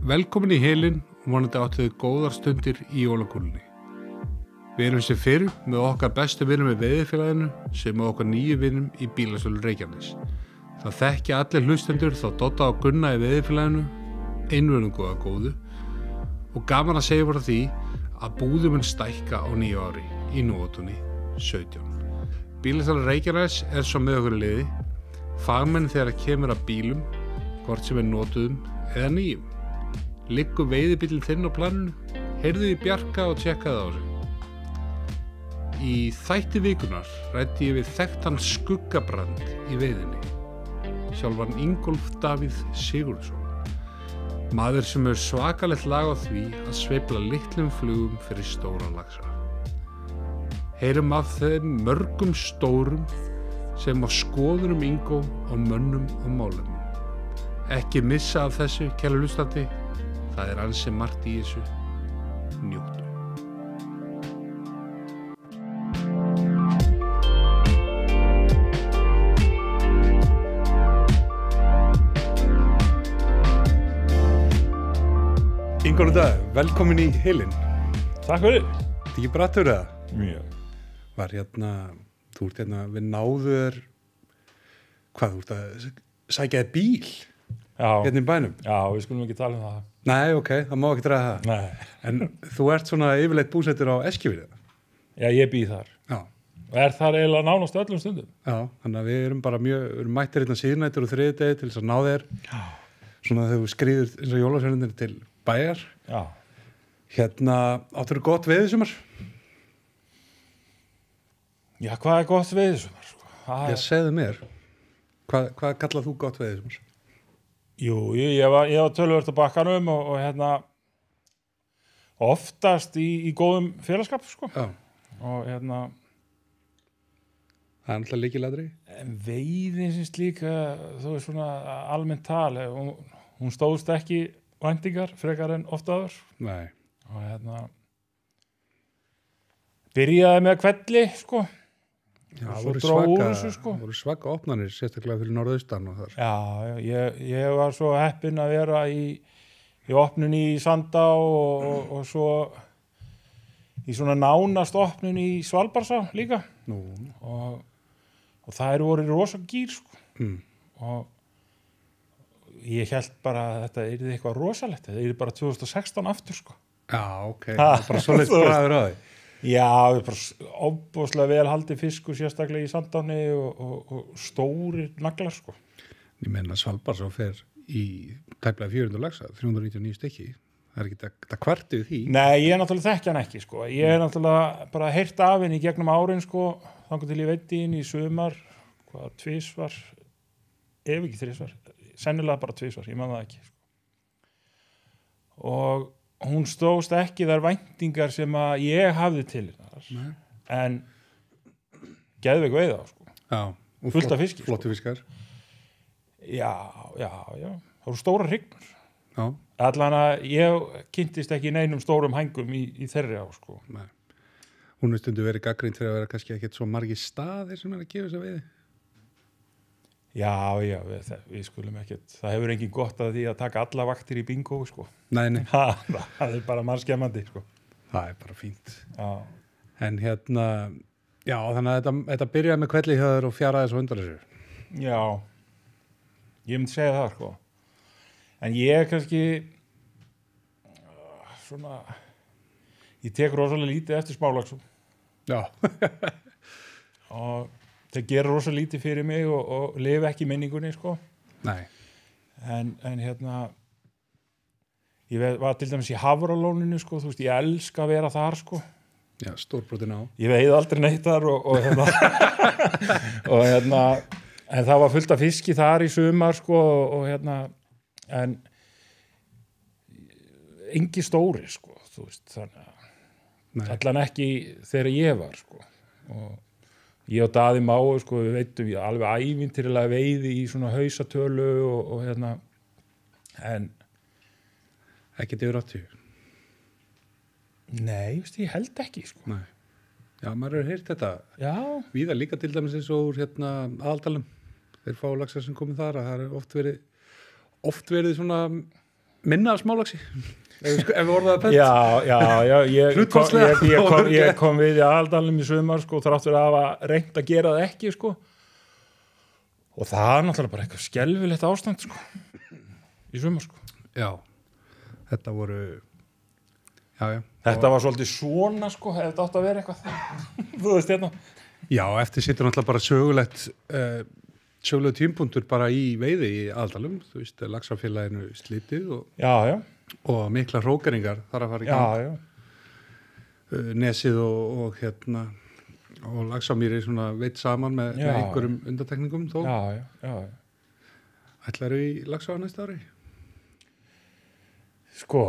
Velkomin í heilin og vonandi áttuðu góðar stundir í jólagúlunni. Við erum sem fyrir með okkar bestu vinnum með veðifélaginu sem og okkar nýju vinnum í Bílasölu Reykjanes. Það þekkja allir hlustendur þá dotta á gunna í veðifélaginu, einvörungu að góðu og gaman að segja voru því að búðum en stækka á nýju ári í nótunni 17. Bílasölu Reykjanes er svo með okkur liði, fagmenn þegar að kemur að bílum, hvort sem er nótuðum eða nýjum. Liggu veiðibillin þinn á planinu, heyrðu í Bjarka og tjekka það á sig. Í þætti vikunar rætti ég við þekktan skuggabrand í veiðinni, sjálfan Ingolf Davíð Sigurðsson. Maður sem er svakalegt lag á því að sveifla litlum flugum fyrir stóran lagsa. Heyrum af þeim mörgum stórum sem á skoðunum Ingo á mönnum og málefnum. Ekki missa af þessu, kæla hlustandi, Það er alls sem margt í þessu njóttu. Ingólu dag, velkomin í heilin. Takk fyrir. Þetta er ekki brattur eða? Mjög. Var hérna, þú ert hérna við náður, hvað þú ert að sækjaði bíl Já. hérna í bænum. Já, við skulum ekki tala um það. Nei, ok, það má ekki draga það Nei. En þú ert svona yfirleitt búsettur á Eskjöfíðu Já, ég býð þar Já. og er þar eiginlega nánast öllum stundum Já, þannig að við erum bara mjög við erum mættir hérna síðnættur og þriði degi til þess að ná þér Já. svona þegar við skrýður eins og jólagsverðinir til bæjar Já. Hérna, áttur þú gott veðið sumar? Já, hvað er gott veðið sumar? Ég sko? segðu mér hvað, hvað kallað þú gott veðið sumar? Jú, ég var, var tölvöld á bakkanum og, og hérna oftast í, í góðum félagskap sko Já. og hérna Það er alltaf líkilæðri Veiðin syns líka eh, þú veist svona almennt tal eh, hún, hún stóðst ekki vendingar frekar en oftaður og hérna byrjaði með kvelli sko það voru svaka, sko. voru svaka opnarnir sérstaklega fyrir norðaustan og þar já, ég, ég var svo heppin að vera í, í opnun í Sandá og, mm. og, og svo í svona nánast opnun í Svalbarsá líka Nú. og, og það eru voru rosalega gýr sko. mm. og ég held bara að þetta er eitthvað rosalegt, þetta er bara 2016 aftur sko já, ok, bara svolítið bræður á því Já, það er bara óbúslega vel haldið fiskur sérstaklega í sandáni og, og, og stóri naglar sko. Ég menna Svalbard svo fer í tæmlega 400 lagsa, 399 stykki það er ekki það kvartuð því Nei, ég er náttúrulega þekkjan ekki sko ég er náttúrulega bara heirt af henni gegnum árin sko, þangar til ég veit í henni í sömar hvaða tvísvar ef ekki þrísvar sennilega bara tvísvar, ég man það ekki sko. og hún stóðst ekki þar væntingar sem að ég hafði til hennar en gæðveik veið á sko. fullt af fiskir sko. flottu fiskar sko. já, já, já það voru stóra hrygnur allan að ég kynntist ekki neinum stórum hængum í, í þeirri á sko. hún er stundu verið gaggrind fyrir að vera kannski ekkert svo margi staðir sem er að gefa þess að veiði Já, já, við, við skulum ekkert það hefur engin gott að því að taka alla vaktir í bingo, sko nei, nei. Ha, það er bara mannskjæmandi, sko það er bara fínt já. en hérna, já, þannig að þetta, þetta byrjaði með kvellihjöður og fjaraði svo undan þessu Já ég myndi segja það, sko en ég er kannski ah, svona ég tek rosalega lítið eftir smálagsum Já og það gera rosa lítið fyrir mig og, og lifa ekki minningunni sko en, en hérna ég var til dæmis í Havralóninu sko, þú veist, ég elska að vera þar sko Já, stórbrotin á Ég veið aldrei neitt þar og, og hérna og hérna en það var fullt af fiski þar í sumar sko og, og hérna en engi stóri sko, þú veist þannig að allan ekki þegar ég var sko og ég og Daði Má sko, við veitum alveg ævintirilega veiði í svona hausatölu og, og hérna en ekkert yfir 80 nei, veist, ég held ekki sko. já, maður hefur heyrt þetta já. víða líka til dæmis eins og hérna, aðaldalum, þeir fá lagsar sem komið þar að það er oft verið oft verið svona minna af smálagsir ef við sko- orðaðum þetta já, já, já, ég, kom, ég, ég, kom, ég kom við í aldalum í sumar sko, þráttur að hafa reynd að gera það ekki sko. og það er náttúrulega bara eitthvað skjálfilegt ástand sko. í sumar sko. já, þetta voru já, já þetta og... var svolítið svona sko ef þetta átt að vera eitthvað þú veist hérna já, eftir sittur náttúrulega bara sögulegt uh, eh, sögulegt tímpundur bara í veiði í aldalum, þú veist, lagsafélaginu slitið og já, já og mikla hrókeringar þar að fara í gang já, já. Eh, nesið og, og hérna og Lagsamýri veit saman með, með einhverjum undatekningum þó Ætlar við í Lagsá næsta ári? Sko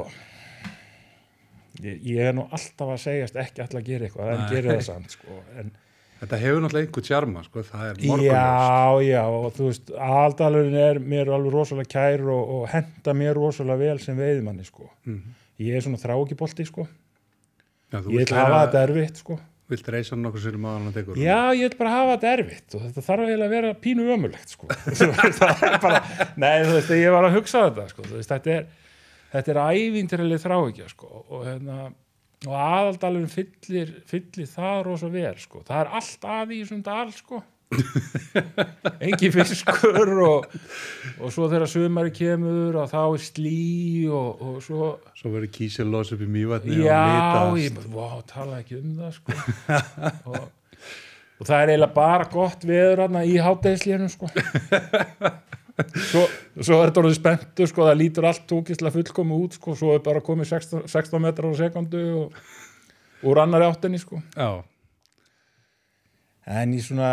ég, ég er nú alltaf að segjast ekki alltaf að gera eitthvað en gera það samt sko en Þetta hefur náttúrulega einhver tjarma, sko, það er morgunljóst. Já, já, og þú veist, aldalurinn er mér alveg rosalega kær og, og henda mér rosalega vel sem veiðmanni, sko. Mm -hmm. Ég er svona þrákibolti, sko. Já, ég vil hafa að... þetta erfitt, sko. Vilt reysa hann okkur sér um aðan að tegur? Já, ég vil bara hafa þetta erfitt og þetta þarf eiginlega að vera pínu ömulegt, sko. bara... Nei, þú veist, ég var að hugsa þetta, sko. Veist, þetta er, er ævindirlega þrákja, sko, og hérna og aðaldalun fyllir, fyllir það rosa verð sko. það er allt að í þessum dal sko engi fiskur og, og svo þegar sömari kemur og þá er slí og, og svo svo verður kísil los upp í mývatni já, og ég wow, tala ekki um það sko. og, og það er eiginlega bara gott veður í hátæðislénum sko svo, svo er þetta orðið spenntu sko, það lítur allt tókislega fullkomi út sko, svo er bara komið 16, 16 metrar á sekundu og úr annari áttinni sko Já. en ég svona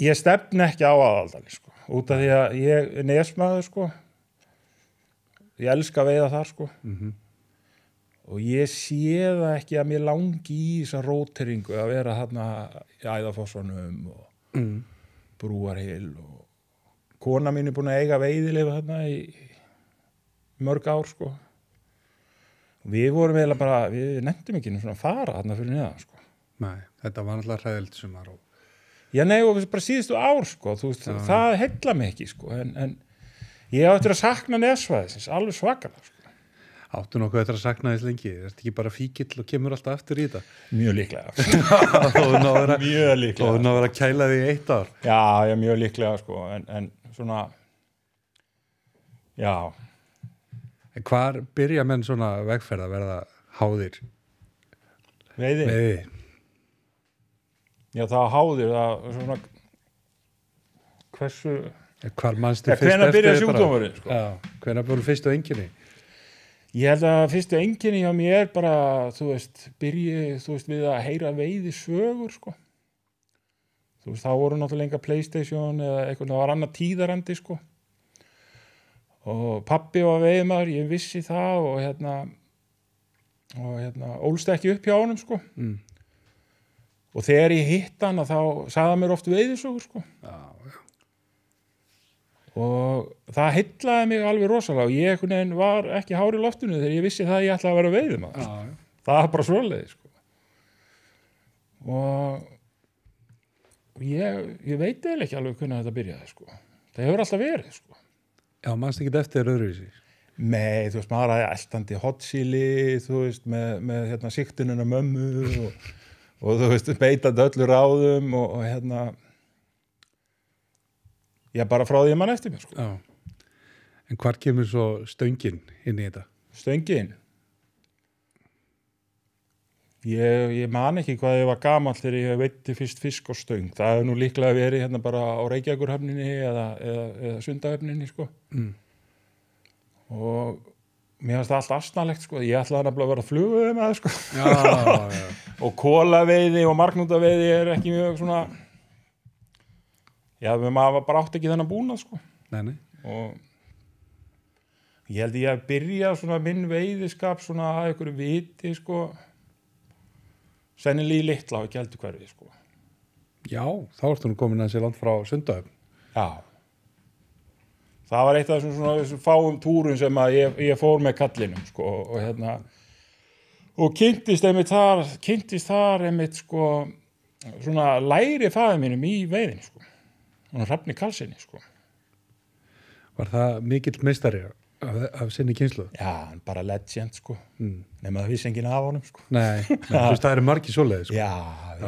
ég stefn ekki á aðaldan sko, út af því að ég er nesmaður sko ég elska að veiða þar sko mm -hmm. og ég sé það ekki að mér langi í þessa róteringu að vera þarna í æðafossonum og mm. brúarhil og kona mín er búin að eiga veiðilega þarna í mörg ár sko við vorum eða bara, við nefndum ekki svona að fara þarna fyrir niðan sko Nei, þetta var alltaf hræðild sumar og... Já nei og bara síðustu ár sko þú, það heilla mig ekki sko en, en ég áttur að sakna nefnsvæðisins alveg svakana sko Áttu nokkuð eftir að sakna þess lengi? Er þetta ekki bara fíkill og kemur alltaf eftir í þetta? Mjög líklega. mjög líklega. Og þú náður að kæla því eitt ár? Já, já, mjög líklega sko, en, en svona, já. En hvar byrja menn svona vegferð að verða háðir? Veiði? Veiði. Já, það háðir, það svona, hversu... Hvar mannstu fyrst eftir þetta? Hvernig byrja sjúkdómarinn? Sko? Já, hvernig byrja fyrst og enginni? Ég held að fyrstu enginni hjá mér er bara, þú veist, byrjið, þú veist, við að heyra veiði sögur, sko. Þú veist, þá voru náttúrulega enga Playstation eða eitthvað, það var annað tíðarandi, sko. Og pappi var veiðmar, ég vissi það og hérna, og hérna, ólst ekki upp hjá honum, sko. Mm. Og þegar ég hitt hann, þá saða mér oft veiði sögur, sko. Já, já og það hyllaði mig alveg rosalega og ég var ekki hári loftinu þegar ég vissi það að ég ætlaði að vera veiðum ja. það var bara svöleði sko. og ég, ég veit eða ekki alveg hvernig þetta byrjaði sko. það hefur alltaf verið sko. Já, mannst ekki eftir öðruvísi Nei, þú veist, maður aðeins eltandi hottsíli þú veist, með, með hérna, síktununa mömmu og, og þú veist, beitandi öllur áðum og, og hérna ég bara frá því að mann eftir mér sko. en hvar kemur svo stöngin inn í þetta? stöngin? Ég, ég man ekki hvað ég var gaman þegar ég veitti fyrst fisk og stöng það hefur nú líklega verið hérna bara á Reykjavíkurhafninni eða, eða, eða Sundahafninni sko. mm. og mér finnst það allt afsnalegt sko ég ætlaði að vera flugveið með það sko já, já. og kólaveiði og marknútaveiði er ekki mjög svona já, maður bara átt ekki þennan búna sko. nei, nei. og ég held ég að byrja svona minn veiðiskap svona að ykkur viti sko sennilega í litla á ekki heldur hverfi sko. Já, þá ertu nú komin að sé land frá Sundahöfn Já það var eitt af þessum svona þessum fáum túrun sem að ég, ég fór með kallinum sko og, og hérna og kynntist einmitt þar kynntist þar einmitt sko svona læri fæðum mínum í veiðin sko og rafni Karlssoni sko. Var það mikill meistari af, af sinni kynslu? Já, bara legend sko mm. nema það vissi enginn af honum sko Nei, þú veist það eru margi svoleiði sko já,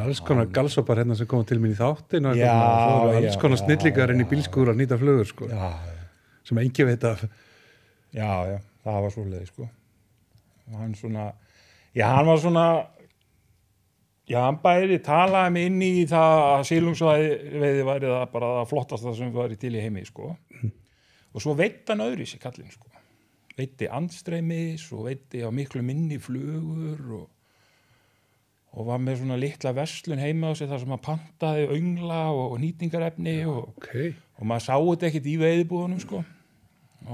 alls konar galsopar hérna sem koma til mín í þáttin og já, konar, alls konar snillingar inn í bílskúra að nýta flögur sko já, sem engi veit af Já, já, það var svoleiði sko og hann svona já, hann var svona Já, hann bæri talaði mig inn í það að sílungsveiði væri það bara það flottasta sem við varum til í heimi sko. mm. og svo veitti hann öðru í sig kallin sko. veitti andstremis og veitti á miklu minni flugur og, og var með svona litla verslun heima á sig þar sem hann pantaði öngla og, og nýtingarefni ja, og, okay. og maður sáu þetta ekkert í veiðbúðunum sko.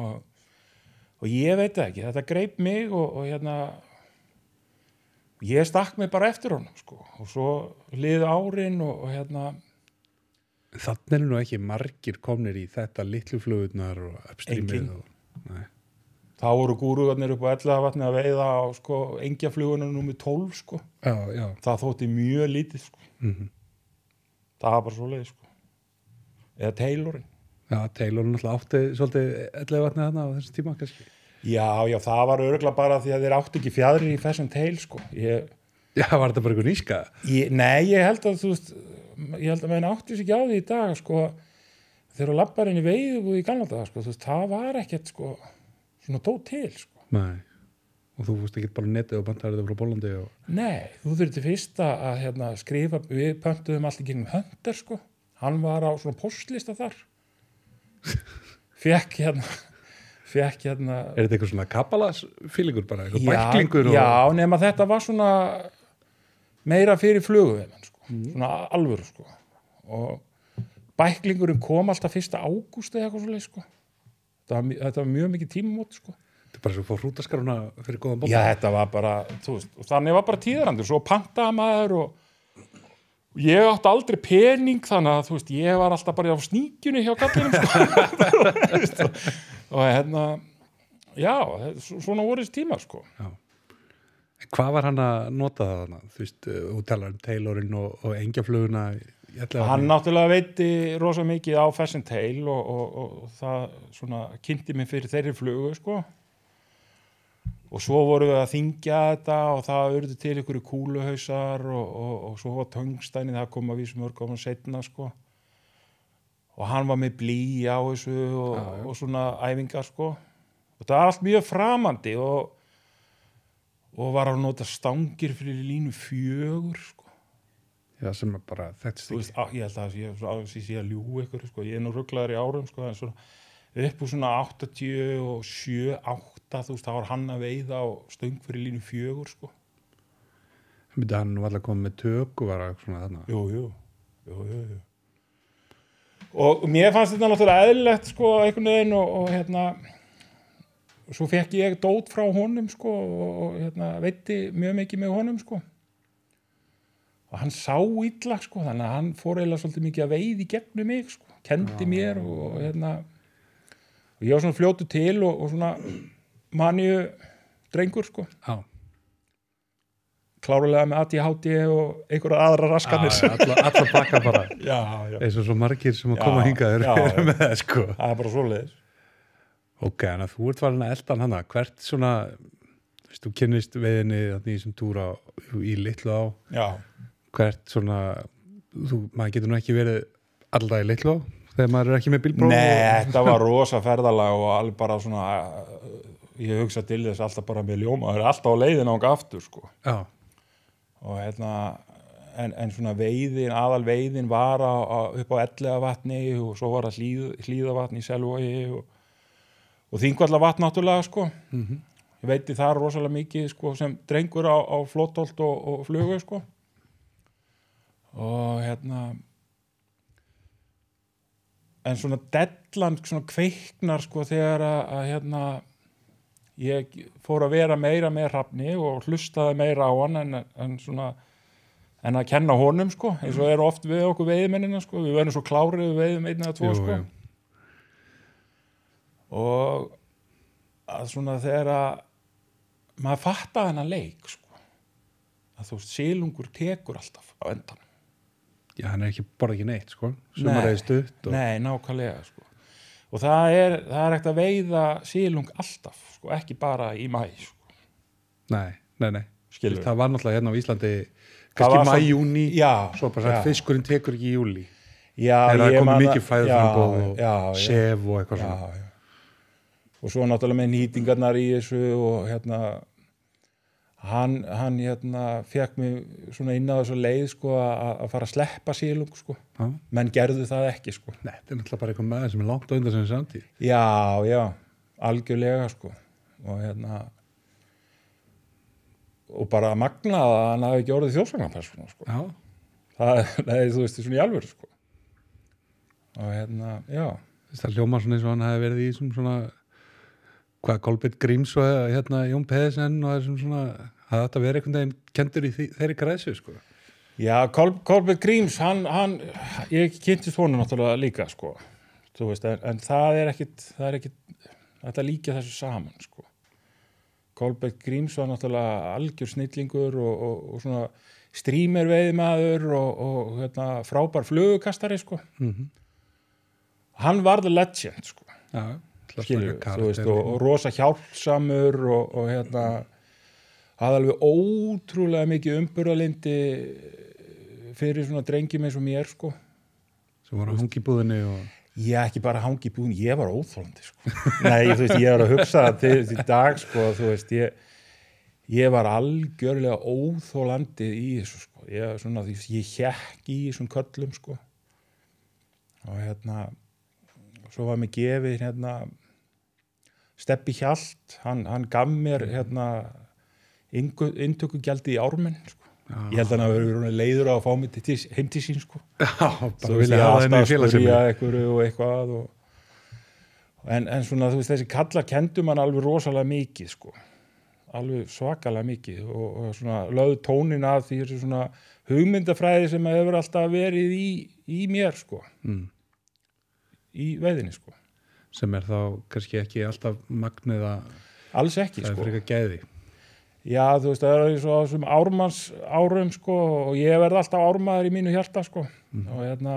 og ég veit ekki, þetta greip mig og hérna ég stakk mig bara eftir honum sko. og svo lið árin og, og hérna Þannig er nú ekki margir komnir í þetta litluflöðunar og uppstýmið og... Þá voru gúruðarnir upp á ellafatni að veiða á sko, engjaflugunar nummið 12 sko. já, já. það þótti mjög lítið sko. mm -hmm. það var bara svo leið sko. eða Taylorin Já, Taylorin alltaf átti svolítið ellafatni að þarna á þessum tíma kannski Já, já, það var öruglega bara því að þeir átti ekki fjadrir í Fashion Tale, sko. Ég... Já, var þetta bara einhver nýska? Ég, nei, ég held að, þú veist, ég held að maður átti sér ekki á því í dag, sko, þegar þú lappar inn í veið og í ganlanda það, sko, þú veist, það var ekkert, sko, svona dó til, sko. Nei, og þú fúst ekki bara netið og pantaðið þetta frá Bólandi og... Nei, þú þurfti fyrst að, hérna, skrifa, við pöntuðum allir gegnum höndir, sko, hann var á svona postlista þar, fekk, hérna fekk hérna Er þetta eitthvað svona kappalasfílingur bara, eitthvað bæklingur? Og... Já, nema þetta var svona meira fyrir flugveðin sko. mm. svona alvöru sko. og bæklingurinn kom alltaf fyrsta ágúst eða eitthvað svolítið sko. þetta, þetta var mjög mikið tímumót sko. Þetta er bara svo fór hrútaskaruna fyrir góðan bóta Já, þetta var bara, þú veist, þannig var bara tíðarandur svo pantaða maður og ég átti aldrei pening þannig að þú veist, ég var alltaf bara á sníkjunni hjá gallinum sko. og hérna já, svona voru þessi tíma sko já. Hvað var hann að nota það þannig? Þú veist, eh, þú talar um Taylorinn og, og engjafluguna Hann náttúrulega veiti rosalega mikið á Fashion Tail og, og, og það svona kynnti mér fyrir þeirri flugu sko og svo voru við að þingja þetta og það auðvitað til ykkur í kúluhausar og svo var tungstæni það kom að við sem voru komið setna sko og hann var með blí á þessu og, já, já. og svona æfingar sko og það var allt mjög framandi og, og var að nota stangir fyrir línu fjögur sko já sem er bara þetta stík ég held að það sé að ljú ykkur sko. ég er nú rugglaður í árum sko en svona upp úr svona 87 og 7, 8 þú veist, þá var hann að veiða á stöng fyrir línu fjögur sko það myndi hann var alltaf komið með tök og var að svona þarna jú, jú, jú, jú, jú og mér fannst þetta náttúrulega eðlilegt sko einhvern veginn og, og hérna og svo fekk ég dót frá honum sko og hérna veitti mjög mikið með honum sko og hann sá illa sko þannig að hann fór eða svolítið mikið að veið í gegnum mig sko, kendi mér og, og hérna og ég var svona fljótu til og, og svona manju drengur sko Já klárulega með ADHD og einhverja aðra raskanir ja, allar alla baka bara eins og svo margir sem að já, koma að hinga eru er með það sko það er bara svo leiðis ok, en þú ert valin að elda hann hvert svona, þú kynnist veginni í sem túra í Littlá hvert svona þú, maður getur nú ekki verið alltaf í Littlá þegar maður er ekki með bílbróð Nei, þetta var rosa ferðalag og alveg bara svona ég hugsa til þess alltaf bara með ljóma það er alltaf á leiðin ánga aftur sko já og hérna en, en svona veiðin, aðal veiðin var á, á, upp á ellega vatni og svo var það hlýð, hlýða vatni í selvogi og, og þingvalla vatn náttúrulega sko mm -hmm. ég veiti það er rosalega mikið sko sem drengur á, á flottolt og, og flugu sko og hérna en svona dellan svona kveiknar sko þegar að, að hérna ég fór að vera meira með Hrafni og hlustaði meira á hann en, en svona en að kenna honum sko, eins og það eru oft við okkur veiðmennina sko, við verðum svo klárið við veiðum einna eða tvo jú, sko jú. og að svona þegar að maður fatta þennan leik sko að þú veist, sílungur tekur alltaf á endan Já, hann er ekki, borð ekki neitt sko, sem að reyðist upp Nei, nákvæmlega sko og það er, það er ekkert að veiða sílung alltaf, sko, ekki bara í mæ sko. Nei, nei, nei Skilur. það var náttúrulega hérna á Íslandi kannski mæ, júni, svo bara sagt, fiskurinn tekur ekki í júli það er að koma mikið fæður sef og eitthvað svona já, já. og svo náttúrulega með nýtingarnar í þessu og hérna hann, hann hérna, fekk mig inn á þessu leið sko, að fara að sleppa sílung sko. menn gerðu það ekki sko. Nei, þetta er náttúrulega bara eitthvað með það sem er langt á undan sem er samtíð Já, já, algjörlega sko. og hérna og bara að magna að hann hafi ekki orðið þjóðsvögnarpersonu sko. það er, þú veist, svona í alvöru sko. og hérna, já Það ljóma svona eins og hann hafi verið í svona hvað Kolbjörn Gríms og eh, hérna, Jón Pæðisen og þessum svona að þetta veri einhvern veginn kentur í þeirri græsu sko. Já, Kol, Kolbjörn Gríms hann, hann, ég kynntist honum náttúrulega líka sko veist, en, en það er ekkit það er ekkit, þetta líka þessu saman sko Kolbjörn Gríms var náttúrulega algjör snillingur og, og, og svona strímer veiðmaður og, og hérna, frábær flugukastari sko mm -hmm. hann var the legend sko Já skilur, veist, og, og rosa hjálpsamur og, og hérna hafði alveg ótrúlega mikið umburðalindi fyrir svona drengjum eins og mér sko sem var á hangibúðinni og... já ekki bara hangibúðinni, ég var óþólandi sko. nei þú veist ég var að hugsa til því dag sko þú veist ég ég var algjörlega óþólandi í þessu sko ég, svona, ég hjekk í þessum köllum sko og hérna svo var mér gefið hérna Steppi Hjalt, hann, hann gaf mér mm. hérna intökugjaldi í ármenn sko. ah. ég held að hann að vera leiður á að fá mig til, heim til sín sko. ah, svo vil ég aðstæða spyrja einhverju og eitthvað og... En, en svona þú veist þessi kalla kendum hann alveg rosalega mikið sko alveg svakalega mikið og, og svona lögð tónin af því þessu svona hugmyndafræði sem hefur alltaf verið í, í mér sko mm. í veðinni sko sem er þá kannski ekki alltaf magniða alls ekki sko já þú veist það er eins og þessum ármanns árum sko og ég verði alltaf ármaður í mínu hjarta sko mm. og hérna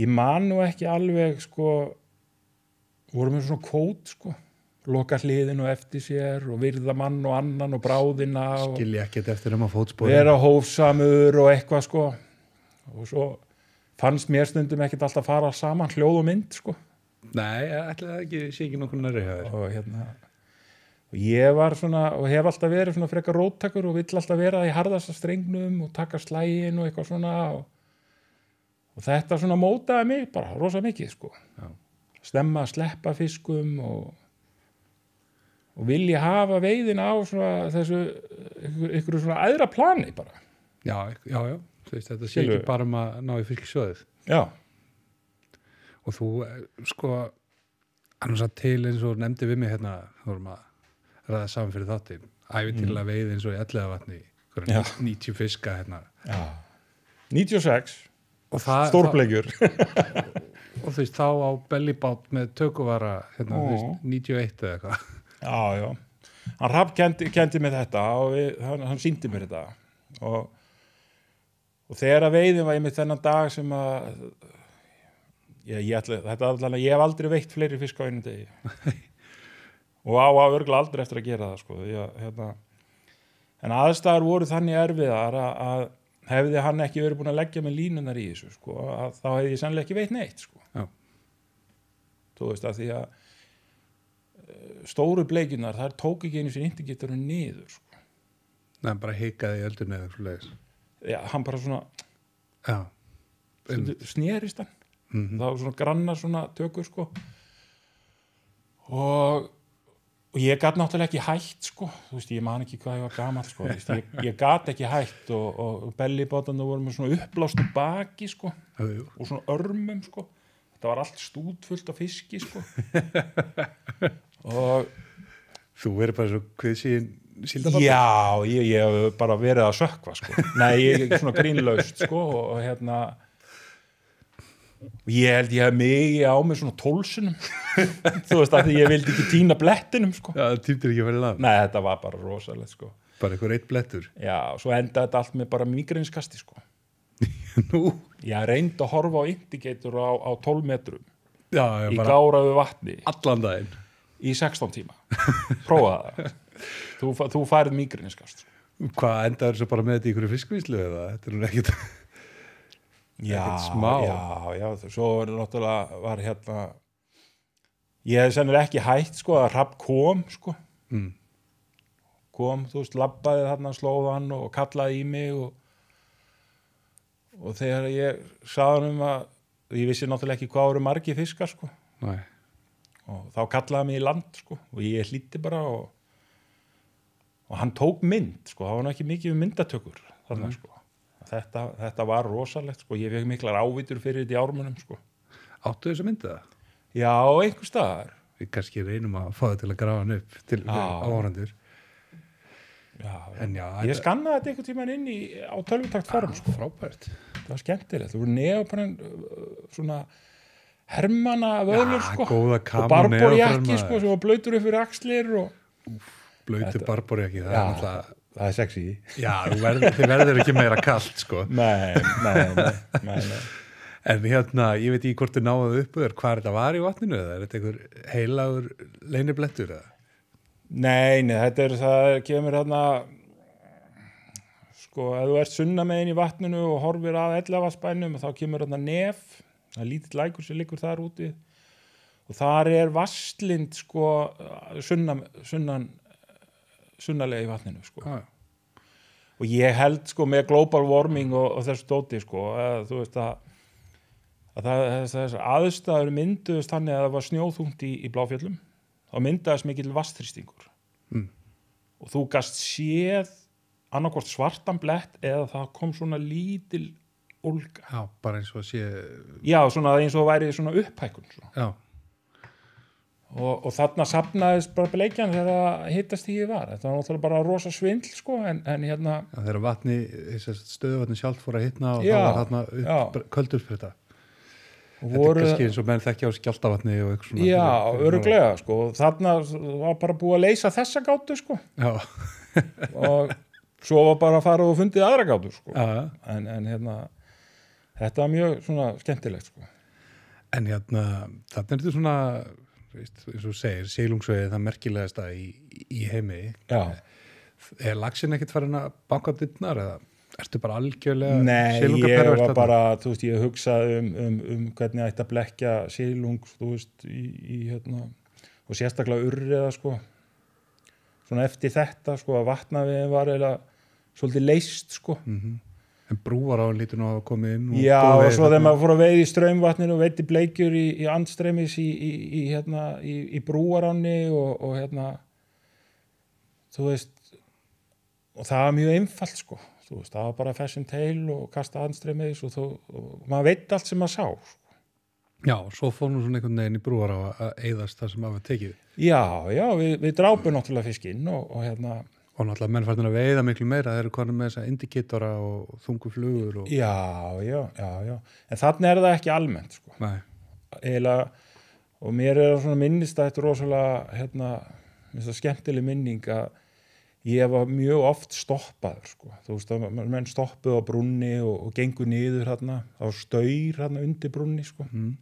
ég man nú ekki alveg sko vorum við svona kót sko loka hliðin og eftir sér og virða mann og annan og bráðina skilja ekkert eftir um að fótspóra vera hófsamur og eitthvað sko og svo fannst mér stundum ekkert alltaf að fara saman hljóð og mynd sko Nei, ætlaði það ekki, sé ekki nokkur nærri og hérna og ég var svona, og hef alltaf verið svona frekar róttakur og vill alltaf vera í hardasta strengnum og taka slægin og eitthvað svona og, og þetta svona mótaði mig bara rosa mikið sko Já. stemma að sleppa fiskum og og vilja hafa veiðin á svona þessu, ykkur, ykkur svona aðra plani bara Já, já, já, veist, þetta sé Hellu. ekki bara um að ná í fylgisöðið Já og þú eh, sko annars að til eins og nefndi við mig hérna þú vorum að ræða saman fyrir þátti æfið til að veið eins og í ellega vatni 90 fiska hérna Já. 96 stórblegjur og þú veist þá á bellibátt með tökuvara hérna, veist, 91 eða eitthvað já já hann Rapp kendi, kendi mig þetta og við, hann, hann síndi mér þetta og, og þegar að veiðin var ég með þennan dag sem að ég, ég, ætla, allan, ég hef aldrei veitt fleiri fisk á einu degi og á að örgla aldrei eftir að gera það sko. ég, hérna. en aðstæðar voru þannig erfiðar að, að hefði hann ekki verið búin að leggja með línunar í þessu sko, þá hefði ég sannlega ekki veitt neitt sko. þú veist að því að eh, stóru bleikunar, þar tók ekki einu sín índigiturinn niður sko. Nei, hann bara hikaði í öldunni eða eitthvað Já, hann bara svona um. snýrist hann mm -hmm. það var svona grannar svona tökur sko og, og ég gæti náttúrulega ekki hægt sko þú veist ég man ekki hvað ég var gaman sko veist, ég, ég gæti ekki hægt og, og, og bellibátan það voru með svona uppblástu baki sko Æjú. og svona örmum sko þetta var allt stúdfullt af fiski sko og þú verið bara svo hvið síðan Síldababbi. Já, ég hef bara verið að sökva sko. Nei, ég er svona grínlaust sko og, og hérna ég held ég hef mikið á mig svona tólsunum þú veist að ég vildi ekki týna blettinum sko. Já, það týndir ekki að vera laf Nei, þetta var bara rosalegt sko. Bara eitthvað reitt blettur Já, og svo endaði þetta allt með bara migrinskasti sko. Nú? Ég reyndi að horfa á indikator á, á 12 metrum já, já, í gáraðu vatni Allan daginn Í 16 tíma, prófaða það Þú, þú færið migrinskast sko. Hvað endaður þessu bara með þetta í einhverju fiskvíslu eða? Þetta er nú ekkert já, já, já, svo náttúrulega var hérna ég hef sennir ekki hægt sko að Rapp kom sko mm. kom, þú veist, labbaði þarna slóðan og kallaði í mig og, og þegar ég saði um að ég vissi náttúrulega ekki hvað eru margi fiskar sko Nei. og þá kallaði mig í land sko og ég hlíti bara og og hann tók mynd, sko, það var náttúrulega ekki mikið um myndatökur þarna, mm. sko þetta, þetta var rosalegt sko, ég fekk miklar ávitur fyrir þetta í ármunum sko. Áttu þess að mynda það? Já, einhver staðar. Við kannski reynum að fá það til að grafa hann upp til áhrandur. Já, en já. Ég ætla... skannaði þetta einhvern tíman inn í á tölvutakt form ah, sko. Frábært. Það var skemmtilegt, þú voru neoprenn uh, svona hermana vöðlur sko. Já, góða kamu neoprenn sko, maður. Og barborjakki sko sem var blöytur upp fyrir axlir og... Úf blöytu barborjaki, það já, er alltaf það er sexy já, verður, þið verður ekki meira kallt sko nei, nei, nei, nei, nei. en hérna, ég veit í hvort þið náðu uppöður hvað þetta var í vatninu eða er þetta einhver heilagur leiniblettur eða? Nei, nei, þetta er það kemur hérna sko, ef þú ert sunna með einn í vatninu og horfir að ellavasbænum þá kemur hérna nef, það er lítið lækur sem likur þar úti og þar er vastlind sko sunnan, sunnan sunnalega í vatninu sko. og ég held sko með global warming og, og þessu dóti sko að, þú veist að, að það, þessar aðstæður mynduðist þannig að það var snjóðhungt í, í bláfjöllum þá myndaðist mikil vastristingur mm. og þú gast séð annarkort svartan blett eða það kom svona lítil olga já, bara eins og sé já, svona eins og væri svona upphækun svona. já og, og þarna sapnaðist bara leikjan þegar hittast því ég var þetta var náttúrulega bara rosa svindl sko, en, en hérna ja, þegar vatni, stöðuvatni sjálf fór að hittna og já, það var þarna upp, köldur upp þetta Voru, þetta er kannski eins og menn þekkja á skjáltavatni og eitthvað svona já, öruglega sko, þarna var bara búið að leysa þessa gátu sko og svo var bara að fara og fundið aðra gátu sko en, en hérna þetta var mjög svona skemmtilegt sko en hérna, þetta er þetta svona veist, eins og segir, sílungsveið það merkilegast að í, í heimi Já. er lagsin ekkert farin að banka dittnar eða ertu bara algjörlega Nei, ég var bara, þú veist, ég hugsaði um, um, um hvernig ætti að blekja sílung, þú veist, í, í hérna, og sérstaklega urriða sko, svona eftir þetta sko að vatnaviðin var eða svolítið leist sko mm -hmm. En brúar á hann lítur nú að koma um og Já og svo þegar hérna- maður fór að veið í ströymvatninu og veiti bleikjur í, í andstremis í, í, í hérna, brúar áni og, og hérna þú veist og það var mjög einfalt sko veist, það var bara fessin teil og kasta andstremis og, og maður veit allt sem maður sá sko. Já og svo fór nú svona einhvern veginn í brúar á að eigðast það sem maður tekið Já já við, við drápum náttúrulega fiskinn og, og hérna Og náttúrulega menn færðin að veiða miklu meira, þeir eru konum með þess að indikatora og þunguflugur og... Já, já, já, já. En þannig er það ekki almennt, sko. Nei. Eila, og mér er það svona minnistætt rosalega, hérna, minnst það skemmtileg minning að ég var mjög oft stoppaður, sko. Þú veist að menn stoppuð á brunni og, og gengur niður hérna, á stöyr hérna undir brunni, sko. Mm.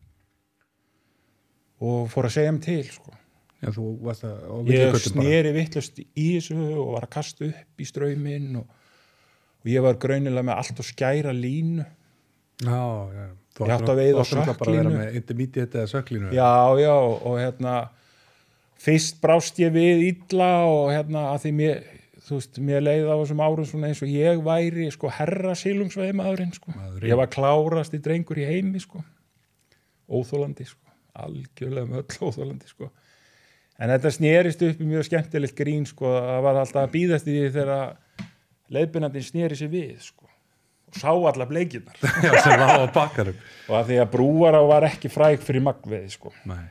Og fór að segja um til, sko. Já, ég snýri vittlust í þessu og var að kasta upp í ströyminn og, og ég var graunilega með allt og skæra línu já, já, þú ætti að veið á söklinu intermediate eða söklinu já, já, og hérna fyrst brást ég við illa og hérna að því mér þú veist, mér leiði það á þessum árum svona eins og ég væri sko herra sílungsveimaðurinn sko, Madurinn. ég var klárast í drengur í heimi sko óþólandi sko, algjörlega möll óþólandi sko en þetta snýrist upp í mjög skemmtilegt grín sko, það var alltaf að býðast í því þegar leifbyrnandin snýri sér við sko, og sá alla bleikinnar og að því að brúar á var ekki fræk fyrir magveði sko Nei.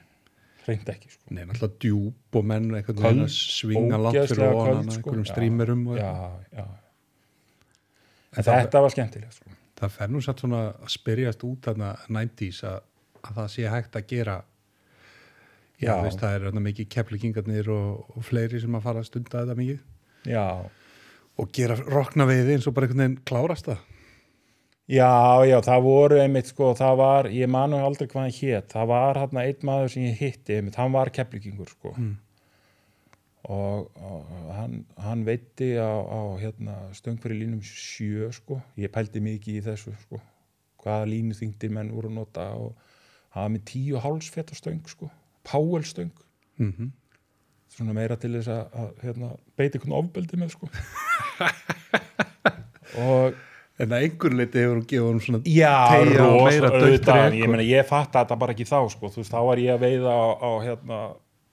reynd ekki sko Nei, alltaf djúb og menn Köl, svinga langt fyrir ónan sko. einhverjum strímurum já, já, já. En en þetta var skemmtilegt sko það fennum satt svona að spyrjast út af 90's að, að það sé hægt að gera Veist, það er hérna, mikið keflikingarnir og, og fleiri sem að fara að stunda þetta mikið já. og gera rokna við eins og bara einhvern veginn klárast það Já, já, það voru einmitt sko, það var, ég manu aldrei hvað hann hétt, það var hann einn maður sem ég hitti einmitt, hann var keflikingur sko mm. og, og hann, hann veitti á, á hérna, stöngfæri línum sjö sko, ég pældi mikið í þessu sko, hvaða línu þingdir menn voru að nota og hann var með tíu hálsfett á stöng sko Páelstöng mm -hmm. svona meira til þess að, að hérna, beita einhvern ofbeldi með sko og en að einhvern leiti hefur hún gefið hún svona já, rosa auðvitað ég, sko. ég fatt að það bara ekki þá sko veist, þá var ég að veiða á, á, hérna,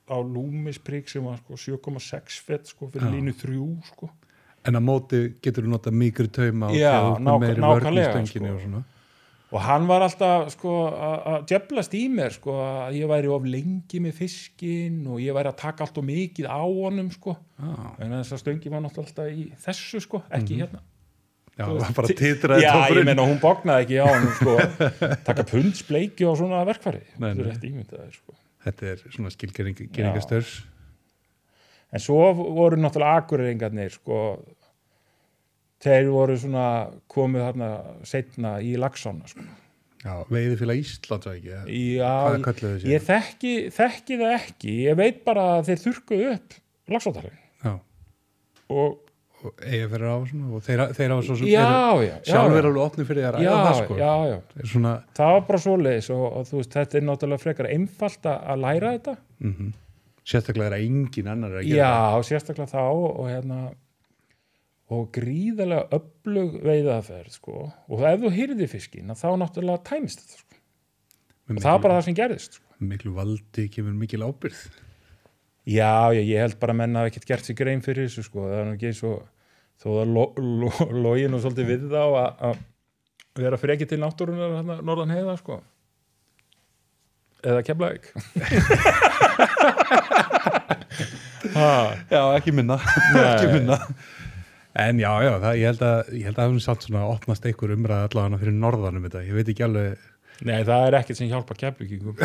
á lúmisprygg sem var sko, 7,6 fett sko fyrir já. línu 3 sko en að móti getur þú notað mikri tauma og ná, meiri vörnum stönginu sko. og svona og hann var alltaf sko, að djöblast í mér sko, að ég væri of lengi með fiskin og ég væri að taka allt og mikið á honum sko. ah. en þess að stöngi var náttúrulega alltaf í þessu sko, ekki mm -hmm. hérna Já, það var bara titraði Já, ég menna hún bóknaði ekki á hann sko. taka pundsbleiki og svona verkfari nei, nei. Þetta, er sko. þetta er svona skilgeringastörs En svo voru náttúrulega akureyringarnir sko þeir voru svona komið hérna setna í lagsána sko. Já, veiði fyrir Íslands að ekki? Já, ég þekki, þekki það ekki, ég veit bara að þeir þurkuðu upp lagsátarlegin og, og eiga fyrir ásum og þeir hafa svo sem sjálfur er alveg opnið fyrir þér að það sko já, já. Svona... það var bara svo leiðis og, og veist, þetta er náttúrulega frekar einfalt að læra þetta mm -hmm. sérstaklega er það engin annar að gera já, sérstaklega þá og hérna og gríðarlega öflug veiðaðferð sko. og ef þú hyrði fiskina þá náttúrulega tæmist þetta sko. og miklu, það er bara það sem gerðist sko. miklu valdi kemur mikil ábyrð já, já, ég held bara að menna hafa ekkert gert sér grein fyrir þessu sko. það er nú ekki eins og þó að lo, lo, lo, login og svolítið við þá að vera fyrir ekki til náttúrunar norðan heiða sko. eða kemla ekki já, ekki minna ekki minna En já, já, það, ég held að það hefum satt svona að opnast einhver umræð allavega fyrir norðanum þetta, ég veit ekki alveg Nei, það er ekkert sem hjálpar keflugingum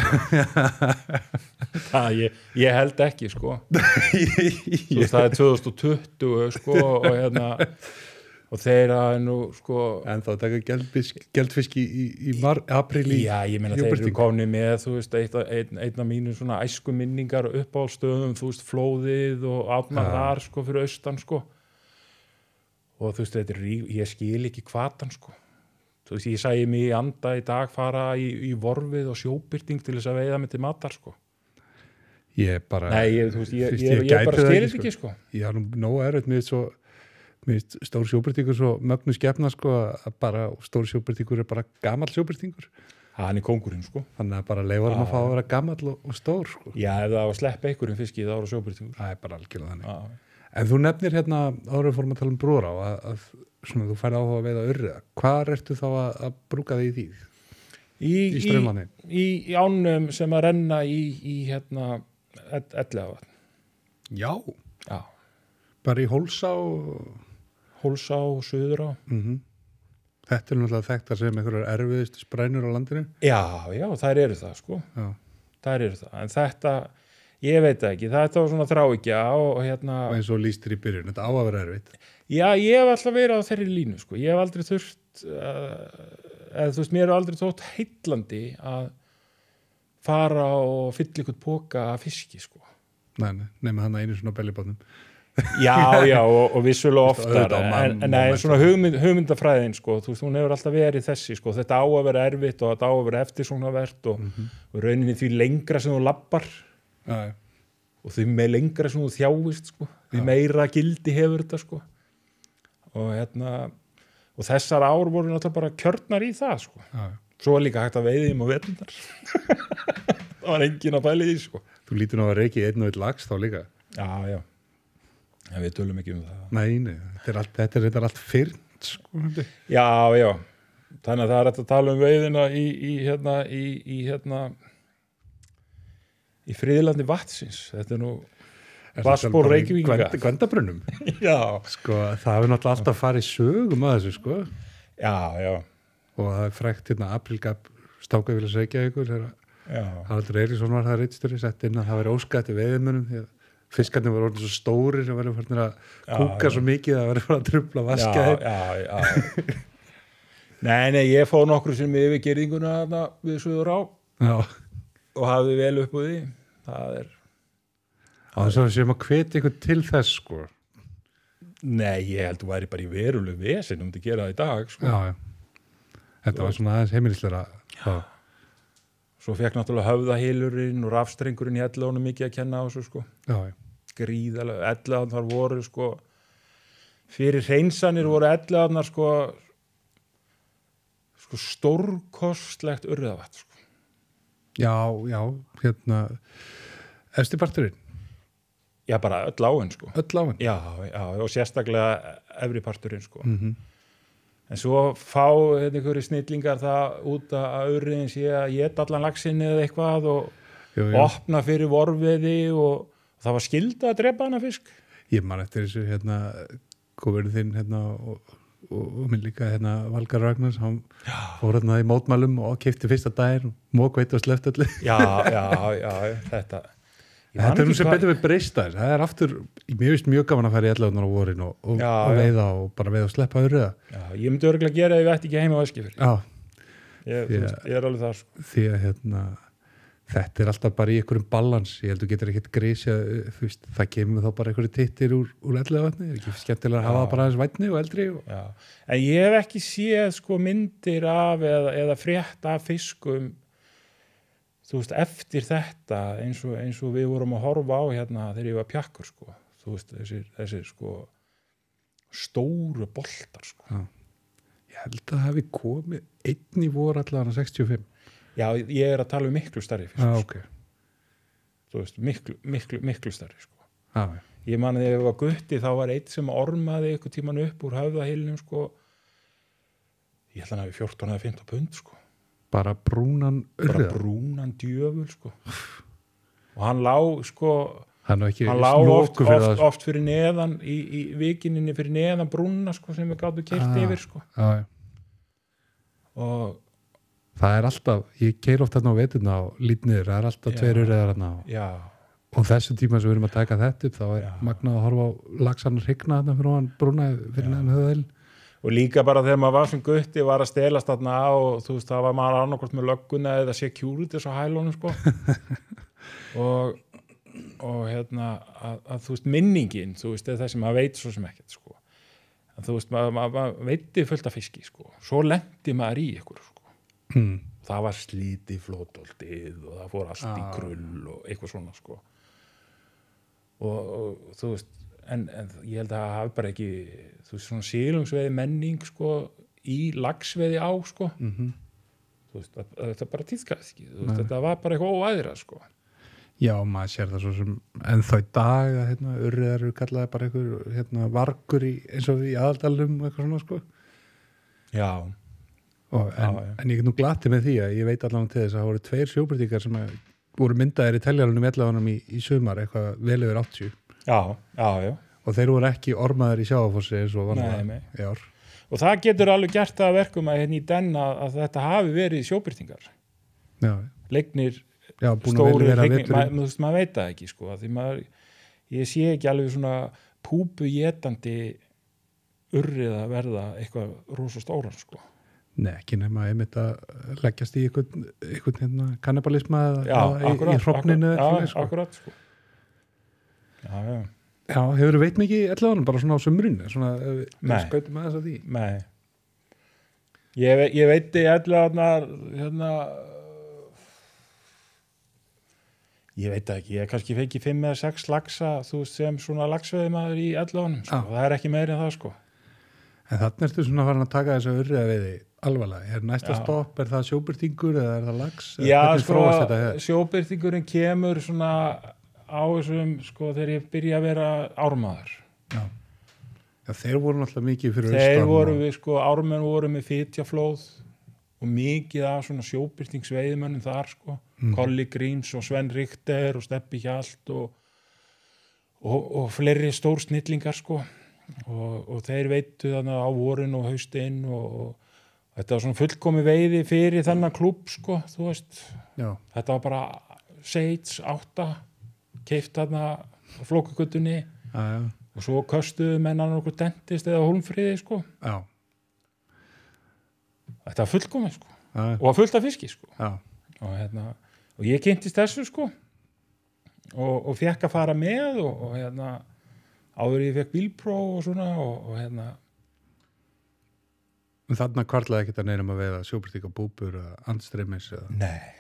Það, ég, ég held ekki, sko Svo, Það er 2020, sko og hérna og þeirra er nú, sko En þá taka geldfisk í, í april í Já, ég meina, þeir eru komnið með þú veist, einn ein, af mínu svona æskuminningar og uppáhaldstöðum, þú veist, flóðið og afnar þar, sko, fyrir austan, sko og þú veist, er, ég skil ekki hvatan sko. þú veist, ég sæði mig anda í dag fara í, í vorfið og sjóbyrting til þess að veiða mig til matar sko. ég bara Nei, ég, veist, ég, ég, ég bara styrir ekki sko. ég sko. har nú eröð með svo stór sjóbyrtingur svo mögnu skefna sko, að bara stór sjóbyrtingur er bara gammal sjóbyrtingur hann er kongurinn sko þannig að bara leiður hann að fá að vera gammal og, og stór sko. já, ef það var slepp ekkurinn fiskið þá eru sjóbyrtingur það er bara algjörlega þannig En þú nefnir hérna árið fórum að tala um brúra og að, að svona, þú færði áhuga að veiða örriða. Hvað ertu þá að, að brúka þig í því? Í, í strömmanni? Í, í ánum sem að renna í, í hérna ellega. Já? Já. Bara í hólsá? Hólsá og suður á. Mm -hmm. Þetta er náttúrulega þekkt að segja með einhverjar erfiðist sprænur á landinu? Já, já, þær eru það sko. Já. Þær eru það. En þetta ég veit ekki, það er þá svona þráikja og hérna og eins og lístur í byrjun, þetta á að vera erfitt já, ég hef alltaf verið á þeirri línu sko. ég hef aldrei þurft uh, eða þú veist, mér hef aldrei þótt heitlandi að fara og fylla ykkur póka að fyski sko nei, nema hann að einu svona bellibotnum já, já, og, og vissulega oftar en, en nei, svona hugmynd, hugmyndafræðin sko, þú veist, hún hefur alltaf verið þessi sko, þetta á að vera erfitt og þetta á að vera eftirsóknarvert og, mm -hmm. og rauninni því lengra sem þú lappar Æ. og því með lengra sem þú þjáist sko, því meira gildi hefur þetta sko. og, hérna, og þessar ár voru náttúrulega bara kjörnar í það sko. svo var líka hægt að veiði um og verðnar það var engin að bæli því sko. Þú lítur náttúrulega reykið einn og einn lags þá líka Já, já, en við tölum ekki um það Nei, nei. þetta er allt, þetta er, þetta er allt fyrnt sko, Já, já þannig að það er að tala um veiðina í, í, hérna, í, í hérna í friðilandi vatsins þetta er nú vatsbór reykjúinga Gvendabrönnum sko, það hefur náttúrulega alltaf farið sögum að þessu sko já, já. og það er frækt hérna aprilgap stákavílas reykjavíkur Haraldur Eiríksson var það reitstjóri sett inn að það væri óskætti veðimunum fiskarnir voru orðin svo stóri sem verður farin að kúka já, svo mikið að verður farin að trubla vaskæði Nei, nei, ég fóð nokkru sem yfir gerðinguna við sögur á og hafði vel upp á því það er það er svona sem að hveti ykkur til þess sko Nei, ég held að þú væri bara í veruleg vesin um að gera það í dag sko. já, já. Þetta var svona aðeins heimilisleira Svo fekk náttúrulega höfðahilurinn og rafstrengurinn í ellónu mikið að kenna á þessu sko. Gríðalega, elláðnar voru sko fyrir hreinsanir voru elláðnar sko, sko stórkostlegt urðavatt sko Já, já, hérna eftirparturinn Já, bara öll áinn sko Öll áinn Já, já, og sérstaklega efriparturinn sko mm -hmm. en svo fá hérna, einhverju snillingar það út að auðriðin sé að geta allan lagsinni eða eitthvað og jú, jú. opna fyrir vorfiði og það var skilda að drepa hana fisk Ég man eftir þessu hérna, hvað verður þinn hérna og og minn líka hérna Valgar Ragnars hann fór hérna í mótmælum og kipti fyrsta dagir, mók veit og sleft allir já, já, já, þetta þetta er um sem betur við breysta það er aftur, mér finnst mjög gaman að færa í ellagunar á vorin og, og, já, og veiða og bara veið og sleppa auðruða ég myndi örgulega gera ef ég ætti ekki heima á æskifir ég, ég, ég er alveg þar sko. því að hérna þetta er alltaf bara í einhverjum balans ég held að þú getur ekkert grísja eh, það kemur þá bara einhverju tittir úr, úr eldlega vatni, það er ekki skemmtilega að hafa bara aðeins vatni og eldri og... en ég hef ekki séð sko myndir af eða, eða frétt af fiskum þú veist, eftir þetta eins og, eins og við vorum að horfa á hérna þegar ég var pjakkur sko þú veist, þessir, þessir sko stóru boltar sko Já. ég held að það hefði komið einn í voru allavega 65 Já, ég er að tala um miklu starri fisk. Ah, sko. okay. Þú veist, miklu, miklu, miklu starri sko. Ah, ja. Ég man að þegar ég var gutti þá var eitt sem ormaði eitthvað tíman upp úr hafðaheilinum sko ég held að hann hefði 14 eða 15 pund sko. Bara brúnan urða? Bara brúnan djöful sko. Og hann lág sko hann, hann lág oft, fyrir oft, sko. oft fyrir neðan í, í vikininni fyrir neðan brúnna sko sem við gáttum kert ah, yfir sko. Já, ah, já. Og það er alltaf, ég keir ofta þarna á veturna og lítnir, það er alltaf tverjur eða þarna og þessu tíma sem við erum að taka þetta upp, þá er magnað að horfa á lagsanar higna þarna fyrir hann brúna fyrir hann höðel og líka bara þegar maður var sem gutti var að stelast þarna og þú veist, það var maður annarkort með lögguna eða securities á hælunum sko og, og hérna að, að þú veist, minningin þú veist, það sem maður veit svo sem ekkert sko en, þú veist, maður, maður veitir fullt af fiski sko, svo lendi maður í ykkur sko hmm. það var slíti flótoldið og það fór allt ah. í krull og eitthvað svona sko. og, og þú veist en, en ég held að það hafi bara ekki þú veist svona sílungsveiði menning sko, í lagsveiði á sko. mm -hmm. þú veist að, að þetta bara týðkast ekki veist, þetta var bara eitthvað óæðra sko Já, maður sér það svo sem ennþá í dag að hérna, urriðar eru kallaði bara einhver hérna, vargur í, eins og í aðaldalum og eitthvað svona sko Já og, en, já, en ég get nú glatið með því að ég veit allavega til þess að það voru tveir sjóbritíkar sem að, voru myndaðir í teljarunum ellafanum í, í sumar, eitthvað vel yfir 80 já, já, já og þeir voru ekki ormaður í sjáfósi eins og vanlega í ár og það getur alveg gert að verkum að hérna í denna að þetta hafi verið sjóbyrtingar leiknir Já, stóri leiknir, Ma, maður mað veit það ekki sko, því maður ég sé ekki alveg svona púbu jetandi urrið að verða eitthvað rosa stóran sko Nei, ekki nema einmitt að leggjast í einhvern hérna kannibalisma já, eða akkurat, í hrópninu Já, akkurat, sko. akkurat sko. Já, já Já, hefur þú veit mikið elleðanum bara svona á sömrunni svona, Nei. skautum að þess að því Nei Ég, ég veit ég elleðanar hérna Ég veit ekki, ég kannski fengi 5 eða 6 lagsa, þú veist, sem svona lagsveði maður í elleðanum, sko, ah. það er ekki meiri en það, sko En þannig ertu svona farin að taka þess að urriða við því alvarlega, er næsta já. stopp, er það sjóbyrtingur eða er það lags? Já, sko, sjóbyrtingurinn kemur svona á þessum, sko, þegar ég byrja að vera ármaður Já, já þeir voru náttúrulega mikið fyrir Þeir austan voru við, sko, ármenn voru með fyrtjaflóð og mikið af svona sjóbyrtingsveiðmönnum þar, sko, mm. Colli Gríms og Sven Richter og Steppi Hjalt og, og, og fleiri stór snillingar, sko og, og þeir veitu þannig á vorun og haustinn og þetta var svona fullkomi veiði fyrir þennan klúb sko, þú veist Já. þetta var bara seits, átta keift þarna flókakutunni og svo köstuðu mennan okkur dentist eða hólmfríði sko Já. þetta var fullkomi sko Já. og var fullt af fyski sko og, hérna, og ég kynntist þessu sko og, og fekk að fara með og, og hérna áður ég fekk bílpró og svona og hérna Þannig að kvartlaði ekkert að neynum að veiða sjóbritíka búbur að andstremis eða... Nei.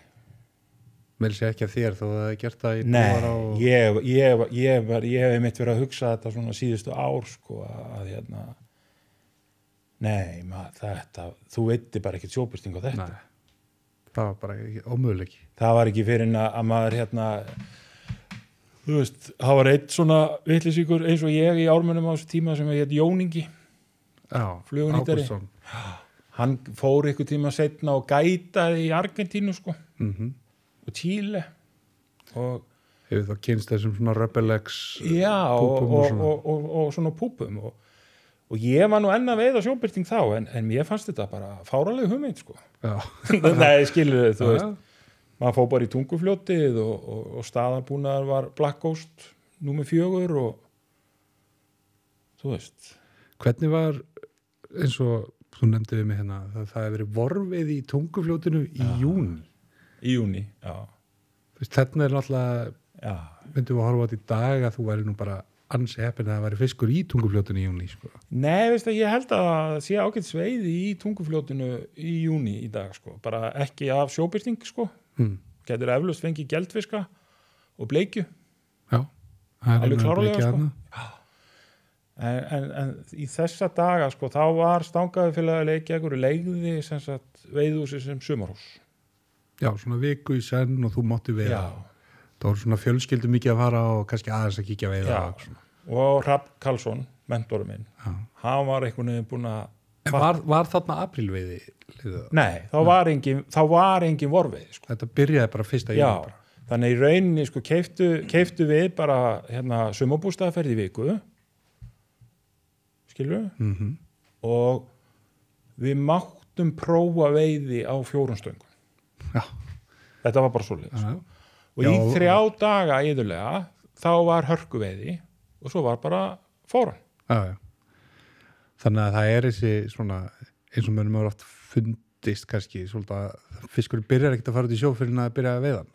Mér sé ekki að þér þó að það er gert það í dóra og... Nei, ég, ég, ég, ég hef mitt verið að hugsa þetta svona síðustu ár sko að hérna... Nei, maður, þetta, þú veitir bara ekkert sjóbritíka þetta. Nei, það var bara ekki, ómöðuleik. Það var ekki fyrir að, að maður hérna... Þú veist, það var eitt svona vittlisíkur eins og ég í ármennum á þessu tíma sem ég hétt Jóningi. Já, Ágústsson hann fór ykkur tíma setna og gætaði í Argentínu sko mm -hmm. og Tíle og hefur það kynst þessum svona rebelex eh, já, púpum og, og, svona. Og, og svona púpum og ég var nú enna veið á sjóbyrting þá en, en mér fannst þetta bara fáraleg humið sko nei skilur þau þú veist maður fóð bara í tungufljótið og staðanbúnaðar var Black Ghost númið fjögur og þú veist hvernig var eins og þú nefndi við mig hérna að það hefur verið vorfið í tungufljótinu í ja. júni í júni, já þetta er náttúrulega myndum við að horfa á þetta í dag að þú væri nú bara ansi heppin að það væri fiskur í tungufljótinu í júni sko. Nei, veistu, ég held að sé ágætt sveið í tungufljótinu í júni í dag, sko. bara ekki af sjóbyrting, sko hmm. getur eflust fengið gældfiska og bleikju já, það er alveg klárlega, sko já en, en, en í þessa daga sko þá var stangaði félagi leikja einhverju leiði sem sagt veiðúsi sem sumarhús Já, svona viku í senn og þú mátti veiða Já. þá er svona fjölskyldum mikið að fara og kannski aðeins að kíkja veiða Já, og Rapp Karlsson, mentorum minn Já. hann var einhvern veginn búin að Var, var þarna aprilveiði? Nei, þá var, engin, þá var engin vorveiði. Sko. Þetta byrjaði bara fyrsta í júni. Já, þannig í rauninni sko, keiftu, keiftu við bara hérna, sumabústaðaferði viku skilu mm -hmm. og við máttum prófa veiði á fjórumstöngum ja. þetta var bara svo leið ja. og Já, í þrjá ja. daga yðurlega þá var hörku veiði og svo var bara fóran þannig að það er þessi svona eins og mönum eru oft fundist kannski svolítið að fiskur byrjar ekkert að fara út í sjófyrin að byrja að veiðan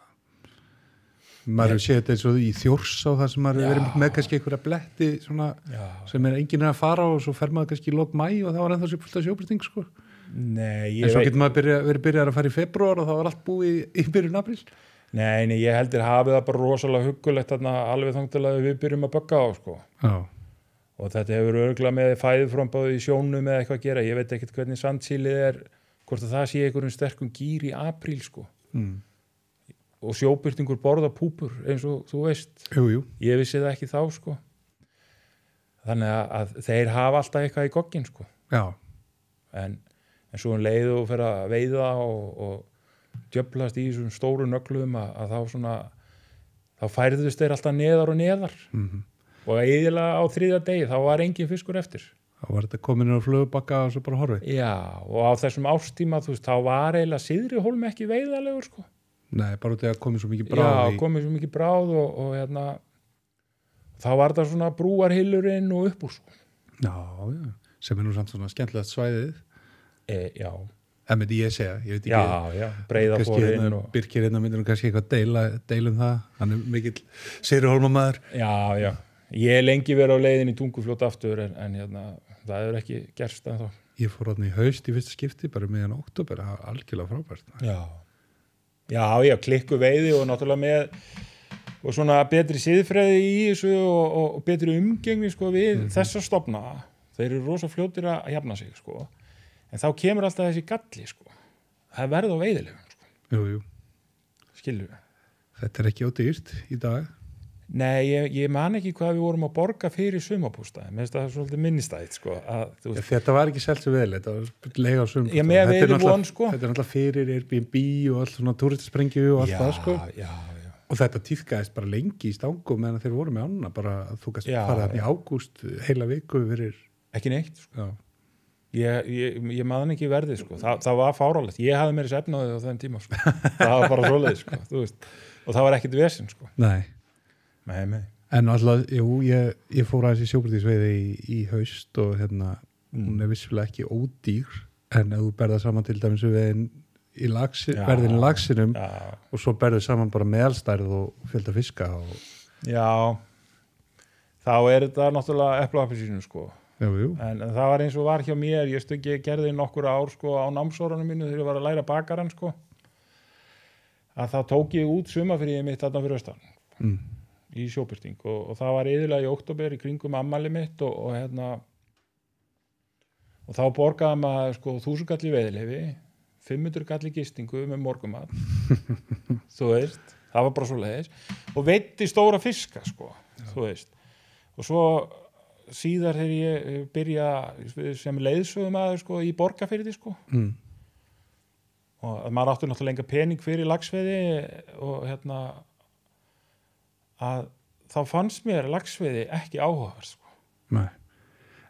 maður hefur séð þetta eins og í þjórs á það sem maður hefur verið með kannski einhverja bletti svona, sem er enginn að fara og svo fer maður kannski í lok mæ og það var ennþá sér fullt af sjóbristing sko. en svo getur maður byrja, verið byrjar að fara í februar og það var allt búið í, í byrjun april Nei, nei, ég heldur hafið það bara rosalega huggulegt alveg þangtilega við byrjum að bögga á sko. og þetta hefur örgulega með fæðframbáð í sjónum eða eitthvað að gera, ég veit ekkert hvernig sandsílið er hvort að það sé einhverjum sterkum gýr í apríl sko. mm og sjóbyrtingur borða púpur eins og þú veist jú, jú. ég vissi það ekki þá sko þannig að, að þeir hafa alltaf eitthvað í gogin sko en, en svo um leið og fyrir að veiða og, og djöblast í svona stóru nöglum að, að þá svona þá færðust þeir alltaf neðar og neðar mm -hmm. og eðilega á þrýða degi þá var engin fiskur eftir þá var þetta komin á flögubakka og svo bara horfið já og á þessum ástíma þú veist þá var eiginlega síðri hólm ekki veiðalegur sko Nei, bara út af að komið svo mikið bráð Já, í... komið svo mikið bráð og, og hérna þá var það svona brúarhillurinn og upp úr svo Já, já, sem er nú samt svona skemmtilegt svæðið e, Já Það myndi ég segja, ég veit ekki Já, já, breyðafórinn hérna, og... Birkir hérna myndir nú kannski eitthvað deila, deilum það hann er mikill sérihólmamaður Já, já, ég er lengi verið á leiðin í tungufljóta aftur en, en hérna það er ekki gerst en þá Ég fór hérna í haust í fyrsta skipti bara meðan oktober, algjörlega frábært Já Já, já, klikku veiði og náttúrulega með og svona betri siðfræði í þessu og, og, og betri umgengni sko, við mm -hmm. þessa stopna þeir eru rosa fljóttir að hjapna sig sko. en þá kemur alltaf þessi galli sko. það verður á veiðilegum sko. Jújú Skilju Þetta er ekki á dýrt í dag Nei, ég, ég man ekki hvað við vorum að borga fyrir sumabústaði, mér finnst það svolítið minnistætt sko. Að, veist, ja, þetta var ekki selsu vel, þetta var lega á sumabústaði, þetta, sko. þetta er náttúrulega fyrir Airbnb og allt svona turistsprengju og allt já, það sko. Já, já. Og þetta týðgæðist bara lengi í stángum meðan þeir voru með ána, bara þú gæst fara þarna í ágúst heila viku fyrir... Ekki neitt sko. Ég, ég, ég maður ekki verðið sko Þa, það var fáralegt, ég hafði mér í sefnaðið á þenn tíma sko. það var bara svoleið sko og það var ekkert vesen sko Nei. Nei, nei. En alltaf, jú, ég, ég fór aðeins í sjókværtísveiði í, í haust og hérna, mm. hún er visslega ekki ódýr, en ef þú berða saman til dæmis veiðin í lagsin, ja, berðin í lagsinum ja. og svo berðu saman bara meðalstærð og fjölda fiska og... Já, þá er þetta náttúrulega eflagapisísinu sko. Jú, jú. En, en það var eins og var hjá mér, ég stökki gerði nokkur ár sko á námsórunum mínu þegar ég var að læra bakarann sko, að þá tók ég út suma fyrir ég mitt aðnaf fyrir austan. Mm í sjóbyrting og, og það var yfirlega í oktober í kringum ammali mitt og, og hérna og þá borgaði maður sko þúsungalli veðilefi 500 galli gistingu með morgumat þú veist, það var bara svo leiðis og veitti stóra fiska sko Já. þú veist og svo síðar þegar ég byrja sem leiðsögum aðeins sko í borgarferði sko mm. og maður áttur náttúrulega enga pening fyrir lagsveði og hérna að þá fannst mér lagsviði ekki áhugaverð sko. Nei,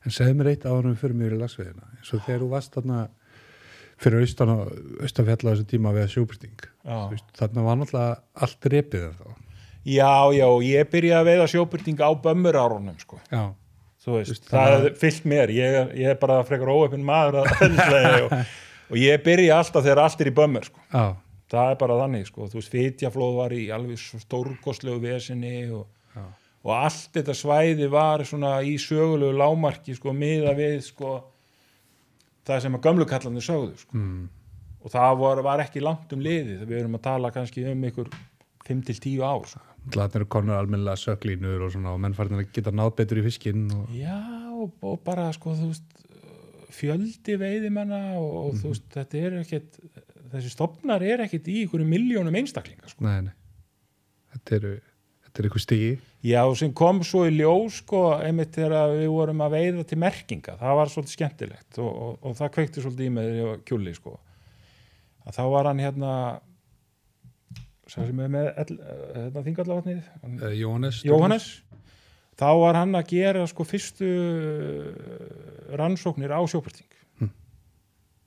en segð mér eitt áður um fyrir mér í lagsviðina eins og þegar þú varst þarna fyrir austanfjallar þessum tíma við að sjóbristing þarna var náttúrulega allt repið þá Já, já, ég byrjaði að veiða sjóbristing á bömmur árunum sko. Já Þú veist, Vist, það er fyllt mér, ég, ég er bara frekar óöfn maður að, og, og ég byrja alltaf þegar allt er í bömmur sko. Já það er bara þannig sko, þú veist Fitjaflóð var í alveg stórkostlegu vesinni og, og allt þetta svæði var svona í sögulegu lámarki sko, miða við sko það sem að gömlukallanir sögðu sko. mm. og það var, var ekki langt um liði þegar við erum að tala kannski um ykkur 5-10 ár sko. Glatnir konur almenna söglínur og, og mennfarnir geta náð betur í fiskinn og... Já og, og bara sko þú veist fjöldi veiðimenna og, og mm -hmm. þú veist þetta er ekkert þessi stopnar er ekkit í einhverju miljónum einstaklinga sko. nei, nei. þetta eru þetta eru einhver stigi já sem kom svo í ljó sko einmitt þegar við vorum að veiða til merkinga það var svolítið skemmtilegt og, og, og það kveikti svolítið í með kjulli sko að þá var hann hérna sem er með hérna, þingallavatnið uh, eh, Jóhannes, Jóhannes. þá var hann að gera sko fyrstu eh, rannsóknir á sjóparting hm.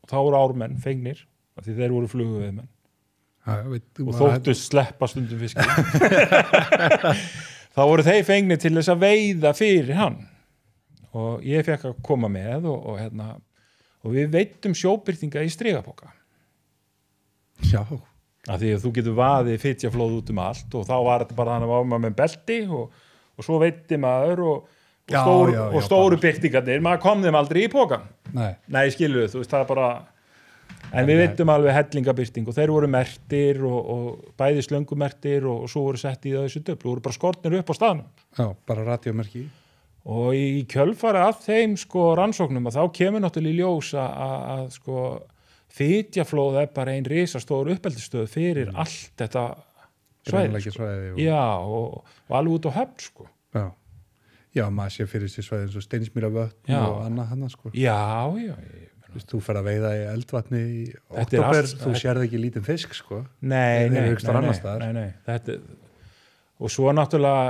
og þá voru ármenn, fengnir því þeir voru flugveðmenn og þóttu sleppa stundum fisk þá voru þeir fengni til þess að veiða fyrir hann og ég fekk að koma með og, og, hérna, og við veitum sjóbyrtinga í strygaboka já af því að þú getur vaðið fyrtjaflóð út um allt og þá var þetta bara þannig að maður var með belti og, og svo veitti maður og stóru, stóru byrtingarnir maður kom þeim aldrei í boka nei, nei skiluðu, þú veist það er bara en við veitum alveg hellingabyrting og þeir voru mertir og, og bæði slöngumertir og, og svo voru sett í þessu döflu, voru bara skortnir upp á staðnum Já, bara radiomerki og í, í kjölfara af þeim sko rannsóknum og þá kemur náttúrulega í ljós að sko fyrtjaflóð er bara einn risastóður uppeldistöð fyrir mm. allt þetta svæði, sko. og... Já, og, og alveg út á höfn sko Já, já maður sé fyrir þessi svæði eins og steinsmýra vötn og annað hann sko Já, já, já Þú fer að veiða í eldvatni í oktober, þú sérð ekki lítinn fisk sko. Nei, nei, nei, nei, nei. Og svo náttúrulega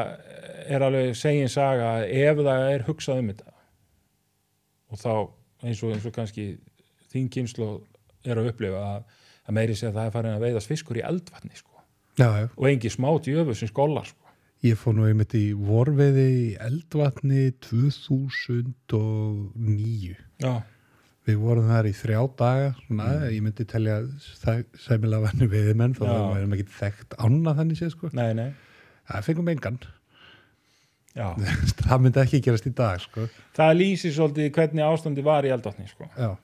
er alveg segjinn saga að ef það er hugsað um þetta og þá eins og, eins og kannski þín kynslu er að upplifa að, að meiri segja að það er farin að veiðast fiskur í eldvatni sko. Já, já. Og engi smátt í öfu sem skólar sko. Ég fór nú einmitt í vorveiði í eldvatni 2009. Já. Við vorum þar í þrjá daga, svona, mm. ég myndi telja sæmil af henni við menn, þá erum við ekki þekkt annað þannig séð sko. Nei, nei. Það fengum engan. Já. það myndi ekki gerast í dag sko. Það lýsi svolítið hvernig ástandi var í eldotni sko. Já.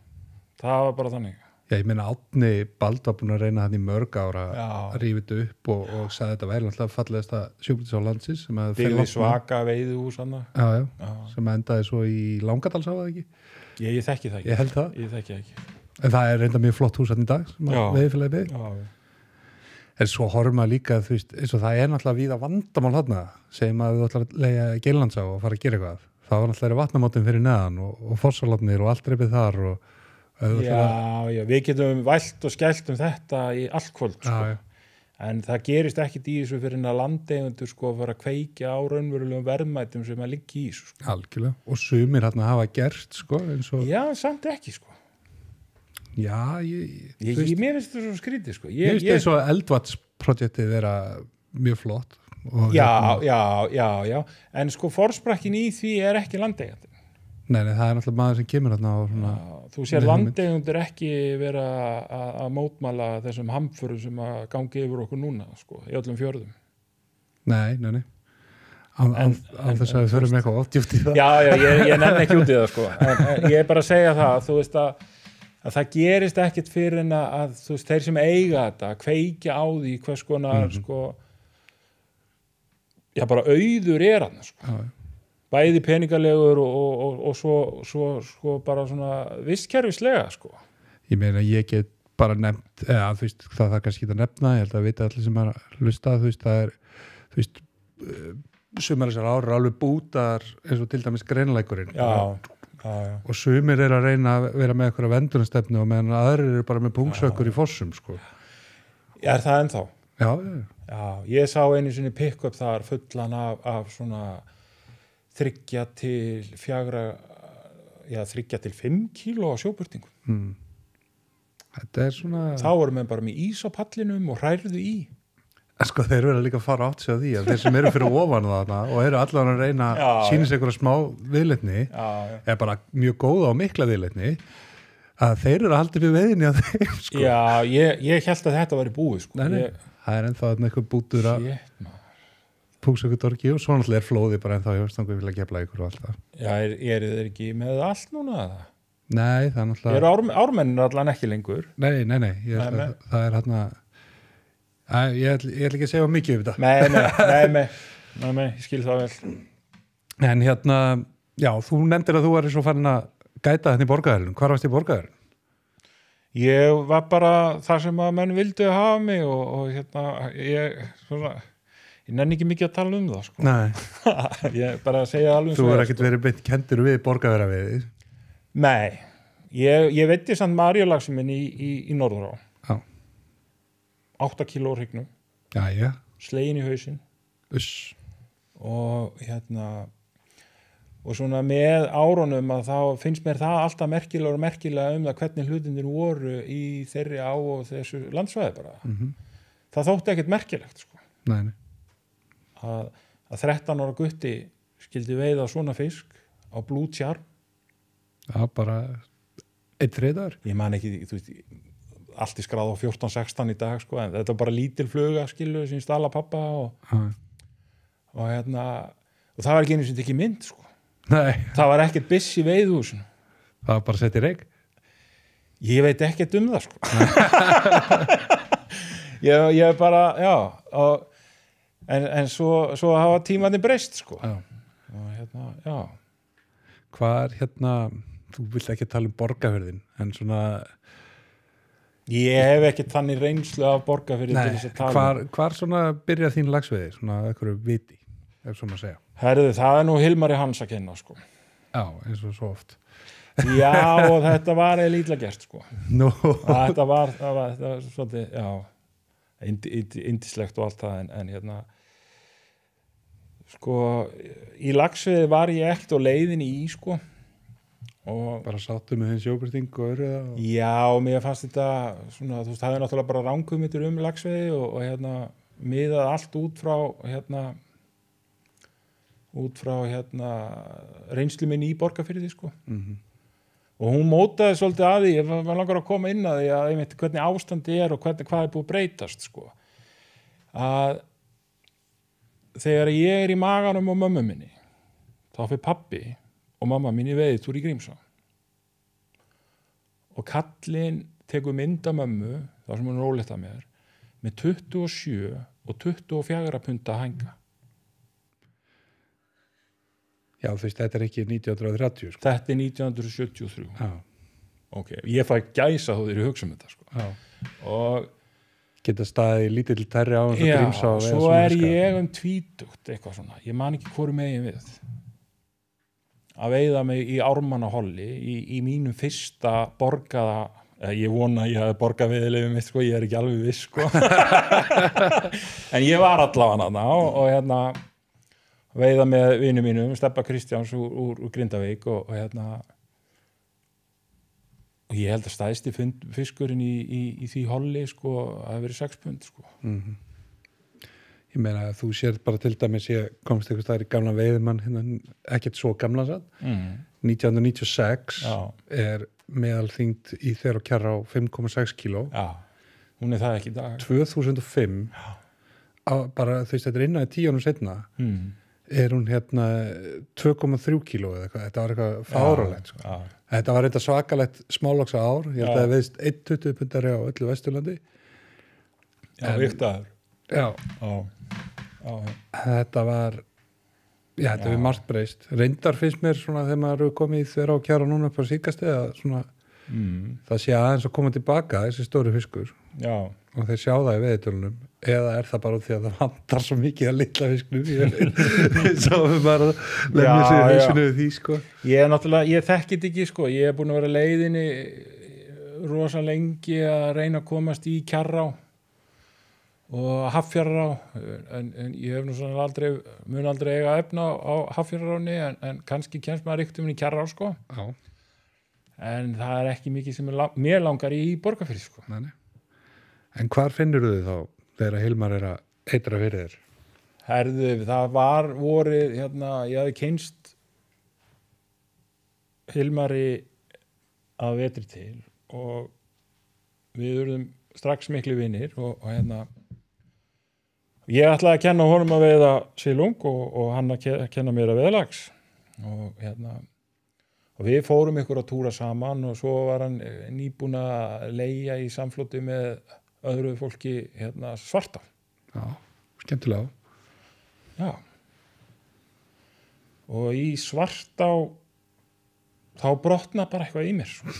Það var bara þannig ég meina átni Bald var búin að reyna hann í mörg ára að rífa þetta upp og, og sagði þetta væri alltaf fallegast að sjúkvæmtis á landsins Dyrði svaka veiðu svona. Já, já, já. sem endaði svo í langadalsáðað ekki Ég, ég þekki það ekki Ég held það, ég það ekki. En það er reynda mjög flott hús hann í dag veiðfélagi beði En svo horfum maður líka þú veist, eins og það er náttúrulega víða vandamál hann sem að þú ætlar að lega geilandsá og fara að gera eitthvað það var náttúrulega vatnamótum fyrir neðan og, og fórsálafnir og allt reyfið þar og Já, já, við getum vælt og skellt um þetta í allkvöld sko. en það gerist ekkit í þessu fyrir að landegundur sko fara að kveikja á raunverulegum verðmætum sem að liggi í þessu sko. Algjörlega, og sumir hérna hafa gert sko og... Já, samt ekki sko Já, ég... Ég, veist, ég mér finnst þetta svo skrítið sko Ég, ég finnst þetta svo að eldvatsprojektið vera mjög flott Já, hérna... já, já, já en sko forsprakkin í því er ekki landegjandi Nei, nei, það er alltaf maður sem kemur hérna svona... Þú sér landegundur ekki vera að mótmala þessum hamförum sem að gangi yfir okkur núna, sko, í öllum fjörðum Nei, nei, nei Af þess að við förum eitthvað oft út í það Já, já, ég, ég nenn ekki út í það, sko en, Ég er bara að segja það, þú veist að, að það gerist ekkit fyrir en að þú veist, þeir sem eiga þetta kveikja á því hvers konar, mm -hmm. sko Já, bara auður er hann, sko Já, já bæði peningalegur og, og, og, og svo, svo sko, bara svona visskerfislega sko. Ég meina ég get bara nefnt, eða þú veist það þarf kannski að nefna, ég held að vita allir sem er hlustað, þú veist það er þú veist, eh, sumar þessar ára alveg bútar eins og til dæmis greinleikurinn og sumir er að reyna að vera með eitthvað vendunastefnu og meðan aðrir eru bara með pungsökur í fossum sko. Ég er það ennþá? Já, já. já ég sá einu sinni pick-up þar fullan af, af svona þryggja til fjagra já þryggja til 5 kíló á sjóburtingum mm. þetta er svona þá erum við bara með ís á pallinum og hræruðu í en sko þeir verða líka að fara átt sig á því þeir sem eru fyrir ofan þarna og eru allan að reyna að sínist einhverja smá viðletni er bara mjög góða og mikla viðletni að þeir eru að halda fyrir veðinni að þeim sko. já ég, ég held að þetta var í búi sko. nei, nei. Ég... það er ennþá einhver bútur að Sjétna. Púksökkutorki og svo náttúrulega er flóði bara en þá hefur stangu vilja gefla ykkur og alltaf Já, er, er þið ekki með allt núna? Nei, það er náttúrulega Er ár, ármennir allan ekki lengur? Nei, nei, nei, nei, ætla, nei. það er hérna ég ætla ætl ekki að segja mikið um þetta Nei, nei, nei, nei, ég skil það vel En hérna, já, þú nefndir að þú er svo fann að gæta þetta í borgaðarinn, hvað varst í borgaðarinn? Ég var bara þar sem að menn vildi hafa mig og, og hérna, ég, svona ég nenni ekki mikið að tala um það sko. ég bara segja alveg Þú verður ekkert sko. verið beint kendur við borgaverða við Nei, ég, ég veitir samt marjalagsum minn í, í, í Norðurá Já 8 kilo hrygnum slegin í hausin Uss. og hérna og svona með áronum að þá finnst mér það alltaf merkilega og merkilega um það hvernig hlutinir voru í þeirri á og þessu landsvæði bara mm -hmm. það þótti ekkert merkilegt sko. nei, nei að, að 13 ára gutti skildi veiða svona fisk á blútsjar Já, bara eitt reyðar Ég man ekki, þú veist allt í skráð á 14-16 í dag sko, en þetta er bara lítil fluga, skilu sem stala pappa og, og hérna og það var ekki einu sem tekið mynd sko. það var ekkert biss í veiðhúsinu það var bara að setja í reg ég veit ekkert um það sko. ég, ég bara, já og en, en svo, svo hafa tímaðin breyst sko já. og hérna, já hvað er hérna þú vill ekki tala um borgarverðin en svona ég hef ekki þannig reynslu af borgarverðin til þess að tala hvar, hvar svona byrjar þín lagsveði, svona ekkur viti ef svona segja Herðu, það er nú Hilmari Hans að kenna sko já, eins og svo oft já, og þetta var eða lítla gert sko Nú no. þetta var, það var, það var, það var svolítið, já indislegt og allt það en, en hérna sko í lagsveið var ég ekkert og leiðin í sko og bara sattu með þeim sjóbristing og öru og... já, mér fannst þetta svona, þú veist, það er náttúrulega bara ránkumitur um lagsveið og, og hérna miðað allt út frá hérna út frá hérna reynslu minni í borgarfyrði sko mm -hmm og hún mótaði svolítið að því ef maður langar að koma inn að því að einmitt hvernig ástandi er og hvernig hvað er búið breytast sko að þegar ég er í maganum og mömmu minni þá fyrir pappi og mamma minni veðið túr í Grímsson og kallin tekur mynda mömmu þar sem hún er óletta mér með 27 og 24 punta hanga Já, þú veist, þetta er ekki 1930 sko. Þetta er 1973 Já. Ok, ég fæ gæsa þú þegar ég hugsa um þetta sko. og Geta staðið lítill terri á Já, svo, svo er sko. ég um tvítugt eitthvað svona, ég man ekki hverju megin við að veiða mig í ármannaholli í, í mínum fyrsta borgaða eh, ég vona að ég hafi borgað viðlegum mitt sko, ég er ekki alveg viss sko en ég var allavega hann og, og hérna veiða með vinnu mínu um Steppa Kristjáns úr, úr, úr Grindavík og, og hérna og ég held að stæðst í fiskurinn í, í, í því holli sko að það verið 6 pund sko mm -hmm. Ég meina að þú sér bara til dæmis ég komst eitthvað stær í gamla veiðmann hérna, ekkert svo gamla sann mm. 1996 Já. er meðalþyngd í þeirra og kjara á 5,6 kíló hún er það ekki í dag 2005 bara þú veist þetta er inn að tíunum setna mm er hún hérna 2,3 kíló eða eitthvað, þetta var eitthvað fáralegt sko. þetta var eitthvað svakalegt smáloksa ár, ég held að það veist 1,20 pundari á öllu vesturlandi Já, viktaður Já, já. Þetta var já, þetta já. við margt breyst reyndar finnst mér svona þegar maður eru komið þegar á kjara núna på síkastu mm. það sé aðeins að koma tilbaka þessi stóri fiskur Já og þeir sjá það í veðitölunum eða er það bara því að það vantar svo mikið að litla fisknum svo að við bara lemjum sér hausinu við því sko ég er náttúrulega, ég þekkit ekki sko ég er búin að vera leiðinni eh, rosa lengi að reyna að komast í kjarrá og haffjarrá en, en ég hef nú svona aldrei mun aldrei eiga efna á haffjarráni en, en kannski kemst maður yktum í kjarrá sko Já. en það er ekki mikið sem lang, mér langar í borgarfyrð sko nei, nei En hvar finnur þau þá þegar Hilmar er að eitra fyrir þér? Herðu, það var voru, hérna, ég hafi kynst Hilmari að vetri til og við vorum strax miklu vinnir og, og hérna ég ætlaði að kenna honum að veiða sílung og, og hann að kenna mér að veiða lags og hérna og við fórum ykkur að túra saman og svo var hann nýbúna að leia í samflóti með öðru fólki hérna, svarta Já, skemmtilega Já og í svarta þá brotna bara eitthvað í mér sko.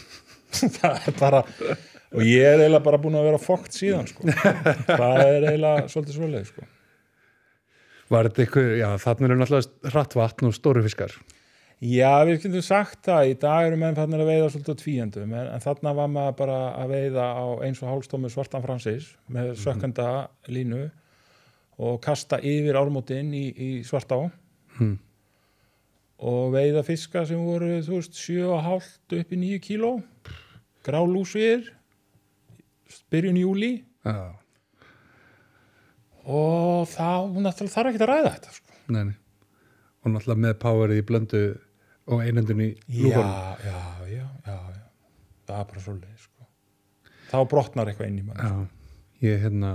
það er bara og ég er eiginlega bara búin að vera fokt síðan sko. það er eiginlega svolítið svolítið sko. Var þetta eitthvað, já þarna er náttúrulega hrattvatn og stórufiskar Já, við getum sagt það, í dag eru menn fannir að veiða svolítið á tvíendum, en, en þarna var maður bara að veiða á eins og hálstómi svartan fransis með mhm. sökkenda línu og kasta yfir ármótin í, í svartá hmm. og veiða fiska sem voru, þú veist, 7,5 upp í 9 kíló, grálúsir, byrjun júli ah. og það, hún ætlar ekki að ræða þetta, sko. Neini, og náttúrulega með powerið í blöndu og einandun í lúkonum já, já, já, já, það er bara svolítið sko. þá brotnar eitthvað inn í mann sko. já, ég hérna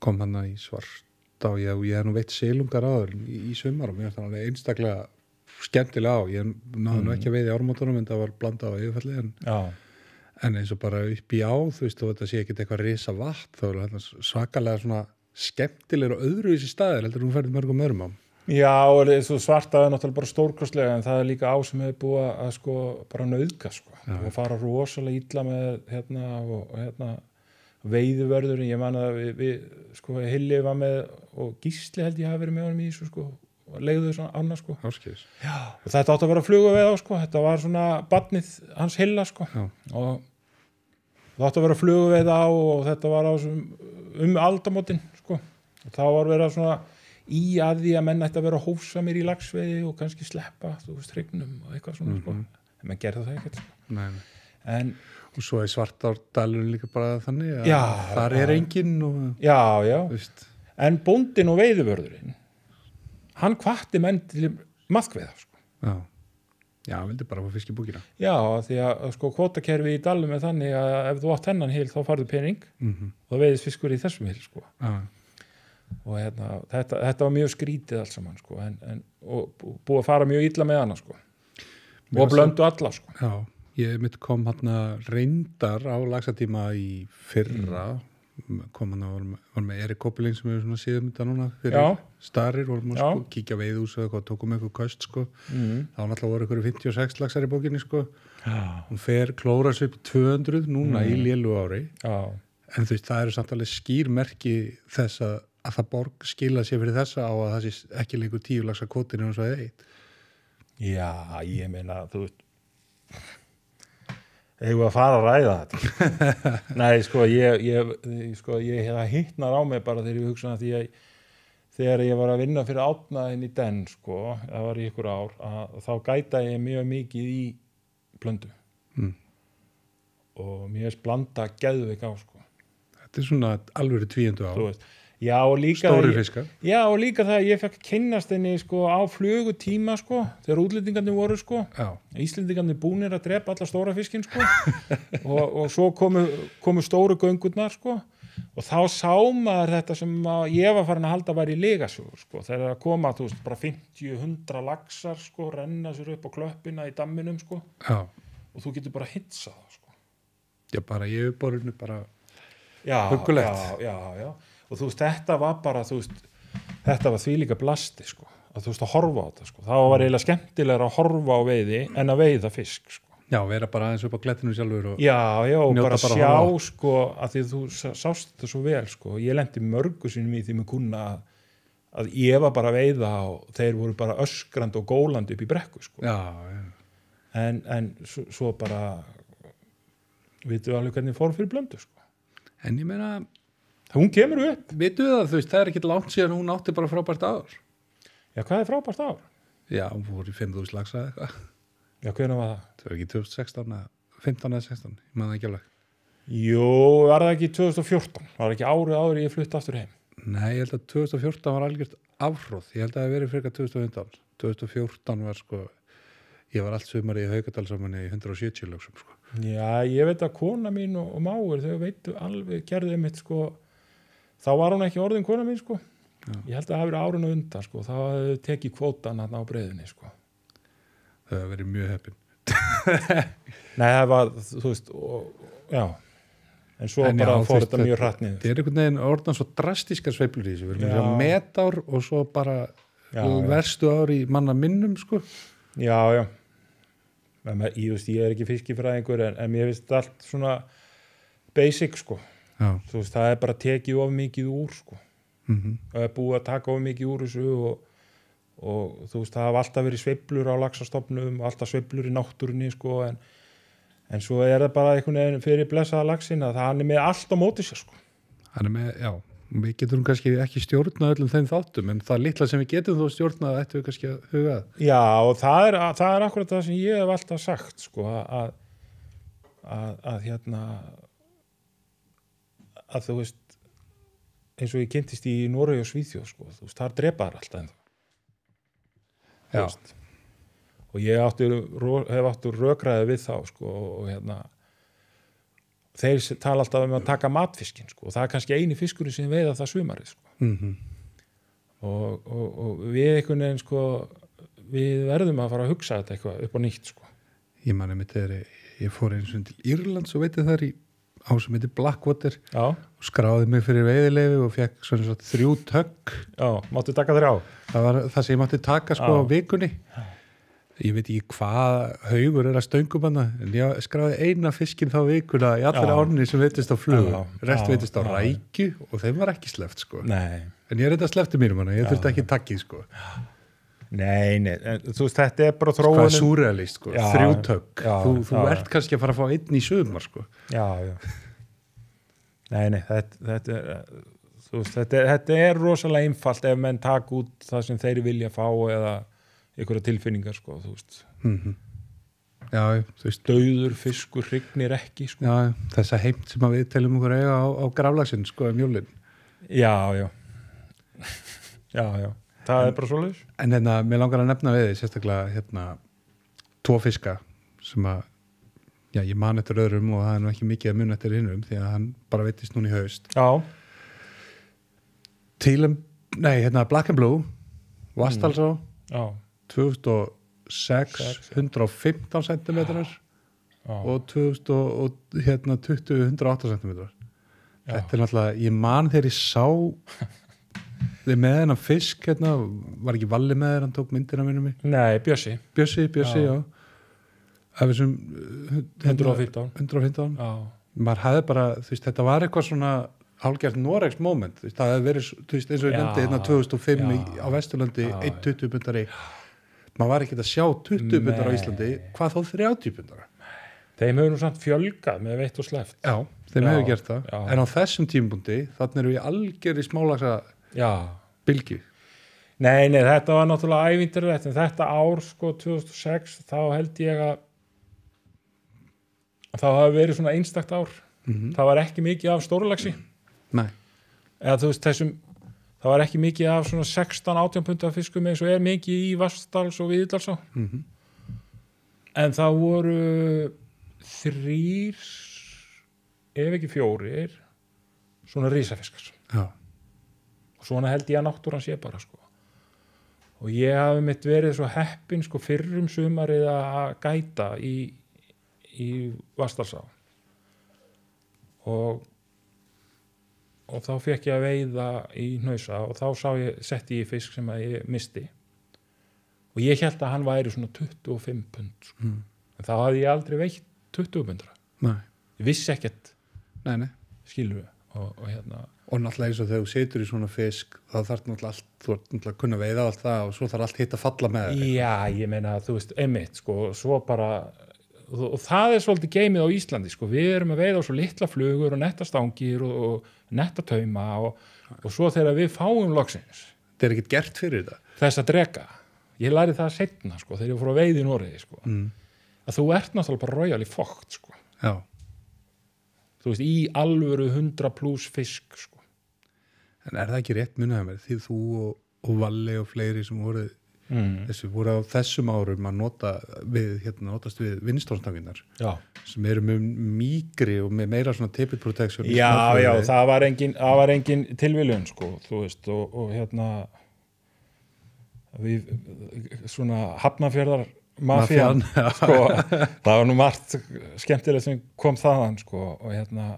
kom hann að í svart og ég, ég hef nú veitt selungar aður í, í sumar og mér finnst það einstaklega skemmtilega á, ég náðu nú mhm. ekki að veið í ármótunum en það var blanda á yfirfalli en, en eins og bara upp í á þú veist og þetta sé ekki eitthvað risa vatn þá er það svakalega svona skemmtilegur og öðru í þessi staðir heldur þú færðið mörgum örmum á Já, svarta er náttúrulega bara stórkostlega en það er líka á sem hefur búið að sko bara nauðka sko. Það fara rosalega ítla með hérna, og, hérna, veiðuvörður ég man að við, við sko Hilli var með og Gísli held ég hafi verið með honum í þessu sko leiðu þessu annars sko Já, þetta átt að vera að fluga við á sko þetta var svona badnið hans Hilla sko Já. og það átt að vera að fluga við á og þetta var á, um aldamotinn sko og þá var verið að svona í að því að menn ætti að vera hófsamir í lagsveiði og kannski sleppa, þú veist, hrygnum og eitthvað svona, mm -hmm. sko. Mhm. en maður gerði það ekkert sko. Nei, nei En, og svo er svartárdalun líka bara þannig að já, þar er enginn já, já, veist. en bondin og veiðvörðurinn hann kvarti menn til maðkveða sko. já, já, hann vildi bara fá fisk í búkina já, því að sko kvotakerfi í dalum er þannig að ef þú átt hennan hil þá farðu pening mm -hmm. og það veiðis fiskur í þessum hil sko já og hérna, þetta, þetta var mjög skrítið alls saman sko, en, en, og, og búið að fara mjög illa með hana sko. og blöndu alla sko. Já, ég mitt kom hérna reyndar á lagsatíma í fyrra mm. kom hann að var með Erik Koppelin sem er svona síðan mynda um núna fyrir Já. starir og sko, kíkja veið ús og tókum eitthvað köst sko. mm. þá hann alltaf voru ykkur 56 lagsar í bókinni sko. hún fer klóras upp 200 núna mm. í lélu ári Já. en þú veist það eru samt alveg skýrmerki þess að að það borg skila sér fyrir þessa á að það sé ekki lengur tíu lagsa kvotin eins og það eitt Já, ég meina þú hefur að fara að ræða þetta Nei, sko ég, ég, sko, ég hittnar á mig bara þegar ég hugsa að um því að þegar ég var að vinna fyrir átnaðin í den sko, það var í ykkur ár þá gæta ég mjög mikið í blöndu mm. og mér erst blanda gæðveik á sko Þetta er svona alveg tvíundu á Þú veist Já og líka Stóri fiskar Já og líka það að ég fekk kynnast henni sko á flugutíma sko þegar útlendingarnir voru sko já. Íslendingarnir búinir að drepa alla stóra fiskin sko og, og svo komu, komu stóru göngurnar sko og þá sá maður þetta sem ég var farin að halda að vera í legasjóður sko þegar það koma þú veist bara 50-100 laxar sko renna sér upp á klöppina í damminum sko já. og þú getur bara hitsað sko Já bara ég er borðinu bara Já, já, já, já og þú veist, þetta var bara veist, þetta var því líka blasti sko, að þú veist, að horfa á þetta sko. það var eiginlega skemmtilega að horfa á veiði en að veiða fisk sko. Já, vera bara eins og upp á glettinu sjálfur Já, já, bara, bara sjá sko að því þú sást þetta svo vel sko ég lendi mörgu sínum í því með kuna að, að ég var bara að veiða og þeir voru bara öskrand og góland upp í brekku sko já, já. en, en svo, svo bara vitu alveg hvernig fór fyrir blöndu sko En ég meina að Það hún kemur upp. Vitu það þú veist, það er ekkit langt síðan hún átti bara frábært ár. Já, hvað er frábært ár? Já, hún voru í 5.000 lags að eitthvað. Já, hvernig var það? Það var ekki 2016 eða 15 eða 16, ég maður það ekki alveg. Jú, var það ekki 2014? Var það ekki árið árið ég flutti aftur heim? Nei, ég held að 2014 var algjört afhróð. Ég held að það hef verið fyrir 2015. 2014 var sko, ég var allt sumar í haugadalsamunni í 170 lögsum sko. Já, ég veit að kona mín og, og máur, þau veitu alveg, gerðið mitt sko þá var hún ekki orðin kona mín sko Já. ég held að það hefur árinu undan sko þá hefur tekið kvótan hann á breyðinni sko það hefur verið mjög heppin nei það var þú veist og, já en svo en bara fór þetta mjög hrattnið það er einhvern veginn orðan svo drastískar sveiflur í þessu við erum meðdár og svo bara já, verstu ári manna minnum sko já já ég, veist, ég er ekki fiskifræðingur en, en ég veist allt svona basic sko veist, það er bara tekið of mikið úr sko. mm -hmm. það er búið að taka of mikið úr þessu og, og þú veist það hafa alltaf verið sveiblur á laxastofnum alltaf sveiblur í náttúrunni sko, en, en svo er það bara einhvern veginn fyrir blessaða laxin að það er með allt á móti sér sko. hann er með, já Við getum kannski ekki stjórna öllum þeim þáttum en það er litla sem við getum þó stjórna þetta er kannski að huga Já og það er, það er akkurat það sem ég hef alltaf sagt sko, að, að, að hérna að þú veist eins og ég kynntist í Noregi og Svíþjóð sko, þú veist, þar drepaðar alltaf en það veist, og ég áttur, hef áttur rökraði við þá sko, og hérna þeir tala alltaf um að taka matfiskin sko, og það er kannski eini fiskurinn sem veiða það sumarið mm -hmm. og, og, og við einhvern veginn sko við verðum að fara að hugsa þetta eitthvað upp á nýtt sko. Ég man að mitt er ég fór eins og til Írlands og veitir þar í á sem heitir Blackwater Já. og skráði mig fyrir veiðilefi og fekk svona svona þrjú tökk Já, máttu taka þér á? Það var það sem ég mátti taka sko Já. á vikunni ég veit ekki hvað haugur er að stöngum hana, en ég skráði eina fiskin þá vikuna í allra orni sem veitist á flug, rest veitist á rækju og þeim var ekki sleft sko Nei. en ég er þetta sleftið mínum hana, ég þurfti ekki takkið sko Nei, nei, þú veist, þetta er bara sko, þróunum. Hvað er surrealist, sko, þrjútökk. Þú, þú já, ert já. kannski að fara að fá einn í sögumar, sko. Já, já. Nei, nei, þetta, þetta er, þú veist, þetta er, þetta er rosalega einfalt ef menn takk út það sem þeir vilja fá eða ykkur tilfinningar, sko, þú veist. Mm -hmm. Já, þú veist, dauður, fiskur, hrygnir ekki, sko. Já, þessa heimt sem við telum okkur eiga á, á gráflagsinn, sko, mjölinn. Um já, já. já, já það en, er bara svolítið en hérna, mér langar að nefna við því sérstaklega hérna, tvo fiska sem að, já, ég man eftir öðrum og það er nú ekki mikið að mun eftir hinnum því að hann bara veitist núna í haust Tílum, nei, hérna Black and Blue, Vastalsó mm. 2006 115 cm og 2000 og, hérna 20 108 cm þetta er náttúrulega, ég man þegar ég sá Þið með hennar fisk hérna, var ekki valli með þegar hann tók myndina minnum mig? Nei, Bjössi. Bjössi, Bjössi, já. Af þessum... 115. Uh, 115. Hérna, já. Maður hafði bara, þú veist, þetta var eitthvað svona hálgjart Noregs moment, þú veist, það hefði verið, þú veist, eins og ég nefndi hérna 2005 já. á Vesturlandi, 1-20 pundar í. Maður var ekkert að sjá 20 pundar á Íslandi, hvað þóð 30 pundar? Þeim hefur nú samt fjölgað með veitt og sleft. Já, þeim hefur gert það. En á þessum tímpundi, þannig er við algjör í smálaksa bylgi Nei, nei, þetta var náttúrulega ævindirrætt en þetta ár, sko, 2006 þá held ég að þá hafi verið svona einstakt ár mm -hmm. það var ekki mikið af stórulaxi Nei eða þú veist þessum, það var ekki mikið af svona 16-18 punta fiskum eins og er mikið í Vastals og Viðdals mm -hmm. en það voru þrýr ef ekki fjórir svona risafiskar Já svona held ég að náttúran sé bara sko. og ég hafi mitt verið svo heppin sko, fyrrum sumarið að gæta í, í Vastalsá og og þá fekk ég að veiða í nöysa og þá ég, setti ég fisk sem að ég misti og ég held að hann væri svona 25 pund sko. mm. en þá hafði ég aldrei veitt 20 pundra ég vissi ekkert skilfu og, og hérna og náttúrulega eins og þegar þú setur í svona fisk þá þarf náttúrulega allt, þú ert náttúrulega að kunna veiða allt það og svo þarf allt hitt að falla með það Já, ég meina, þú veist, emitt sko, svo bara, og það er svolítið geimið á Íslandi, sko, við erum að veiða á svo litla flugur og nettastangir og, og nettatauma og, og svo þegar við fáum loksins Þetta er ekkert gert fyrir þetta? Þess að drega, ég læri það setna, sko, þegar ég fór að veið í Nóriði, sko mm. að þú ert náttúrulega bara en er það ekki rétt munið að mér því þú og, og Valli og fleiri sem voru mm. þessi voru á þessum árum að nota við, hérna notast við vinnstofnstafinnar sem eru með mýgri og með meira svona tepid protection Já, já, það var engin, engin tilviljun sko, þú veist og, og hérna við svona hafnafjörðar mafían, sko það var nú margt skemmtilegt sem kom þaðan sko og hérna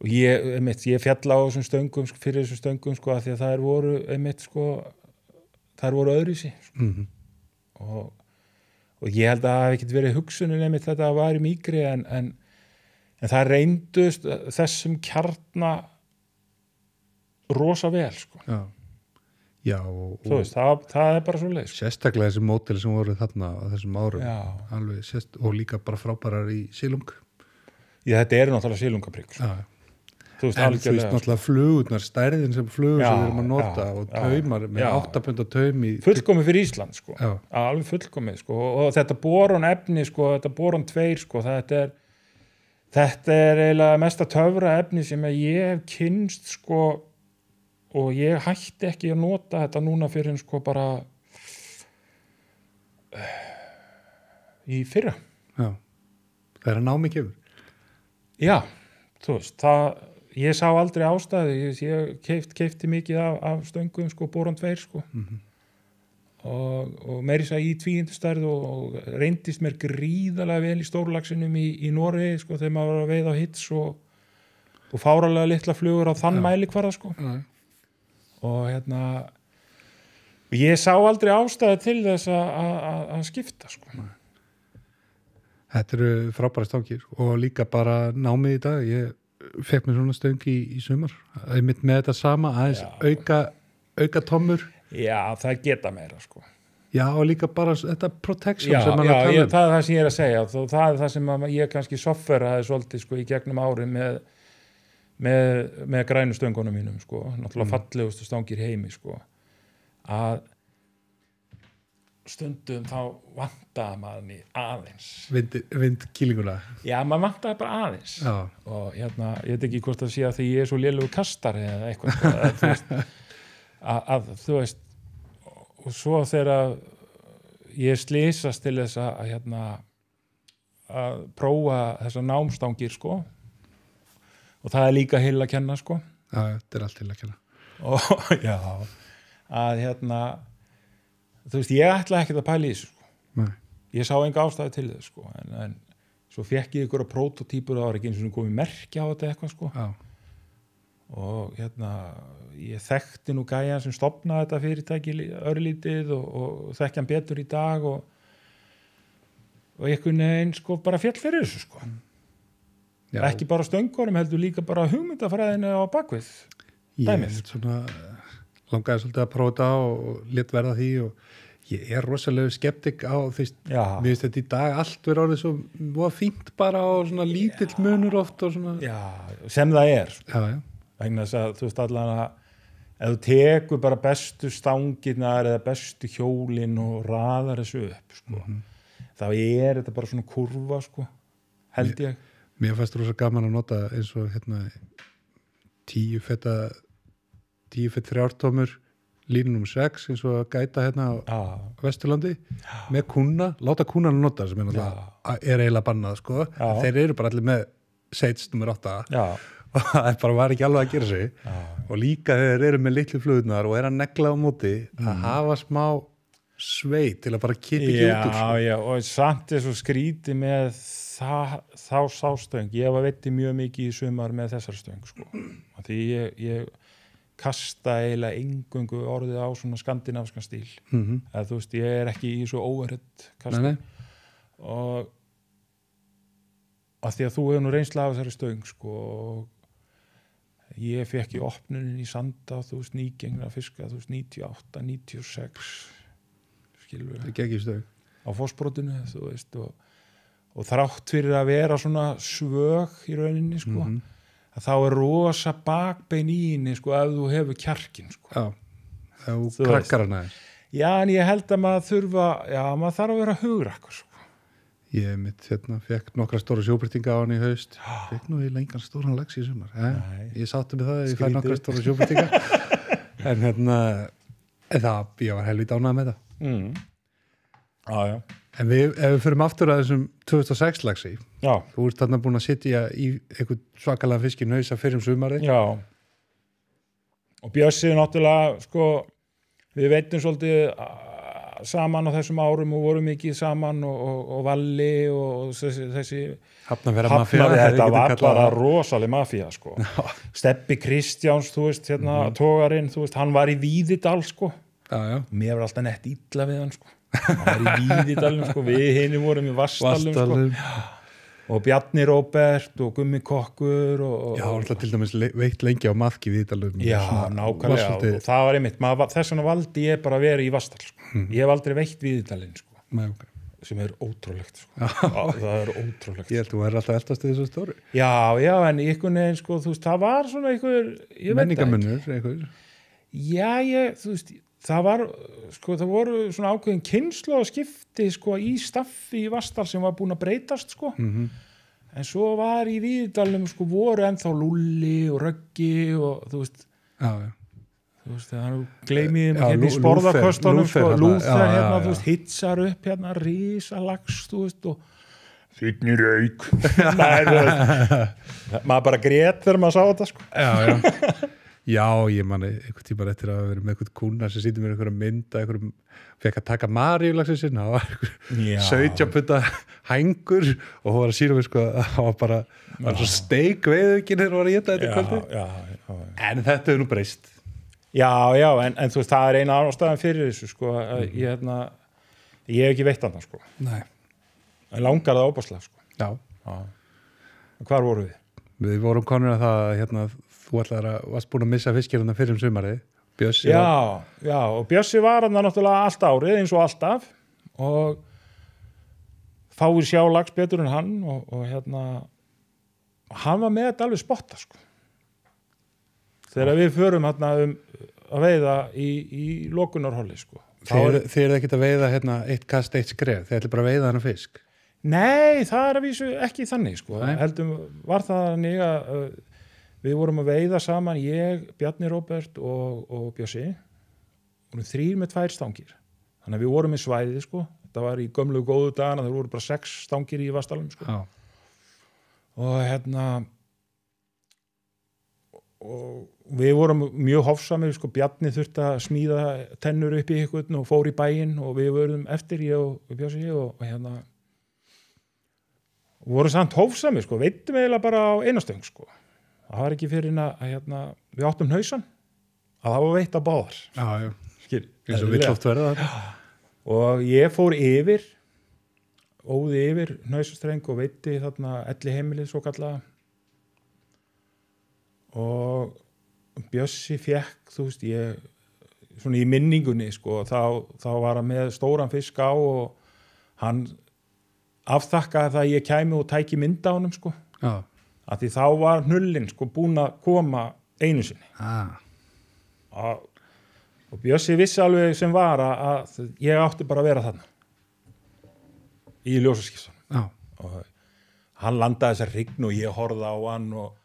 og ég, einmitt, ég fjalla á þessum stöngum sko, fyrir þessum stöngum sko að því að það er voru einmitt sko það er voru öðru í sig sko. mm -hmm. og, og ég held að það hef ekkert verið hugsunin einmitt þetta að var um í mýgri en, en, en það reyndust þessum kjarnar rosa vel sko Já, Já og, veist, það, það er bara svo leið sko. Sérstaklega þessi mótil sem voru þarna á þessum árum sérst, og líka bara frábærar í sílung Já þetta eru náttúrulega sílungaprygg sko. Já veist, en þú veist sko. náttúrulega flugurnar stærðin sem flugur sem við erum að nota já, og taumar já, með 8 pund að taumi fullkomi fyrir Ísland sko já. alveg fullkomi sko og þetta borun efni sko, þetta borun tveir sko þetta er, þetta er eiginlega mest að töfra efni sem ég hef kynst sko og ég hætti ekki að nota þetta núna fyrir en sko bara í fyrra það er að ná mikið já, þú veist, það ég sá aldrei ástæðu ég, ég keift, keifti mikið af, af stöngum sko, boran tveir sko mm -hmm. og, og meirins að í tvíindustærð og, og reyndist mér gríðalega vel í stórlagsinum í, í Nóri sko þegar maður var að veið á hits og, og fáralega litla flugur á þann ja. mæli hverða sko ja. og hérna ég sá aldrei ástæðu til þess að skipta sko Nei. Þetta eru frábæri stangir og líka bara námið í dag ég fekk mér svona stöngi í, í sumar með, með þetta sama aðeins auka, auka tómur Já, það geta meira sko Já, og líka bara þetta protection já, sem mann að tala um Já, það er það sem ég er að segja Þó, það er það sem ég kannski sofferaði svolítið sko, í gegnum ári með, með, með grænustönguna mínum sko, náttúrulega mm. fallegustu stöngir heimi sko, að stundum þá vantaði maður henni aðeins vind, vind kýlinguna já maður vantaði bara aðeins já. og hérna, ég veit ekki hvort að sé að því ég er svo lélugur kastar eða eitthvað að, þú veist, að, að þú veist og svo þegar ég slýsast til þess að hérna að prófa þessa námstangir sko og það er líka heil að kenna sko já, þetta er allt heil að kenna og já, að hérna þú veist, ég ætla ekki að pæla í þessu sko. ég sá enga ástæði til þau sko. en, en svo fekk ég ykkur að prototípur það var ekki eins og komið merkja á þetta eitthvað sko. og hérna ég þekkti nú gæjan sem stopnaði þetta fyrirtæki örlítið og, og þekkja hann betur í dag og og einhvern veginn sko bara fjall fyrir þessu sko Já. ekki bara stöngorum heldur líka bara hugmyndafræðinu á bakvið dæmið ég eh, langaði svolítið að próta og lit verða því og ég er rosalega skeptik á því að mér finnst þetta í dag allt verið orðið svo fínt bara og svona lítill já, munur oft og svona já, sem það er vegna þess að þú veist allan að ef þú tekur bara bestu stangirnar eða bestu hjólin og raðar þessu upp sko, mm -hmm. þá er þetta bara svona kurva sko, held ég Mér, mér fannst rosa gaman að nota eins og hérna tíu fetta tíu fett þrjártómur línum 6 eins og gæta hérna á ah. Vesturlandi ah. með kuna, láta kunan nota sem er, ah. er eiginlega bannað sko þeir eru bara allir með seits nr. 8 og það bara var ekki alveg að gera sig og líka þeir eru með litlu flugnar og er að negla á móti að mm. hafa smá sveit til að bara kipa ekki já, út úr sko. já, og samt þessu skríti með það, þá sástöng ég var veitti mjög mikið í sumar með þessar stöng sko. því ég, ég kasta eiginlega engungu orðið á svona skandinavskan stíl mm -hmm. að þú veist, ég er ekki í svo óverhett kasta nei, nei. og að því að þú hefur nú reynsla af þessari stöng sko, og ég fekk í opnunin í sanda þú veist, nýgengna fiska þú veist, 98, 96 skilur við það er ekki stöng á fósbrotinu, þú veist og, og þrátt fyrir að vera svona svög í rauninni, sko mm -hmm að þá er rosa bakbein í henni sko ef þú hefur kjarkin sko. Já, þá krakkar hann aðeins. Já, en ég held að maður þurfa, já, maður þarf að vera hugrakkur sko. Ég mitt hérna fekk nokkra stóra sjóbyrtinga á hann í haust, fekk nú í lengan stóran lags í sumar. Eh? Ég sátti með það að ég fær nokkra stóra sjóbyrtinga, en hérna, en það, ég var helvið dánað með það. Mm. Ah, já, já. En við, ef við förum aftur að þessum 2006 lagsi, Já. þú ert þarna búin að sitja í eitthvað svakalega fiskin hausa fyrir um sumari. Já, og Bjössið náttúrulega, sko, við veitum svolítið saman á þessum árum og vorum mikið saman og, og, og valli og þessi, þessi hafnafæra mafíja. Þetta var bara rosalega mafíja, sko. Já. Steppi Kristjáns, þú veist, hérna, mm -hmm. tógarinn, þú veist, hann var í Víðidal, sko. Já, já. Mér var alltaf nett ítla við hann, sko hann var í Víðidalum sko, við hinni vorum í Vastalum, Vastalum. Sko. og Bjarni Róbert og Gummi Kokkur og, og, já, alltaf til dæmis le veikt lengi á maðki Víðidalum já, nákvæmlega, og, og það var einmitt maður, þess vegna valdi ég bara að vera í Vastal sko. mm. ég hef aldrei veikt Víðidalin sko. Nei, okay. sem er ótrúlegt sko. það er ótrúlegt ég held að þú er alltaf eldast í þessu stóri já, já, en einhvern veginn, sko, þú veist, það var svona einhver, ég veit ekki menningamunur, einhver já, ég, þú veist, ég það var, sko, það voru svona ákveðin kynslu og skipti, sko, í staffi í Vastar sem var búin að breytast, sko mm -hmm. en svo var í Víðdalum, sko, voru ennþá lulli og röggi og, þú veist já, já. þú veist, það er gleimiðum hérna í sporðarkostunum, sko lúþar hérna, hérna já, þú veist, hitsar upp hérna, risalags, þú veist, og Þýtni raug Maður bara grétt þegar maður sá þetta sko Já, já Já, ég manni, einhvern tíma eftir að vera með einhvern kúnar sem sýtti mér einhverja mynda, einhverjum, fekk að taka Maríulagsinn sinna, það var einhverjum 17 putta hængur og hún var að síla mér sko að það var bara, það var svo steik veðuginn þegar hún var að geta þetta kvöldi. Já, já, já. En þetta er nú breyst. Já, já, en, en þú veist, það er eina ástæðan fyrir þessu sko, mm. ég, hérna, ég hef ekki veitt annað sko. Nei. En langar það ábáslega sko. Já. Hvar voru við? Við vorum konur að það, hérna, þú ætlaði að, varst búin að missa fiskiruna fyrir um sumarið, Bjössi Já, var... já, og Bjössi var hann náttúrulega allt árið eins og alltaf og fáir sjá lags betur en hann og, og hérna hann var með þetta alveg spotta sko þegar við förum hérna um að veiða í, í lokunarhóli sko Þeir, þeir eru ekkert að veiða hérna, eitt kast, eitt skref, þeir eru bara að veiða hann að fisk Nei, það er að vísu ekki þannig sko, heldum var það nýja uh, við vorum að veiða saman ég, Bjarni Róbert og, og Björsi vorum þrýr með tvær stangir þannig að við vorum í svæðið sko þetta var í gömlu góðu dagana það voru bara sex stangir í vastalum sko. og hérna og við vorum mjög hofsamir sko Bjarni þurfti að smíða tennur upp í ykkur og fór í bæinn og við vorum eftir ég og Björsi og, og hérna vorum samt hofsamir sko veitum eiginlega bara á einastöng sko það var ekki fyrir að hérna, við áttum hausan að það var veitt að báðar já, já. Skil, já, og ég fór yfir óði yfir hausastreng og veitti þarna elli heimilið svo kalla og Bjössi fekk þú veist ég svona í minningunni sko þá, þá var hann með stóran fisk á og hann aftakkaði það að ég kæmi og tæki mynda á hann sko já að því þá var hnullin sko búin að koma einu sinni ah. og, og Bjössi vissi alveg sem var að ég átti bara að vera þarna í ljósaskipsunum ah. og hann landaði þessar rign og ég horða á hann og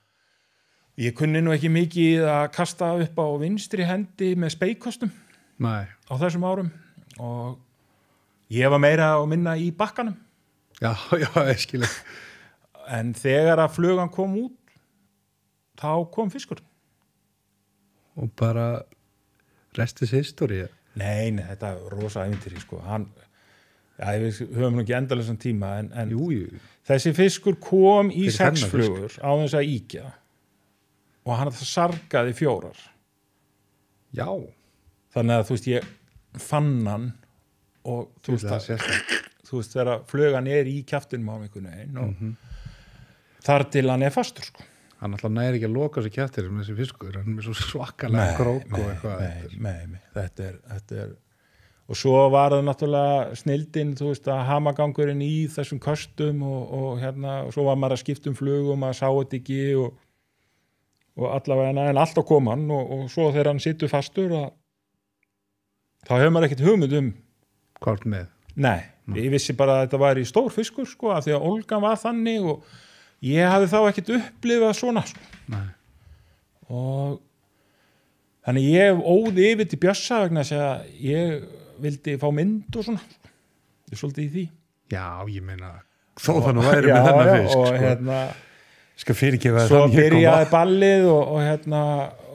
ég kunni nú ekki mikið að kasta upp á vinstri hendi með speikostum Nei. á þessum árum og ég var meira og minna í bakkanum Já, já, eskileg en þegar að flugan kom út þá kom fiskur og bara restis históri nein, þetta er rosa ævindir sko. hann, já, við höfum nú ekki endalessan tíma en, en jú, jú. þessi fiskur kom í sexflugur á þess að íkja og hann sargaði fjórar já þannig að þú veist ég fann hann og þú veist það, þú veist þegar að flugan er í kæftinum á einhvern veginn og mm -hmm þar til hann er fastur sko hann alltaf næri ekki að loka sér kjættir með þessi fiskur, hann er svo svakalega krók og eitthvað nei, þetta er, þetta er og svo var það náttúrulega snildin þú veist að hamagangurinn í þessum kostum og, og hérna og svo var maður að skipta um flug og maður sá þetta ekki og, og allavega en alltaf kom hann og, og svo þegar hann sittur fastur að, þá hefur maður ekkert hugmynd um hvort með? Nei, Ná. ég vissi bara að þetta var í stór fiskur sko að því að Olga var þannig og ég hafi þá ekkert upplifað svona sko. og þannig ég óði yfir til Bjössa vegna þess að ég vildi fá mynd og svona sko. ég svolítið í því Já, ég meina, þó þannig væri með þennan fisk og sko. hérna Ska fyrirgefa það Svo byrjaði ballið og, og hérna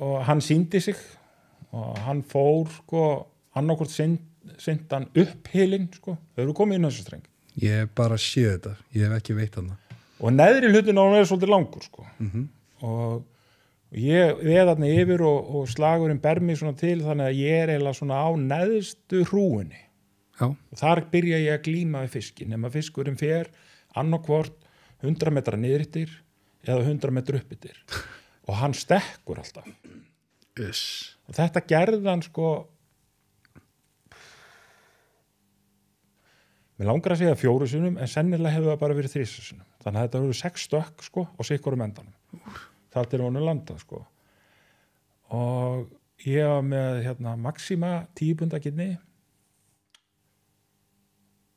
og hann síndi sig og hann fór sko hann okkur syndan upp heilin sko, þau eru komið inn á þessu streng Ég bara sé þetta, ég hef ekki veit hann og neðri hlutin á hann er svolítið langur sko. mm -hmm. og ég veð þarna yfir og, og slagurinn ber mig svona til þannig að ég er eiginlega svona á neðstu hrúinni Já. og þar byrja ég að glýma við fiskin ef maður fiskurinn fer annarkvort 100 metra niðrittir eða 100 metra uppittir og hann stekkur alltaf Is. og þetta gerðan sko Mér langar að segja fjóru sinum en sennilega hefur það bara verið þrísa sinum þannig að þetta eru sex stökk sko og sikkurum endanum þar til honum landað sko og ég var með hérna Maxima típundakinni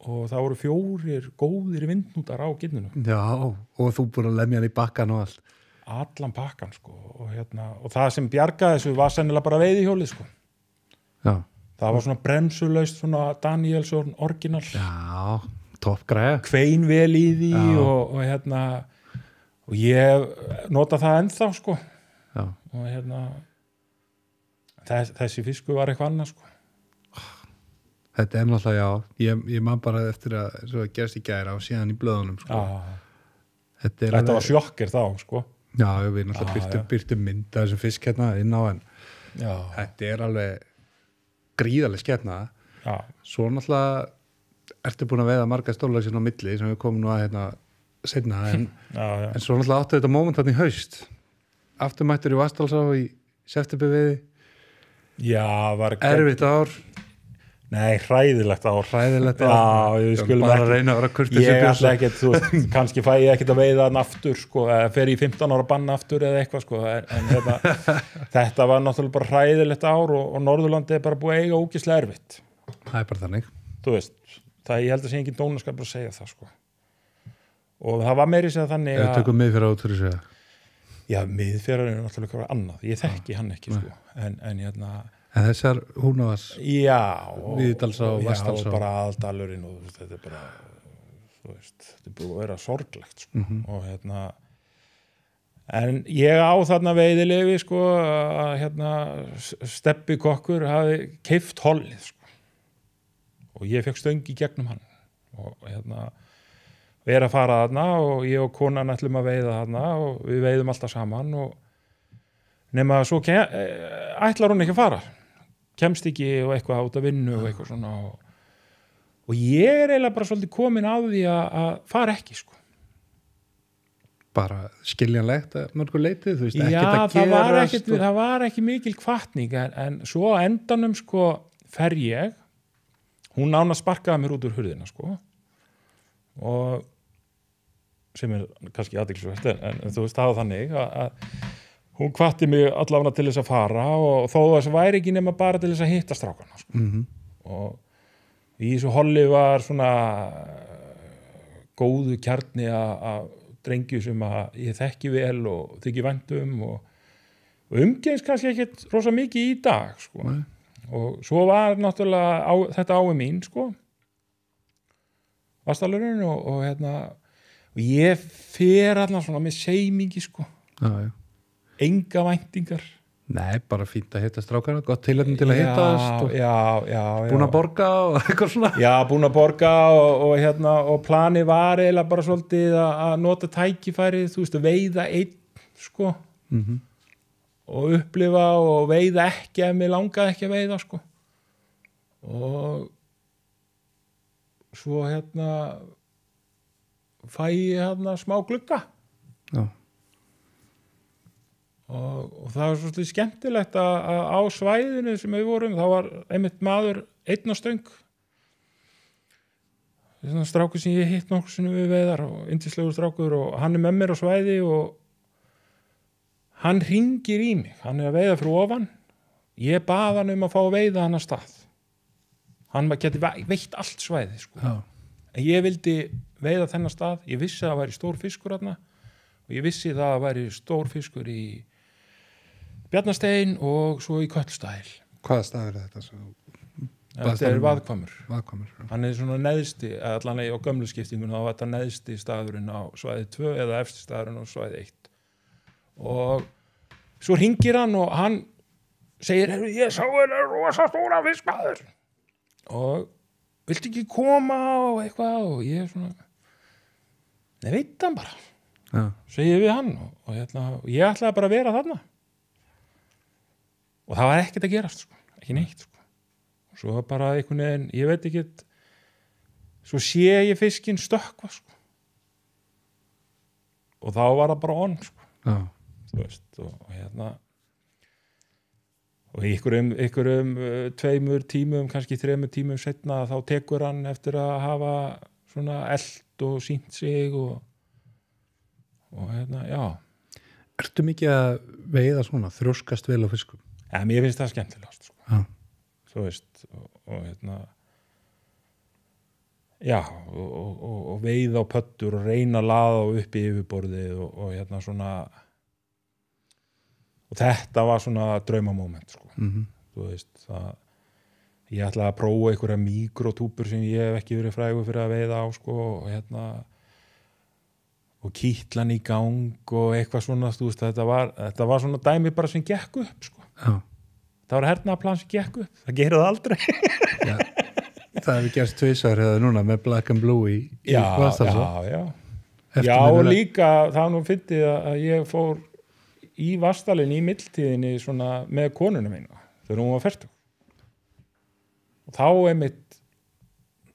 og það voru fjórir góðir vindnútar á ginninu Já, og þú búið að lemja hann í bakkan og allt Allan pakkan sko og, hérna, og það sem bjargaði þessu var sennilega bara veiði hjólið sko Já Það var svona bremsuleust svona Danielsson orginal Já toppgræða hvein vel í því og, og, hérna, og ég nota það ennþá sko. og hérna þess, þessi fisku var eitthvað annað sko. þetta er náttúrulega já ég, ég man bara eftir að, að gerst í gæra og síðan í blöðunum sko. þetta, þetta alveg... var sjokkir þá sko. já við náttúrulega byrtum mynda þessum fisk hérna inn á henn þetta er alveg gríðarlega skemmna svo náttúrulega ertu búin að veiða marga stórlagsinn á milli sem við komum nú að hérna senna en, en svo náttúrulega áttu þetta móment hann í haust aftur mættur í Vastalsá í septemberviði Já, var ekki Erfitt ár Nei, hræðilegt ár Hræðilegt ár Já, ég bara ekki, reyna að vera kurtið Ég ætla ekkert, þú veist, kannski fæ ég ekkert að veiða hann aftur sko, fer í 15 ára banna aftur eða eitthvað sko en þetta, hérna, þetta var náttúrulega bara hræðilegt ár og, og Norðurlandi er bara búið eiga ógislega erfitt Það er bara þannig Þú veist það ég held að sé ekki dónaskapur að segja það sko. og það var meiri sem þannig að Tökum miðfjara út fyrir segja Já, miðfjara er náttúrulega eitthvað annað ég þekki ah, hann ekki sko. en, en, hérna, en þessar hún og þess Já, og, já og bara aðdalurinn og þetta er bara Veist, þetta er búið að vera sorglegt sko. mm -hmm. og hérna en ég á þarna veiðilefi sko, að hérna, steppi kokkur hafi keift hollið sko og ég fekk stöng í gegnum hann og hérna við erum að fara þarna og ég og konan ætlum að veiða þarna og við veiðum alltaf saman og nema svo kem, eh, ætlar hún ekki að fara kemst ekki og eitthvað átt að vinna og eitthvað svona og, og ég er eiginlega bara svolítið komin af því að, að fara ekki sko bara skiljanlegt að mörgur leitið þú veist, Já, ekkert að það gerast ekkert, og... það var ekki mikil kvartning en, en svo endanum sko fer ég hún nána sparkaði mér út úr hurðina sko og sem er kannski aðdeglisvært en, en, en þú veist það á þannig að hún kvatti mig allavega til þess að fara og, og þó þess að væri ekki nema bara til þess að hitta strákana sko. mm -hmm. og í þessu holli var svona eh, góðu kjarni að drengju sem að ég þekki vel og þykki vendum og, og umgengst kannski ekkert rosa mikið í dag sko Nei og svo var náttúrulega á, þetta áið mín sko vastalurinn og, og hérna og ég fer alltaf svona með seimingi sko já, já. enga væntingar Nei, bara fínt að hitta strákana, gott tilöfnum til að hittast og sko. búin að borga og eitthvað svona. Já, búin að borga og, og, hérna, og plani var eða bara svolítið að nota tækifærið, þú veist, að veiða einn, sko. Mm -hmm og upplifa og veiða ekki ef mér langaði ekki að veiða sko og svo hérna fæ ég hérna smá glugga og, og það var svolítið skemmtilegt að, að á svæðinu sem við vorum þá var einmitt maður einn og stöng þess vegna stráku sem ég hitt nokkur sem við veiðar og yndislegu strákur og hann er með mér á svæði og hann ringir í mig, hann er að veiða frá ofan ég baða hann um að fá að veiða hann að stað hann geti veitt allt svæði sko. en ég vildi veiða þennan stað ég vissi að það væri stór fiskur aðna og ég vissi að það væri stór fiskur í Bjarnastein og svo í Kvöldstæl hvaða stað er þetta svo? Þetta er um? vaðkvamur. vaðkvamur. Hann er svona neðsti, allan í gömlu skiptingun, þá var þetta neðsti staðurinn á svæði 2 eða eftir staðurinn á svæði 1 og svo ringir hann og hann segir, ég sá henni rosa stóra fiskaður og vilti ekki koma og eitthvað og ég er svona það veit hann bara ja. segir við hann og, og, hérna, og ég ætlaði bara að vera þarna og það var ekkert að gerast sko. ekki neitt sko. og svo bara einhvern veginn, ég veit ekki svo sé ég fiskinn stökka sko. og þá var það bara onn sko. ja veist, og, og hérna og einhverjum, einhverjum uh, tveimur tímum, kannski þreimur tímum setna þá tekur hann eftir að hafa svona eld og sínt sig og, og hérna, já Ertu mikið að veiða svona þrjóskast vel á fiskum? En ég finnst það skemmtilegast sko. ah. þú veist og, og hérna Já, og, og, og veið á pöttur og reyna að laða upp í yfirborðið og, og hérna svona og þetta var svona draumamoment sko. mm -hmm. þú veist það, ég ætlaði að prófa einhverja mikrotúpur sem ég hef ekki verið frægur fyrir að veiða á sko, og hérna og kýtlan í gang og eitthvað svona veist, þetta, var, þetta var svona dæmi bara sem gekk upp sko. það var hernaðaplan sem gekk upp það gerði það aldrei já, það hefði gerst tvísarhjöðu hérna núna með Black and Blue í, í já, já, já já og líka þá nú fyndi að ég fór í vastalinn í milltíðinni með konunum einu þegar hún var fyrstu og þá er mitt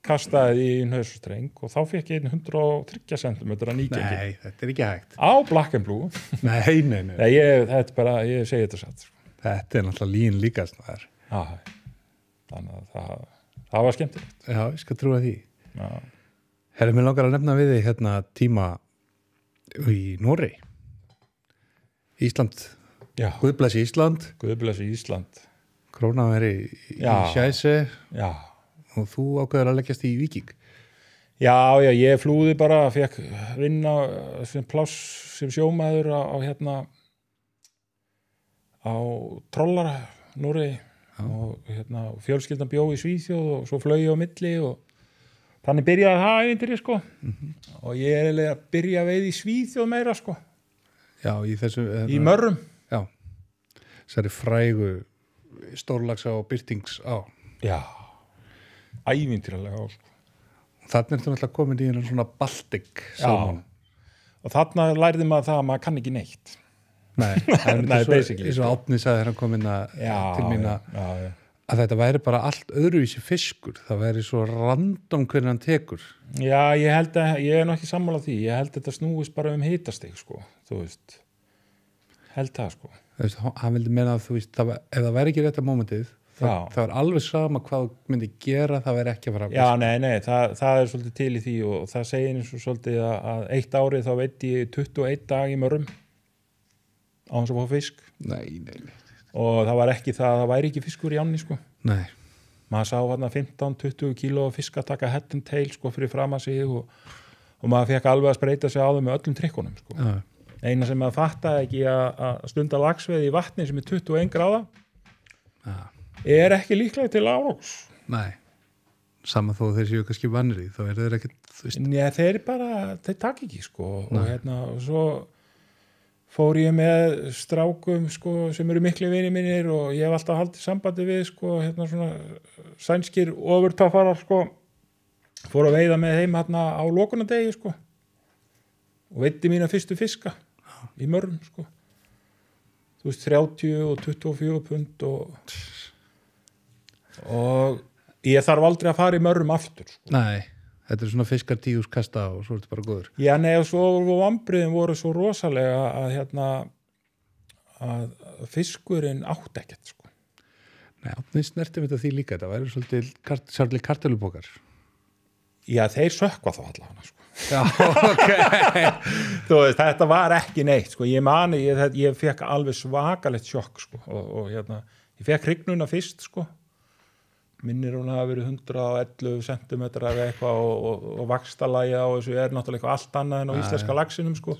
kastaði í nöðsustreng og þá fekk ég 130 cm að nýja Nei, þetta er ekki hægt Á black and blue Nei, nei, nei Nei, ég, þetta er bara, ég segi þetta satt sko. Þetta er náttúrulega lín líka sko, Já, þannig að það, það var skemmtilegt Já, ég skal trúa því Herri, mér langar að nefna við því hérna tíma í Nóri Ísland Guðblessi Ísland Guðblessi Ísland Krónaveri í Sjæse og þú ákveður að leggjast í Viking Já, já, ég flúði bara, fekk vinna eh, sem pláss sem sjómaður á, á hérna á trollara núri og hérna fjölskyldan bjó í Svíþjóð og svo flögi á milli og þannig byrjaði það ævindir ég sko mm -hmm. og ég er eiginlega að byrja veið í Svíþjóð meira sko Já, í þessu... Hérna, í mörrum? Já, þessari frægu stórlagsa og byrtings á. Já, ævindiralega á. Þannig er það alltaf komin í einhvern svona baltik saman. Og þarna læriði maður það að maður kann ekki neitt. Nei, það er basically. Í svona átnisað er hann komin hérna að til mín að að þetta væri bara allt öðruvísi fiskur það væri svo random hvernig hann tekur Já, ég held að, ég er nokkið sammálað því, ég held að þetta snúist bara um hitasteg sko, þú veist held það sko veist, Hann vildi menna að þú veist, það, ef það væri ekki rétt að mómentið, það, það er alveg sama hvað myndi gera, það væri ekki að fara Já, nei, nei, það, það er svolítið til í því og það segir eins og svolítið að, að eitt árið þá veit ég 21 dag í mörgum á hans að fá fisk Nei, nei, nei og það var ekki það, það væri ekki fiskur í ánni sko. Nei. Maður sá hérna 15-20 kíló fisk að taka hettin teil sko fyrir fram að sig og, og maður fekk alveg að spreita sig á þau með öllum trikkunum sko. Ja. Eina sem maður fatta ekki að stunda lagsveið í vatni sem er 21 gráða ja. er ekki líklega til áróks. Nei. Saman þó þeir séu kannski vannrið, þá er þeir ekkert... Nei, þeir bara, þeir takk ekki sko Nei. og hérna og svo fór ég með strákum sko, sem eru miklu vinið mínir og ég hef alltaf haldið sambandi við sko, hérna svona sænskir ofurtafarar sko, fór að veiða með heim hérna á lókunadegi sko. og veitti mína fyrstu fiska í mörn sko. þú veist 30 og 24 pund og og ég þarf aldrei að fara í mörn aftur sko. Nei Þetta er svona fiskar tíus kasta og svo er þetta bara góður. Já, nei, og svo og ambriðin voru svo rosalega að hérna að fiskurinn átt ekkert, sko. Nei, átnið snertum þetta því líka. Það væri svolítið kart, sérlega kartelubokar. Já, þeir sökva þá allavega, sko. Já, ok. Þú veist, þetta var ekki neitt, sko. Ég mani, ég, ég fekk alveg svakalegt sjokk, sko. Og, og hérna, ég fekk hrygnuna fyrst, sko minnir hún hafa verið 111 cm eða eitthvað og, og, og vakstalagja og þessu er náttúrulega eitthvað allt annað en á ja, íslenska ja. lagsinum sko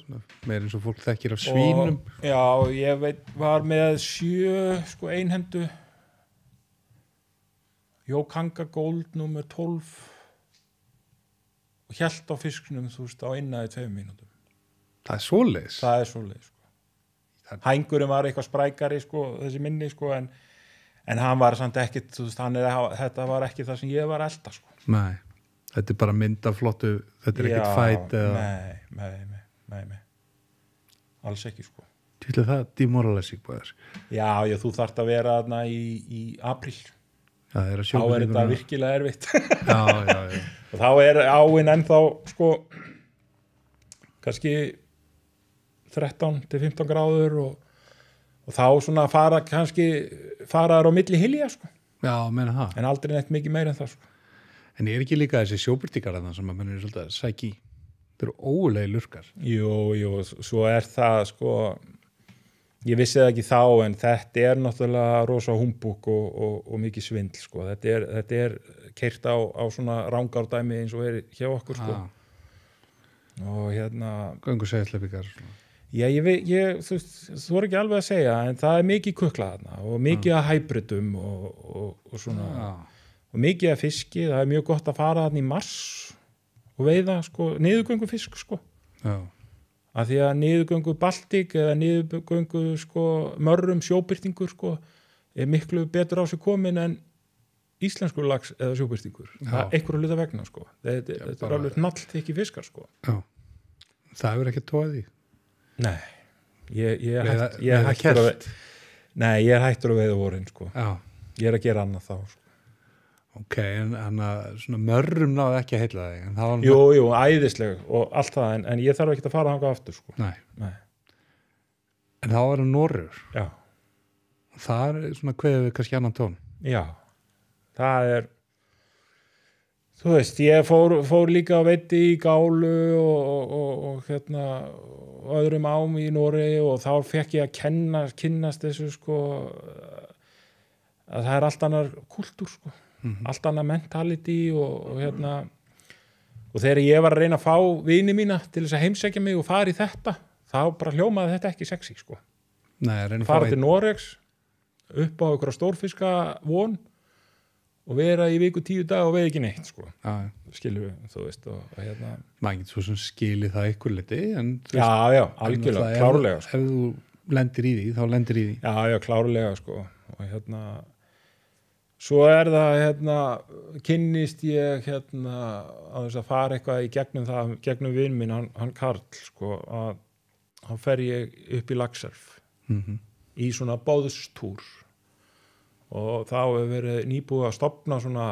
meir eins og fólk þekkir af svínum og, já og ég veit, var með sjö sko einhendu Jókanga Gold nr. 12 og held á fisknum þú veist á einnaði tvei mínútum það er svo leiðis það er svo leiðis sko. hængurum var eitthvað sprækari sko þessi minni sko en en hann var samt ekkit, þú veist, er, þetta var ekki það sem ég var elda sko. Nei, þetta er bara myndaflottu þetta er ekkit fæt eða... Nei, nei, nei, nei, nei alls ekki sko Týrlega það er demoralisík bæðar Já, já, þú þart að vera þarna í, í april Já, það er að sjóka Þá er þetta að... virkilega erfitt Já, já, já Og þá er áinn ennþá sko kannski 13 til 15 gráður og og þá svona fara kannski faraður á milli hilja sko. en aldrei neitt mikið meir en það sko. en er ekki líka þessi sjóbyrtikar sem að mennur er svolítið að sækji þau eru ólega lurkar jú, jú, svo er það sko ég vissi það ekki þá en þetta er náttúrulega rosa humbúk og, og, og mikið svindl sko. þetta er, þetta er keirt á, á svona rángardæmi eins og er hjá okkur sko. ah. og hérna Gangur segja allir byggar svona Já, ég, ég, þú veist, þú voru ekki alveg að segja en það er mikið kukla þarna og mikið mm. að hæbritum og, og, og svona ja. og mikið að fiski, það er mjög gott að fara þarna í mars og veiða sko, niðugöngu fisk sko Já. að því að niðugöngu baltík eða niðugöngu sko mörrum sjóbyrtingur sko er miklu betur á sig komin en íslenskur lags eða sjóbyrtingur eitthvað að luta vegna sko þetta, Já, þetta er alveg nallt ekki fiskar sko Já, það er ekki tóðið Nei, ég, ég er hætt, ég er hættur að veið Nei, ég er hættur að veið á vorin sko. ég er að gera annað þá sko. Ok, en, en svona, mörrum náðu ekki að heila þig Jú, jú, æðislega og allt það en, en ég þarf ekki að fara hanga aftur sko. Nei. Nei En þá er það Norrur Já Það er svona hverfið kannski annan tón Já, það er þú veist, ég fór, fór líka að veiti í gálu og, og, og, og hérna, öðrum ám í Nóri og þá fekk ég að kenna, kynnast þessu sko að það er allt annar kultúr sko, mm -hmm. allt annar mentality og hérna og þegar ég var að reyna að fá vini mína til þess að heimsækja mig og fara í þetta þá bara hljómaði þetta ekki sexy sko Nei, fara til Noregs upp á einhverja stórfiska von og vera í viku tíu dag og veið ekki neitt sko. skilju, þú veist hérna... maður getur svo sem skilji það ykkur liti en þú veist já, já, algjörlega, klárlega sko. ef þú lendir í því, þá lendir í því já, já, klárlega sko. og hérna svo er það hérna kynnist ég hérna að þess að fara eitthvað í gegnum það gegnum vinn minn, hann, hann Karl sko, að hann fer ég upp í Laxarf mm -hmm. í svona báðustúr og þá hefur verið nýbúið að stopna svona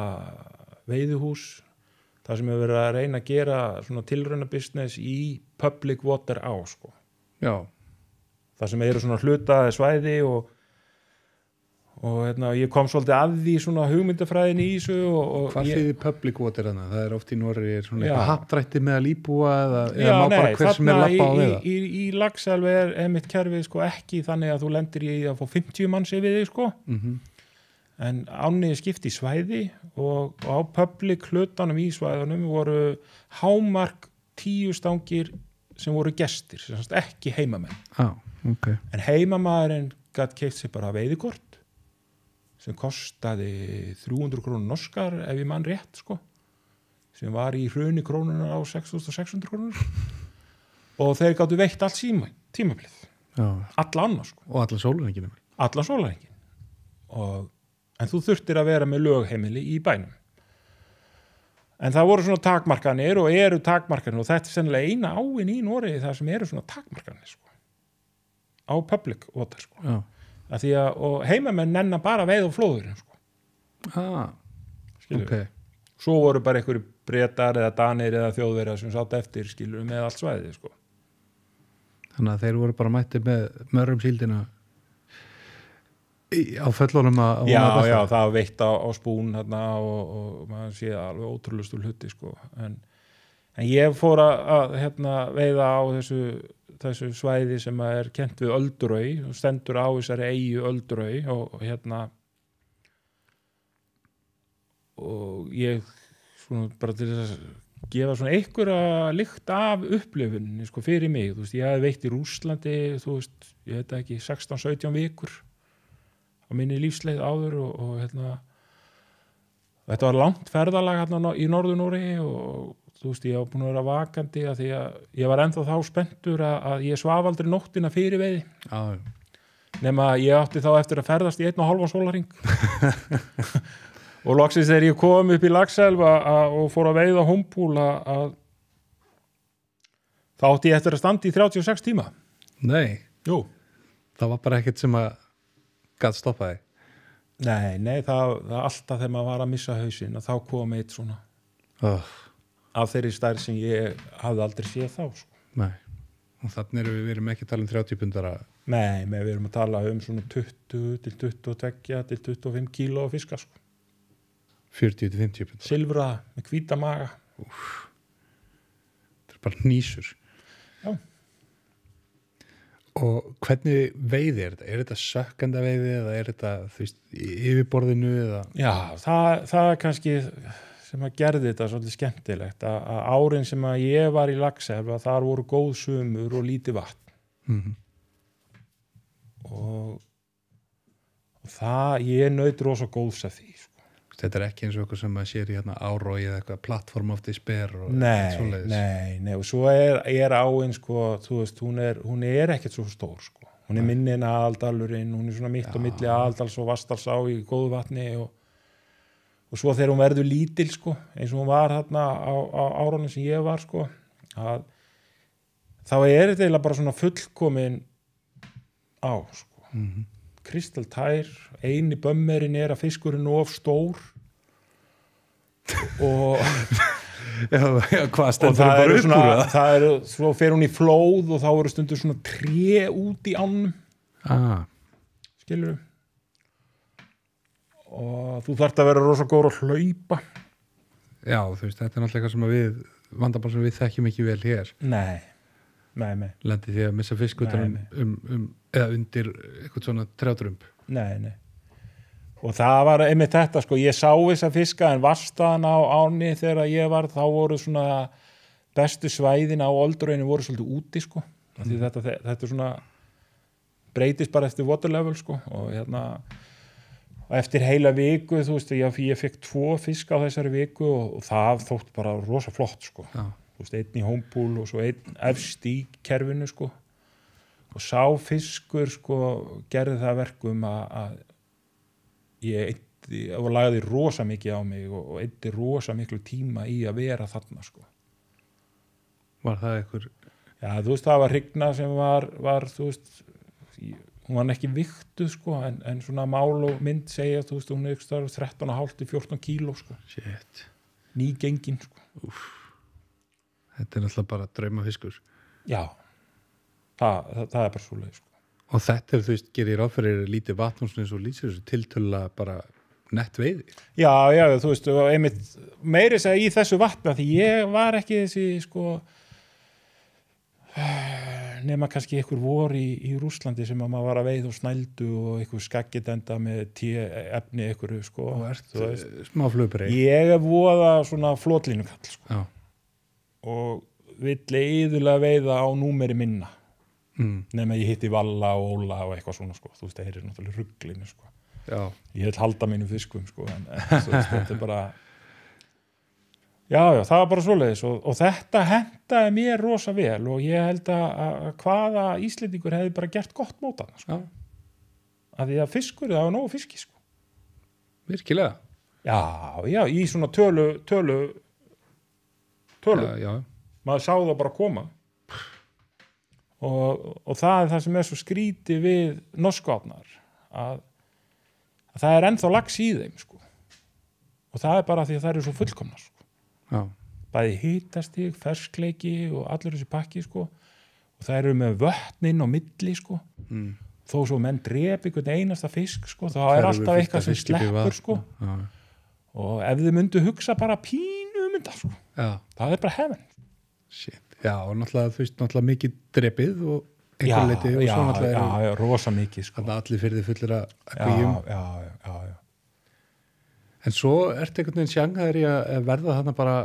veiðuhús það sem hefur verið að reyna að gera svona tilröna business í public water á sko Já. það sem eru svona hlutaði svæði og, og hefna, ég kom svolítið að því svona hugmyndafræðin í þessu og, og Hvað ég... fyrir public water þannig? Það er oft í Norri svona eitthvað hattrætti með að líbúa eða, Já, eða má nei, bara hver sem er lappa á því Í, í, í, í lagselvi er, er mitt kerfið sko ekki þannig að þú lendir í að fá 50 manns yfir þig sko mm -hmm en ániði skipti í svæði og á public hlutanum í svæðunum voru hámark tíu stangir sem voru gestir, sem ekki heimamenn ah, okay. en heimamæðurinn gætt keitt sér bara veiðikort sem kostaði 300 krónur norskar ef ég mann rétt sko sem var í hruni krónunar á 6600 krónur og þeir gáttu veitt allt tímaflið alla annars sko. og alla sólarengin alla sólarengin og en þú þurftir að vera með lögheimili í bænum en það voru svona takmarkanir og eru takmarkanir og þetta er sennilega eina áin í Nóri þar sem eru svona takmarkanir sko. á public water sko. að, og heimamenn nennar bara veið á flóður sko. ah, okay. svo voru bara einhverju breytar eða danir eða þjóðverðar sem sátt eftir skilur með allt svæði sko. þannig að þeir voru bara mætti með mörgum síldina á föllunum að já, já, það veitt á, á spún hérna, og, og maður sé alveg ótrúlustu hluti sko. en, en ég fór að hérna, veiða á þessu, þessu svæði sem er kent við Öldurau og stendur á þessari eigu Öldurau og, og hérna og ég svona, bara til þess að gefa svona einhverja lykt af upplifunni sko, fyrir mig, þú veist, ég hef veitt í Rúslandi þú veist, ég veit ekki 16-17 vikur á minni lífsleið áður og, og hérna, þetta var langt ferðalag hérna í norðunúri og þú veist ég á búin að vera vakandi að því að ég var enþá þá spenntur að, að ég svaf aldrei nóttina fyrir veið ah. nema ég átti þá eftir að ferðast í einn og halva sólaring og loksins þegar ég kom upp í lagselva og fór að veiða humpúla að þá átti ég eftir að standa í 36 tíma Nei, Jú. það var bara ekkert sem að gæti stoppa þig? Nei, nei, það, það alltaf þegar maður var að missa hausin að þá kom eitt svona oh. af þeirri stærn sem ég hafði aldrei séð þá sko. Nei, og þannig erum við, við erum ekki að tala um 30 pundar að Nei, við erum að tala um svona 20 til 22 til 25 kíló fiska sko. 40 til 50 pundar Silvra með hvita maga Úf. Það er bara nýsur Já Og hvernig veiði er þetta? Er þetta sökkanda veiði eða er þetta veist, yfirborðinu? Eða? Já, það, það er kannski sem að gerði þetta svolítið skemmtilegt að, að árin sem að ég var í lagsefa þar voru góð sumur og líti vatn mm -hmm. og, og það, ég nöytur ós og góðs að því þetta er ekki eins og eitthvað sem að sér í hérna árói eða eitthvað plattform of despair og eitthvað svo leiðis. Nei, nei, og svo er, er áinn sko, þú veist, hún er, hún er ekkert svo stór sko, hún er nei. minni en aðaldalurinn, hún er svona mitt ja. og milli aðaldals og vastals á í góðu vatni og, og svo þegar hún verður lítil sko, eins og hún var hérna á, á árónum sem ég var sko, að þá er þetta eiginlega bara svona fullkomin á sko. Mm -hmm kristaltær, eini bömmerin er að fiskurinn of stór og já, já, og það eru svona það eru, svo fer hún í flóð og þá eru stundur svona tre út í annum ah. skilur og þú þart að vera rosalega góður að hlaupa já þú veist þetta er náttúrulega eitthvað sem við vandabal sem við þekkjum ekki vel hér nei lendi því að missa fisk um, um, eða undir eitthvað svona trjátrömp Nei, nei og það var einmitt þetta sko, ég sá þessa fiska en varstaðan á áni þegar ég var, þá voru svona bestu svæðin á oldröinu voru svolítið úti sko mm. þetta, þetta svona breytist bara eftir water level sko og hérna og eftir heila viku þú veist ég, ég fekk tvo fisk á þessari viku og, og það þótt bara rosa flott sko Já veist, einn í hómbúl og svo einn efst í kerfinu sko. og sáfiskur sko, gerði það verkum að, að ég eitti, og lagði rosa mikið á mig og, og eitti rosa miklu tíma í að vera þarna sko. Var það einhver Já, þú veist, það var hrigna sem var, var þú veist, hún var ekki viktuð, sko, en, en svona mál og mynd segja, þú veist, hún er 13,5-14 kíló, sko. Shit. Ný gengin, sko. Uff þetta er náttúrulega bara draumafiskur já, það, það, það er bara svo leið sko. og þetta er þú veist, gerir áferðir lítið vatnúsnins og lýsir tiltöla bara nett veiði já, já, þú veist, einmitt meiri segja í þessu vatna því ég var ekki þessi sko nema kannski einhver vor í, í Rúslandi sem að maður var að veið og snældu og einhver skaggetenda með efni einhverju sko, og ert eh, smáflöfri ég er voða svona flótlínukall sko og vill leiðulega veiða á númeri minna mm. nefn að ég hitti Valla og Óla og eitthvað svona sko. þú veist það er náttúrulega rugglinu sko. ég hef halda mínum fiskum sko, en svo, þetta er bara já já það var bara svoleiðis og, og þetta hendaði mér rosa vel og ég held að hvaða íslendingur hefði bara gert gott móta sko. að því að fiskur það var nógu fiski sko. virkilega já já í svona tölu, tölu tölum já, já. maður sá það bara koma og, og það er það sem er svo skríti við norskvapnar að, að það er enþá lags í þeim sko. og það er bara því að það eru svo fullkomna sko. bæði hýtastík, ferskleiki og allir þessi pakki sko. og það eru með vötnin og milli sko. mm. þó svo menn drep einhvern einasta fisk sko, þá er alltaf eitthvað sem sleppur sko. og ef þið myndu hugsa bara pí ummynda sko. það er bara hefn já og náttúrulega þú veist náttúrulega mikið drefið og einhver leiti og svo náttúrulega er rosa mikið sko. allir fyrir því fullir að kvíum já, já, já, já en svo ert einhvern veginn sjangaður í að verða þarna bara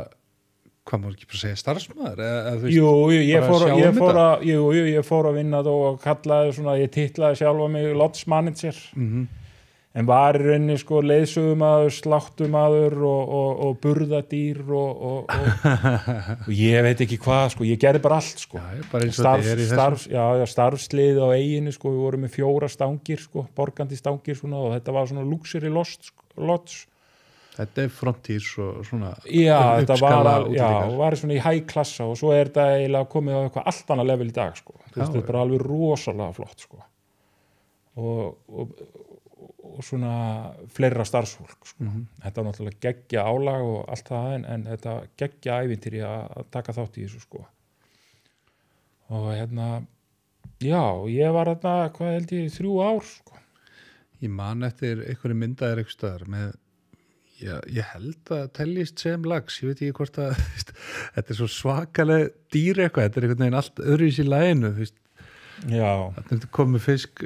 hvað maður ekki bara segja starfsmaður Jú, ég fór, ég, fór að, jú, jú, ég fór að vinna þó og kallaði svona, ég tillaði sjálfa mig lotsmanager mm -hmm en var í rauninni sko leiðsögumadur, sláttumadur og, og, og burðadýr og, og ég veit ekki hvað sko, ég gerði bara allt sko já, bara starf, starf, já, já, starfslið á eiginu sko, við vorum með fjóra stangir sko, borgandi stangir svona og þetta var svona luxury lots, lots. Þetta er framtíðs og svona já, þetta var, já, var svona í hæg klassa og svo er þetta eiginlega komið á eitthvað allt annað level í dag sko, þetta er bara alveg rosalega flott sko og og svona fleira starfsfólk sko. mm -hmm. þetta var náttúrulega geggja álag og allt það en, en þetta geggja ævintir í að taka þátt í þessu sko og hérna já, ég var hérna, hvað held ég þrjú ár sko Ég man eftir einhverju myndaðir eitthvað stöðar með, já, ég held að tellist sem lags, ég veit ekki hvort að þetta er svo svakalega dýr eitthvað, þetta er einhvern veginn allt öðruðs í læginu, þú veist Já. Þannig að þetta komi fisk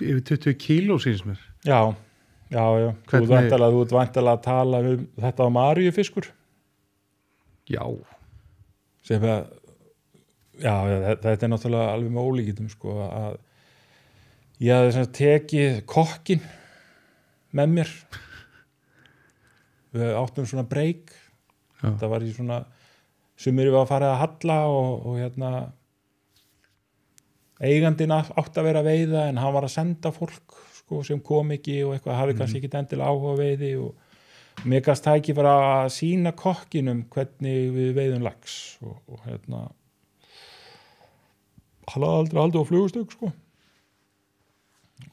yfir 20 kíló síns mér já, já, já, Hvernig... þú ert vantilega að tala um þetta á marjufiskur já sem að já, þetta er náttúrulega alveg með ólíkitum sko að ég hafði sem að teki kokkin með mér við áttum svona breyk það var í svona sem eru að fara að halla og, og hérna eigandin átt að vera að veiða en hann var að senda fólk sko, sem kom ekki og eitthvað hafi mm -hmm. kannski ekki endilega áhuga veiði og mér gafst það ekki bara að sína kokkinum hvernig við veiðum lags og, og hérna hala aldrei aldrei á flugustug sko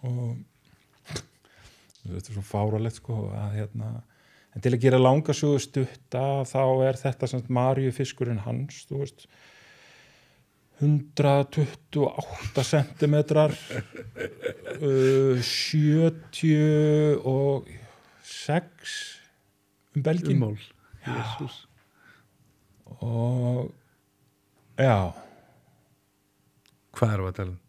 og þetta er svo fáralegt sko að hérna en til að gera langasögu stutta þá er þetta Marju fiskurinn hans þú veist 128 cm uh, 76 um belgin um já. og já hvað er það að tala um?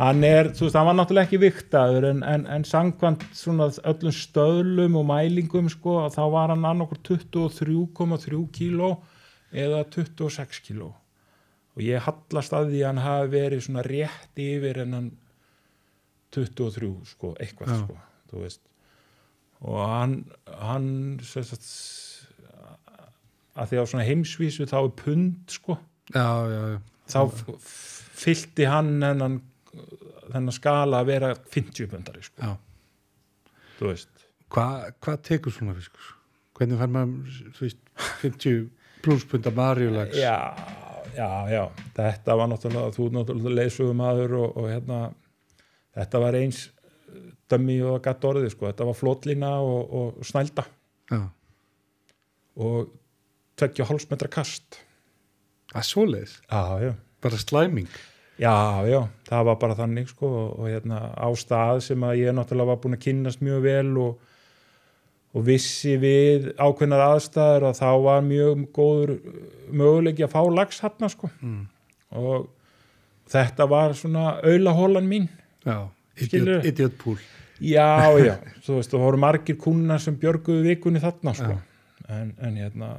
hann er, þú veist, hann var náttúrulega ekki viktaður en, en, en sangkvæmt svona öllum stöðlum og mælingum sko, þá var hann annarkur 23,3 kíló eða 26 kíló og ég hallast að því að hann hafi verið svona rétt yfir en hann 23 sko, eitthvað Já. sko, þú veist og hann, hann sagt, að því á svona heimsvísu þá er pund sko Já, þá fylgti hann hennan þennan skala að vera 50 pundari sko þú veist Hva, hvað tekur svona fiskus? hvernig fær maður veist, 50 pluspunta marjulegs já Já, já, þetta var náttúrulega, þú náttúrulega leysuðu maður og, og hérna, þetta var eins eh, dömi og gatt orðið sko, þetta var flótlína og, og snælda já. og tveggja hálfsmetra kast að svoleiðis? Já, já bara slæming? Já, já það var bara þannig sko og, og hérna á stað sem að ég náttúrulega var búin að kynast mjög vel og og vissi við ákveðnar aðstæður að þá var mjög góður uh, möguleiki að fá lags hann sko. mm. og þetta var svona auðlahólan mín Já, idiotpúl Já, já, þú veist, þú voru margir kúnnar sem björguðu vikunni þarna sko. en, en hérna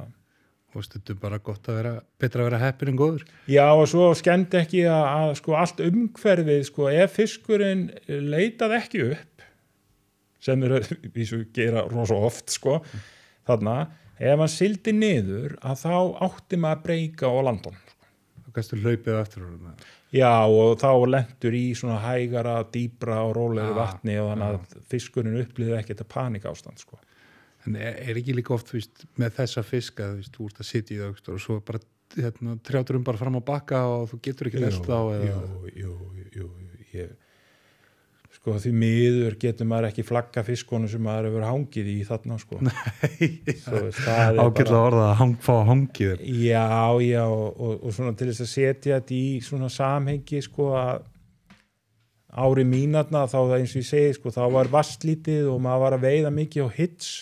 og stundu bara gott að vera betra að vera heppin en góður. Já og svo skemmt ekki að, að sko allt umhverfið sko ef fiskurinn leitað ekki upp sem eru í svo gera rosa oft sko, þarna ef hann sildi niður að þá átti maður að breyka á landon sko. og gæstu hlaupið eftir hann já og þá lendur í svona hægara, dýbra og rólega ah, vatni og þannig að fiskurinn upplýði ekkert að panika ástand sko. en er, er ekki líka oft víst, með þessa fiska víst, þú ert að sitja í það og svo bara hérna, trjátur um bara fram á bakka og þú getur ekki lest þá jú, jú, jú, jú, jú ég sko því miður getur maður ekki flagga fiskonu sem maður hefur hangið í þarna sko ágjörlega orða að hang, fá hangið já já og, og, og svona til þess að setja þetta í svona samhengi sko að ári mínarna þá það eins og ég segi sko þá var vastlítið og maður var að veiða mikið á hits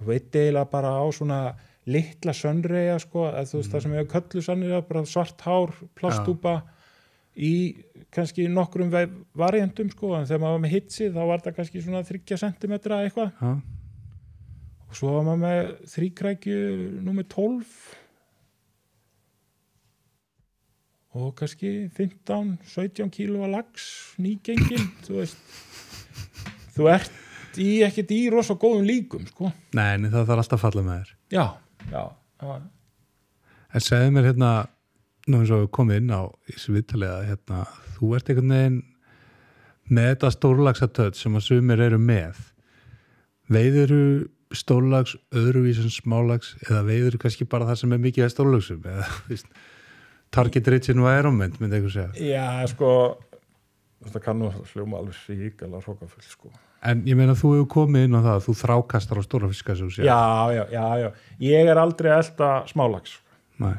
og veit eiginlega bara á svona litla sönreiða sko að þú veist mm. það sem hefur köllusannir bara svart hár, plastúpa ja í kannski nokkrum variantum sko en þegar maður var með hitsi þá var það kannski svona 30 cm eitthvað ha. og svo var maður með þrýkrækju nummið 12 og kannski 15-17 kílóa lags nýgengin þú veist þú ert í ekkert í rosalega góðum líkum sko Nei en það þarf alltaf að falla með þér Já, já, já. En segðu mér hérna nú eins og við komum inn á í svitalega hérna, þú ert einhvern veginn með þetta stórlagsatöð sem að sumir eru með veiðuru stórlags öðruvísin smálags eða veiðuru kannski bara það sem er mikið að stórlagsum eða target reachin og aeromend myndi einhvern segja Já sko þetta kannu hljóma alveg sík alveg hrókafull sko En ég meina þú hefur komið inn á það að þú þrákastar á stórlafiskasjós já. já já já já ég er aldrei elda smálags sko. Nei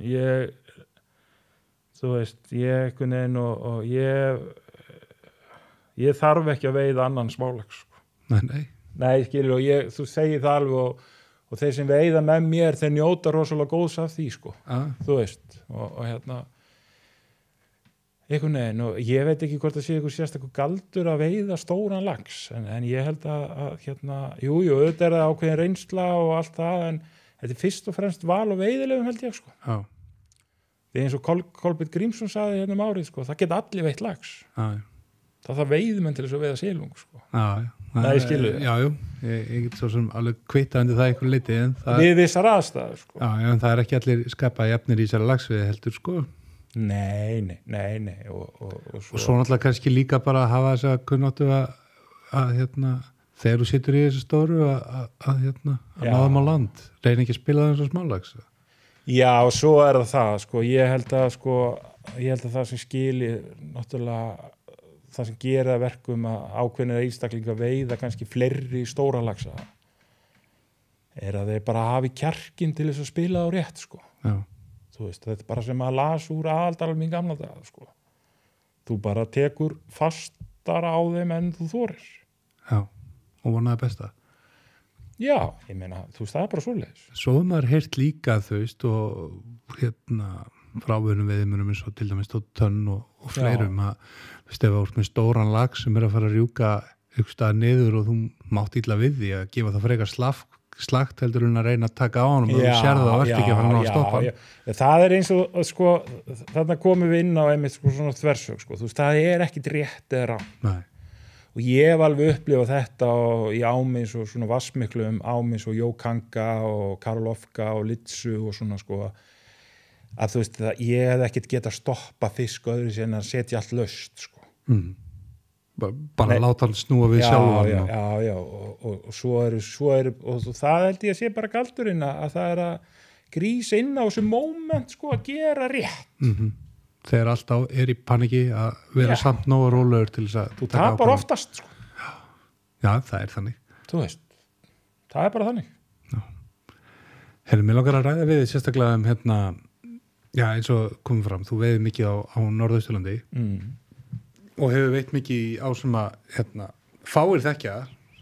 ég þú veist, ég ekkun einn og, og ég ég þarf ekki að veiða annan smáleik sko. nei, nei. nei, skilur og ég, þú segir það alveg og, og þeir sem veiða með mér, þeir njóta rosalega góðs af því, sko, ah. þú veist og, og hérna einhvern veginn og ég veit ekki hvort að sé eitthvað sérstaklega galdur að veiða stóran lags en, en ég held að, að hérna, jújú, auðvitað er það ákveðin reynsla og allt það en þetta er fyrst og fremst val og veiðilegum held ég sko já. það er eins og Kol Kolbjörn Grímsson saði hérna um árið sko, það geta allir veitt lags já. það þarf veiðmenn til þess að veiða sílung sko já, það er skiluð jájú, ég, ég get svo sem alveg kvitaðandi það eitthvað liti það... við þessar aðstæður sko en það er ekki allir skapað jafnir í þessar lagsvið heldur sko nei, nei, nei, nei og, og, og, svo... og svo náttúrulega kannski líka bara að hafa þess að kunnáttu að, að hérna þegar þú sittur í þessu stóru að hérna, náðum á land reynir ekki að spila þessu smálags Já, og svo er það það sko. ég, held að, sko, ég held að það sem skilir náttúrulega það sem gera verkum að ákveðnið einstaklinga veiða kannski flerri stóra lagsa er að þeir bara hafi kjarkin til þess að spila á rétt sko veist, þetta er bara sem að las úr aldalmi gamla dag sko þú bara tekur fastara á þeim en þú þorir já og vonaði besta Já, ég meina, þú veist, það er bara svoleiðis Svo hefur maður heyrt líka þau veist, og hérna frábunum veðimunum eins og til dæmis tóttönn og, og fleirum að stefa úr með stóran lag sem er að fara að rjúka aukstaða niður og þú mátt ílla við því að gefa það frekar slafk slagt heldur hún að reyna að taka á hann og þú sér það að verði ekki að fara að stoppa já. það er eins og sko þannig komum við inn á einmitt sko svona þversög sko, þú veist það er ekkit rétt eða rá og ég hef alveg upplifað þetta í ámins og svona vassmiklum ámins og Jókanga og Karlofka og Litsu og svona sko að þú veist það, ég hef ekkert geta stoppa fisk og öðru sen að setja allt löst sko mm. bara Nei. láta hann snúa við sjálf já, já, já, og, og, og svo eru, svo eru og það held ég að sé bara galdurinn að það er að grýsa inn á þessu móment sko að gera rétt mhm mm þegar alltaf er í paniki að vera Já. samt nóg og rólaður til þess að þú tapar oftast sko. Já, það er þannig Þú veist, það er bara þannig Herri, mér langar að ræða við sérstaklega um hérna, já eins og komum fram, þú veiði mikið á, á Norðausturlandi mm. og hefur veit mikið á svona hérna, fáir þekkja,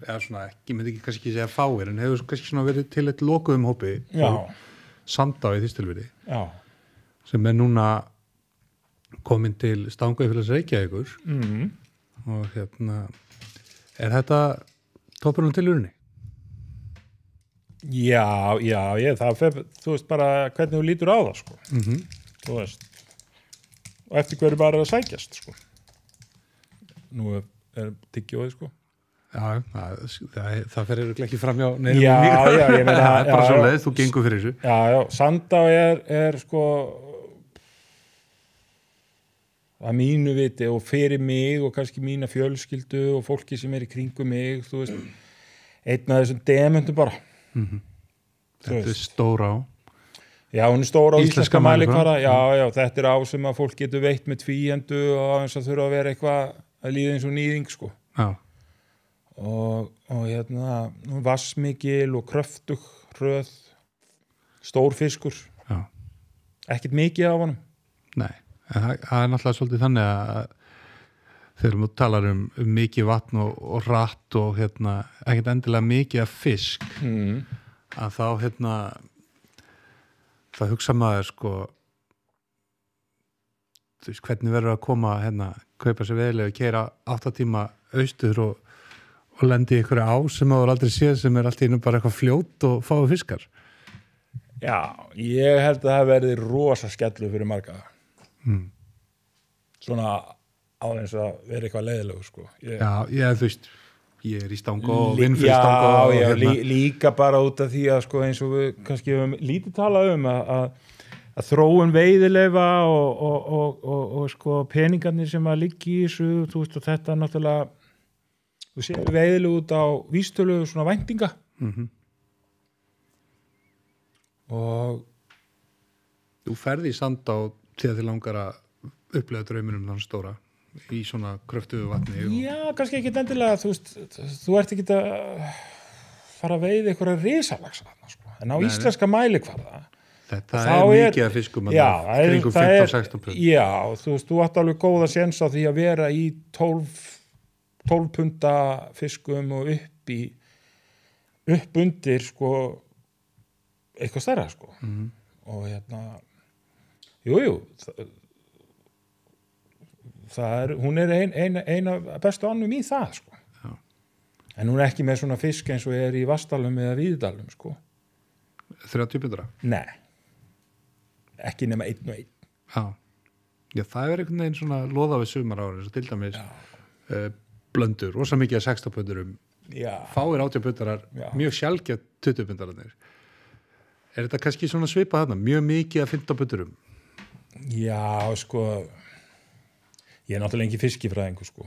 eða svona ekki, ég myndi ekki kannski ekki segja fáir, en hefur kannski svona verið til eitt lokuðum hópi, samdá í þýstilviti, sem er núna komin til Stanguðfélags Reykjavíkur mm -hmm. og hérna er þetta toppurinn til urni? Já, já, ég, það fer, þú veist bara hvernig þú lítur á það sko mm -hmm. þú veist og eftir hverju bara það sækjast sko nú er, er tiggjóði sko Já, það, það, það fer eru ekki fram hjá neyrum Já, já, ég meina bara svo leiðist, þú gengur fyrir þessu Já, já, Sandá er, er sko að mínu viti og fyrir mig og kannski mína fjölskyldu og fólki sem er í kringu mig þú veist, einn af þessum dementu bara mm -hmm. Þetta veist. er stóra á Já, hún er stóra á íslenska, íslenska mælikvara mhm. já, já, þetta er á sem að fólk getur veitt með tvíhendu og eins að þurfa að vera eitthvað að líða eins og nýðing sko og, og hérna vassmikil og kröftug röð, stór fiskur ekkert mikið af hann Nei en það er náttúrulega svolítið þannig að þegar við talar um, um mikið vatn og, og rætt og hérna, ekkert endilega mikið af fisk mm. að þá hérna það hugsa maður sko þú veist hvernig verður að koma hérna, kaupa sér veðilega og kera 8 tíma austur og, og lendi í einhverja á sem maður aldrei séð sem er alltaf bara eitthvað fljót og fáið fiskar Já, ég held að það verði rosa skellu fyrir margaða mm. svona áleins að vera eitthvað leiðilegu sko. ég, Já, ég, þú veist ég er í stanga og vinn fyrir stanga Já, já, hérna. lí, líka bara út af því að sko, eins og við kannski hefum lítið talað um að, að, að þróun veiðilega og, og, og, og sko, peningarnir sem að liggi í þessu, þú veist, og þetta náttúrulega þú séu veiðilega út á vístölu svona vendinga mm -hmm. og Þú ferði í sand á þegar þið langar að upplega drauminum þann stóra í svona kröftuðu vatni og... Já, kannski ekki endilega þú, veist, þú ert ekki að fara að veið einhverja risalagsa sko. en á Nei, íslenska mælikvarða Þetta er mikið að fiskum já, kringum 15-16 pund Já, þú veist, þú ætti alveg góða séns á því að vera í 12, 12 punta fiskum og upp í upp undir sko eitthvað stærra sko mm -hmm. og hérna jújú jú, það er, hún er eina ein, ein bestu annum í það sko Já. en hún er ekki með svona fisk eins og er í Vastalum eða Víðdalum sko 30 bitra? Nei ekki nema einn og einn Já, Já það er einhvern veginn svona loðafið sumar árið, til dæmis uh, blöndur, ósað mikið að 16 pöturum fáir 80 pötarar mjög sjálfgett 20 pötararnir er þetta kannski svona svipað þarna, mjög mikið að 15 pöturum Já, sko ég er náttúrulega ekki fiskifræðingu sko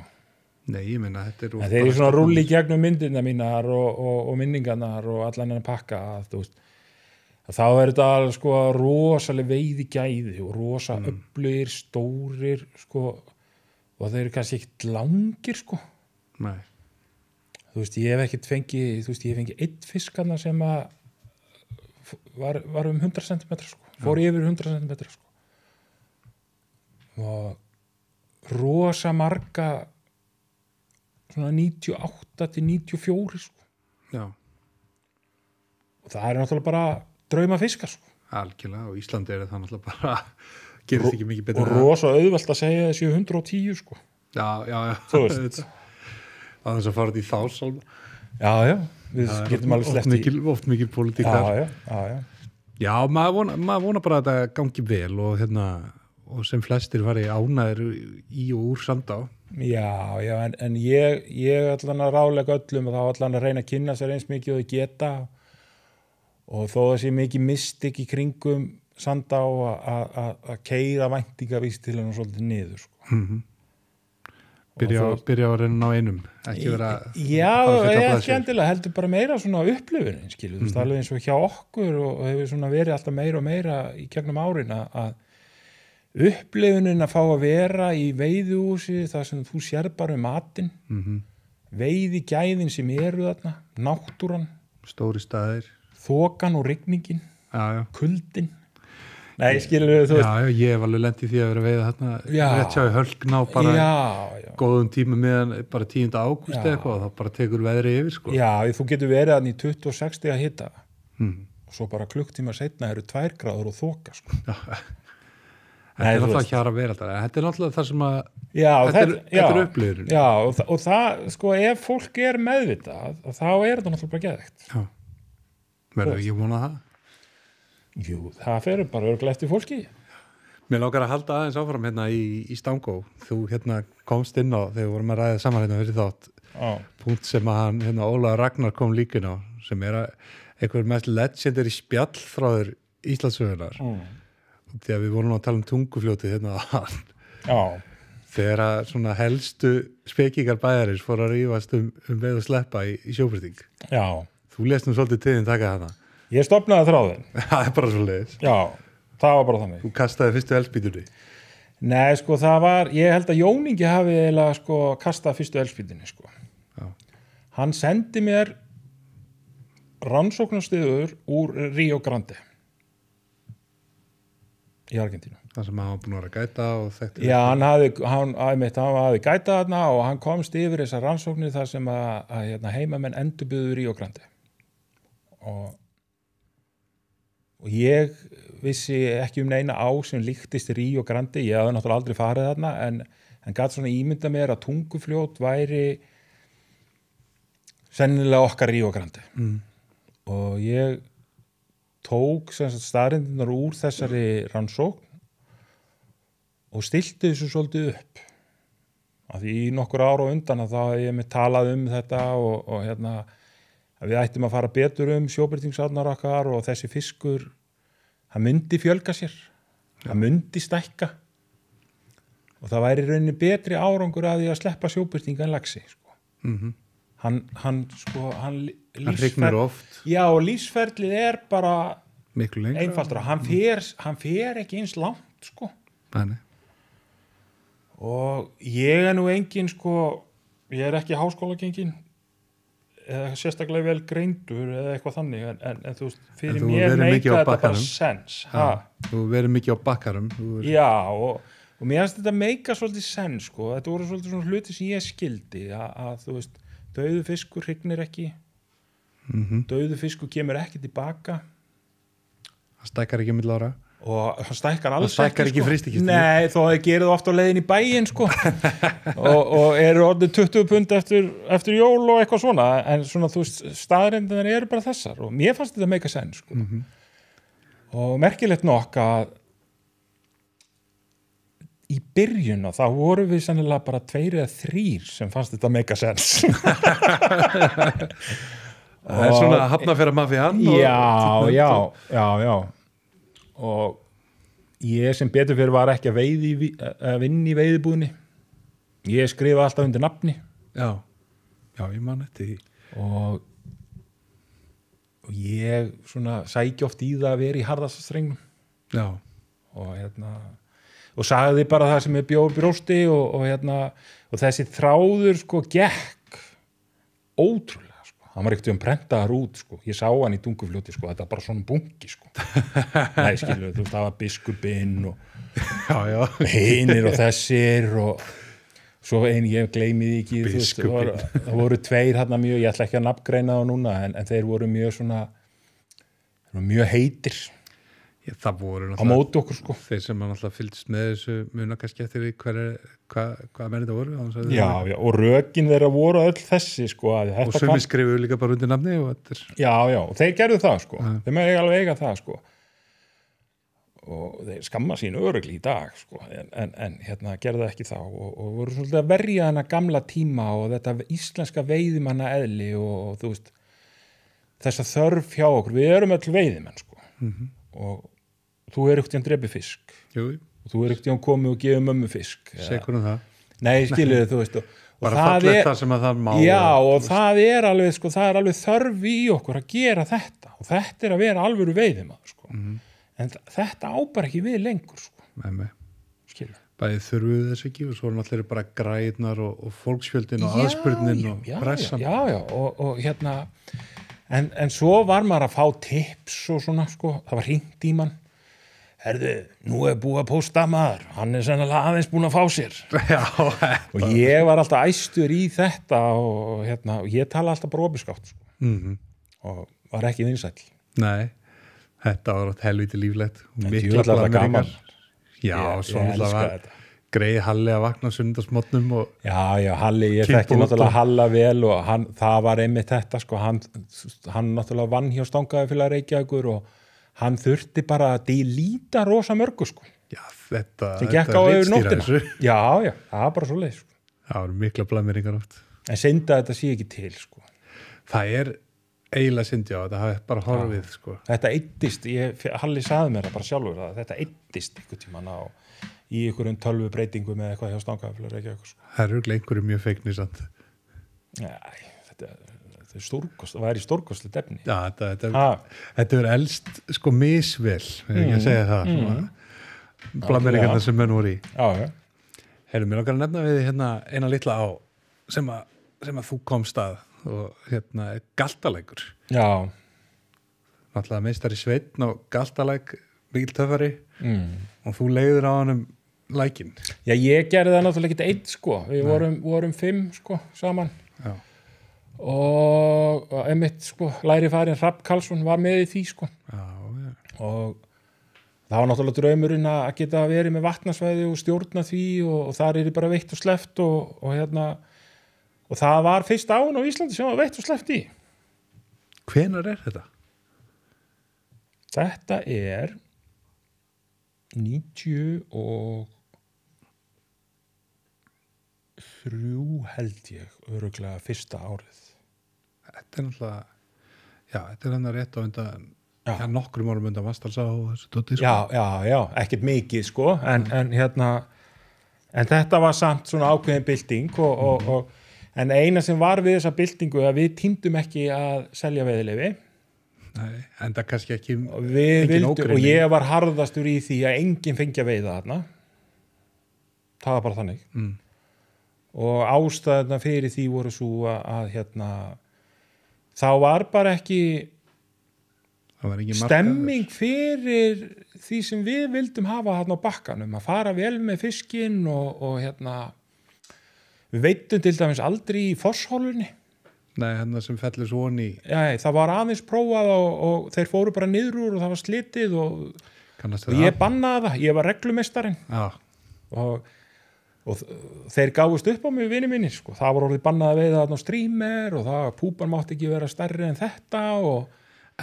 Nei, ég minna, þetta er úr Þeir eru svona rúli í gegnum myndina mínar og, og, og minningarnar og allan hann pakka þú veist þá er þetta sko rosalega veiði gæði og rosa mm. öflugir, stórir sko og þeir eru kannski ekkit langir sko Nei. þú veist ég hef ekkit fengið, þú veist ég hef fengið eitt fiskarna sem að var, var um 100 cm sko, fór ja. yfir 100 cm sko og rosa marga svona 98 til 94 sko. og það er náttúrulega bara drauma fiskar sko. algjörlega og Íslandi er það náttúrulega bara gerist ekki mikið betur og rosa auðvelt að segja þessi 110 sko já, já, já það er þess að fara þetta í þásálm já, já, við já, getum alveg slett í oft mikil politík já, já, já já, maður vona, maður vona bara að þetta gangi vel og hérna og sem flestir farið ánaður í og úr samt á Já, já, en, en ég, ég allan að rálega öllum og þá allan að reyna að kynna sér eins mikið og þau geta og þó að sé mikið mystik í kringum samt á að keira væntingavístilunum svolítið niður sko. mm -hmm. Byrja, þó, byrja á reynin á einum ekki vera Já, ekki endilega, heldur bara meira svona upplöfun, skiljuðu, mm -hmm. alveg eins og hjá okkur og, og hefur svona verið alltaf meira og meira í kernum árin að upplegunin að fá að vera í veiðuhúsi þar sem þú sér bara um matin mm -hmm. veiði gæðin sem eru þarna náttúran stóri staðir þokan og regningin kuldin Nei, skilur, já, já, ég hef alveg lendið því að vera veið hérna, rétt sjá í hölgna og bara já, góðum tíma meðan bara 10. ágúst eða eitthvað og það bara tekur veðri yfir sko. Já, þú getur verið að nýja 26. að hitta hmm. og mhm. svo bara klukktíma setna eru tværgráður og þoka sko. Þetta er náttúrulega hér að vera þetta. Þetta er náttúrulega það sem að, já, þetta, er, já, þetta er upplýðurinn. Já, og það, og það, sko, ef fólk er meðvitað, þá er þetta náttúrulega bara geðveikt. Já, verður ekki vonað það? Jú, það ferur bara örglega eftir fólki. Mér lókar að halda aðeins áfram hérna í, í Stangó. Þú hérna komst inn á, þegar við vorum að ræða saman hérna fyrir þátt, ah. punkt sem að hann, hérna, Óla Ragnar kom líkin á, sem er að, einhver mest legendary spjallfráður Íslandsögunar mm því að við vorum að tala um tungufljótið hérna á þegar að svona helstu spekingar bæjarins fór að rýfast um, um veið að sleppa í, í sjófriðing þú lesnum svolítið tíðin taka hana ég stopnaði þráðin það er bara svolítið það var bara þannig þú kastaði fyrstu elspítunni nei sko það var, ég held að Jóningi hafi eða sko kastaði fyrstu elspítunni sko Já. hann sendi mér rannsóknarstöður úr Río Grande í Argentínu það sem hann búin að vera gæta já, hann hafi, hann, einmitt, hann hafi gæta þarna og hann komst yfir þessar rannsóknir þar sem að, að hérna, heimamenn endurbyður í Okrandi og, og ég vissi ekki um neina á sem líktist í Ríograndi, ég hafði náttúrulega aldrei farið þarna en hann gæti svona ímynda mér að tungufljót væri sennilega okkar Ríograndi mm. og ég tók staðrindunar úr þessari rannsókn og stilti þessu svolítið upp af því í nokkur ára og undan að þá ég með talað um þetta og, og hérna að við ættum að fara betur um sjóbyrtingsadnar okkar og þessi fiskur það myndi fjölga sér það ja. myndi stækka og það væri rauninni betri árangur að því að sleppa sjóbyrtinga en lagsi sko. mm -hmm hann, hann sko hann, hann hrygnur oft já og lífsferðlið er bara miklu lengra einfaldra, hann mm. fer, hann fer ekki eins langt sko Bæni. og ég er nú engin sko ég er ekki háskóla gengin eða sérstaklega vel greindur eða eitthvað þannig en, en, en þú veist, fyrir mér meika þetta bara sens ha. þú verður mikið á bakkarum verið... já og, og mér finnst þetta meika svolítið sens sko, þetta voru svolítið svona hluti sem ég skildi að, að þú veist döðu fiskur hrygnir ekki mm -hmm. döðu fiskur kemur ekki tilbaka það stækkar ekki mill ára og það stækkar alls það stækkar ekki, sko. ekki fristikist nei þó að það gerir það ofta á leiðin í bæin sko. og, og eru orðið 20 pund eftir, eftir jól og eitthvað svona en svona þú veist staðrindunar eru bara þessar og mér fannst þetta meika senn sko. mm -hmm. og merkilegt nokk að í byrjun og þá voru við sannilega bara tveir eða þrýr sem fannst þetta make a sense Það er svona að hafna fyrir maður fyrir hann Já, já, já, já og ég sem betur fyrir var ekki að, veiði, að vinni í veiðbúðinni ég skrifa alltaf undir nafni Já, já, ég man þetta og og ég svona sækja oft í það að vera í harðastastrengum Já og hérna og sagði bara það sem er bjóð brústi og, og, hérna, og þessi þráður sko gekk ótrúlega sko, hann var ekkert um prentaðar út sko, ég sá hann í tungufljóti sko, þetta er bara svona bungi sko Nei, skilu, þú, það var biskupinn og hinnir og þessir og svo eini ég gleymið ekki það voru, voru tveir hérna mjög, ég ætla ekki að nabgreina þá núna en, en þeir voru mjög svona mjög heitir Ég, það voru náttúrulega... Á móti okkur sko. Þeir sem náttúrulega fylgst með þessu muna kannski eftir hver, hva, hvað menn þetta voru. Já, já, og rökin þeirra voru öll þessi sko. Og sömur kann... skrifuðu líka bara undir namni og þetta er... Já, já, og þeir gerðu það sko. Æ. Þeir með alveg eiga það sko. Og þeir skamma sín örugli í dag sko. En, en, en hérna gerða ekki þá. Og, og voru svolítið að verja hana gamla tíma og þetta íslenska veiðimanna eðli og, og þú veist þessa þörf hjá okkur. Við erum öll veiðimenn sko. Mm -hmm. og, þú er ekkert í hann drefi fisk Jú. og þú er ekkert í hann komið og gefið mömmu fisk Segur hún um það? Nei, skilir þið, þú veist og, og það, er, það, já, og, og það er alveg sko, það er alveg þörfi í okkur að gera þetta og þetta er að vera alvöru veiðum sko. mm -hmm. en þetta ábar ekki við lengur sko. með með bæðið þurfuð þess ekki og svo er náttúrulega bara grænar og, og fólksfjöldin og aðspurnin og pressan já, já, já, og, og hérna en, en svo var maður að fá tips og svona sko, það var hringt í mann herðu, nú er búið að posta maður, hann er sennilega aðeins búin að fá sér Já, og ég var alltaf æstur í þetta og hérna, ég tala alltaf brófiskátt sko. mm -hmm. og var ekki vinsæl Nei, þetta var helviti líflegt mikla planur Já, svona var greið Halli að vakna sundarsmotnum Já, já, Halli, ég þekki náttúrulega Halla vel og hann, það var einmitt þetta sko, hann, hann náttúrulega vann hjá stangaði fyrir að reykja ykkur og hann þurfti bara að delíta rosa mörgu sko já, þetta, sem gekk á auður nóttina já, já, það var bara svo leið sko. það var mikla blameringar oft en synda þetta sé ekki til sko það er eiginlega syndja á þetta það er bara horfið já. sko þetta eittist, Halli saði mér það bara sjálfur það, þetta eittist ykkur tíman á í ykkurum tölvu breytingum eða eitthvað hjá stangaflur sko. það eru ykkur einhverju mjög feiknisand næ, þetta er það væri stórkostli defni ja, þetta, þetta, þetta er elst sko misvel mm. ég segja það mm. blameringarna sem menn voru í já, já. Heru, mér langar að nefna við hérna, eina litla á sem að, sem að þú komst að og hérna galtalegur já náttúrulega meistar í sveitn og galtaleg bíltöfari mm. og þú leiður á hann um lækin já ég gerði það náttúrulega ekkert eitt sko við vorum, vorum fimm sko saman já og, og emitt sko læri farin Rapp Karlsson var með í því sko já, já. og það var náttúrulega draumurinn að geta verið með vatnasvæði og stjórna því og, og þar er bara veitt og sleft og, og hérna og það var fyrst án á Íslandi sem var veitt og sleft í Hvenar er þetta? Þetta er 90 og þrjú held ég öruglega fyrsta árið þetta er náttúrulega já, þetta er hann hérna að rétt á undan já, já nokkrum árum undan Vastalsá sko. já, já, já, ekkert mikið sko, en, en hérna en þetta var samt svona ákveðin bilding og, og, mm. og, en eina sem var við þessa bildingu að við týndum ekki að selja veðilefi Nei, en það kannski ekki vildu, og ég var harðastur í því að enginn fengja veiða þarna það var bara þannig mm. og ástæðuna fyrir því voru svo að, að hérna þá var bara ekki, var ekki stemming fyrir því sem við vildum hafa hann á bakkanum, að fara vel með fiskin og, og hérna við veitum til dæmis aldrei í forshólunni Nei, hérna sem fellur svon í Já, það var aðeins prófað og, og þeir fóru bara niður úr og það var slitið og, og ég bannaði það, ég var reglumestarin og og þeir gáðist upp á mig vinið mínir sko. það var orðið bannað að veiða á strímer og það púpan mátt ekki vera stærri en þetta og...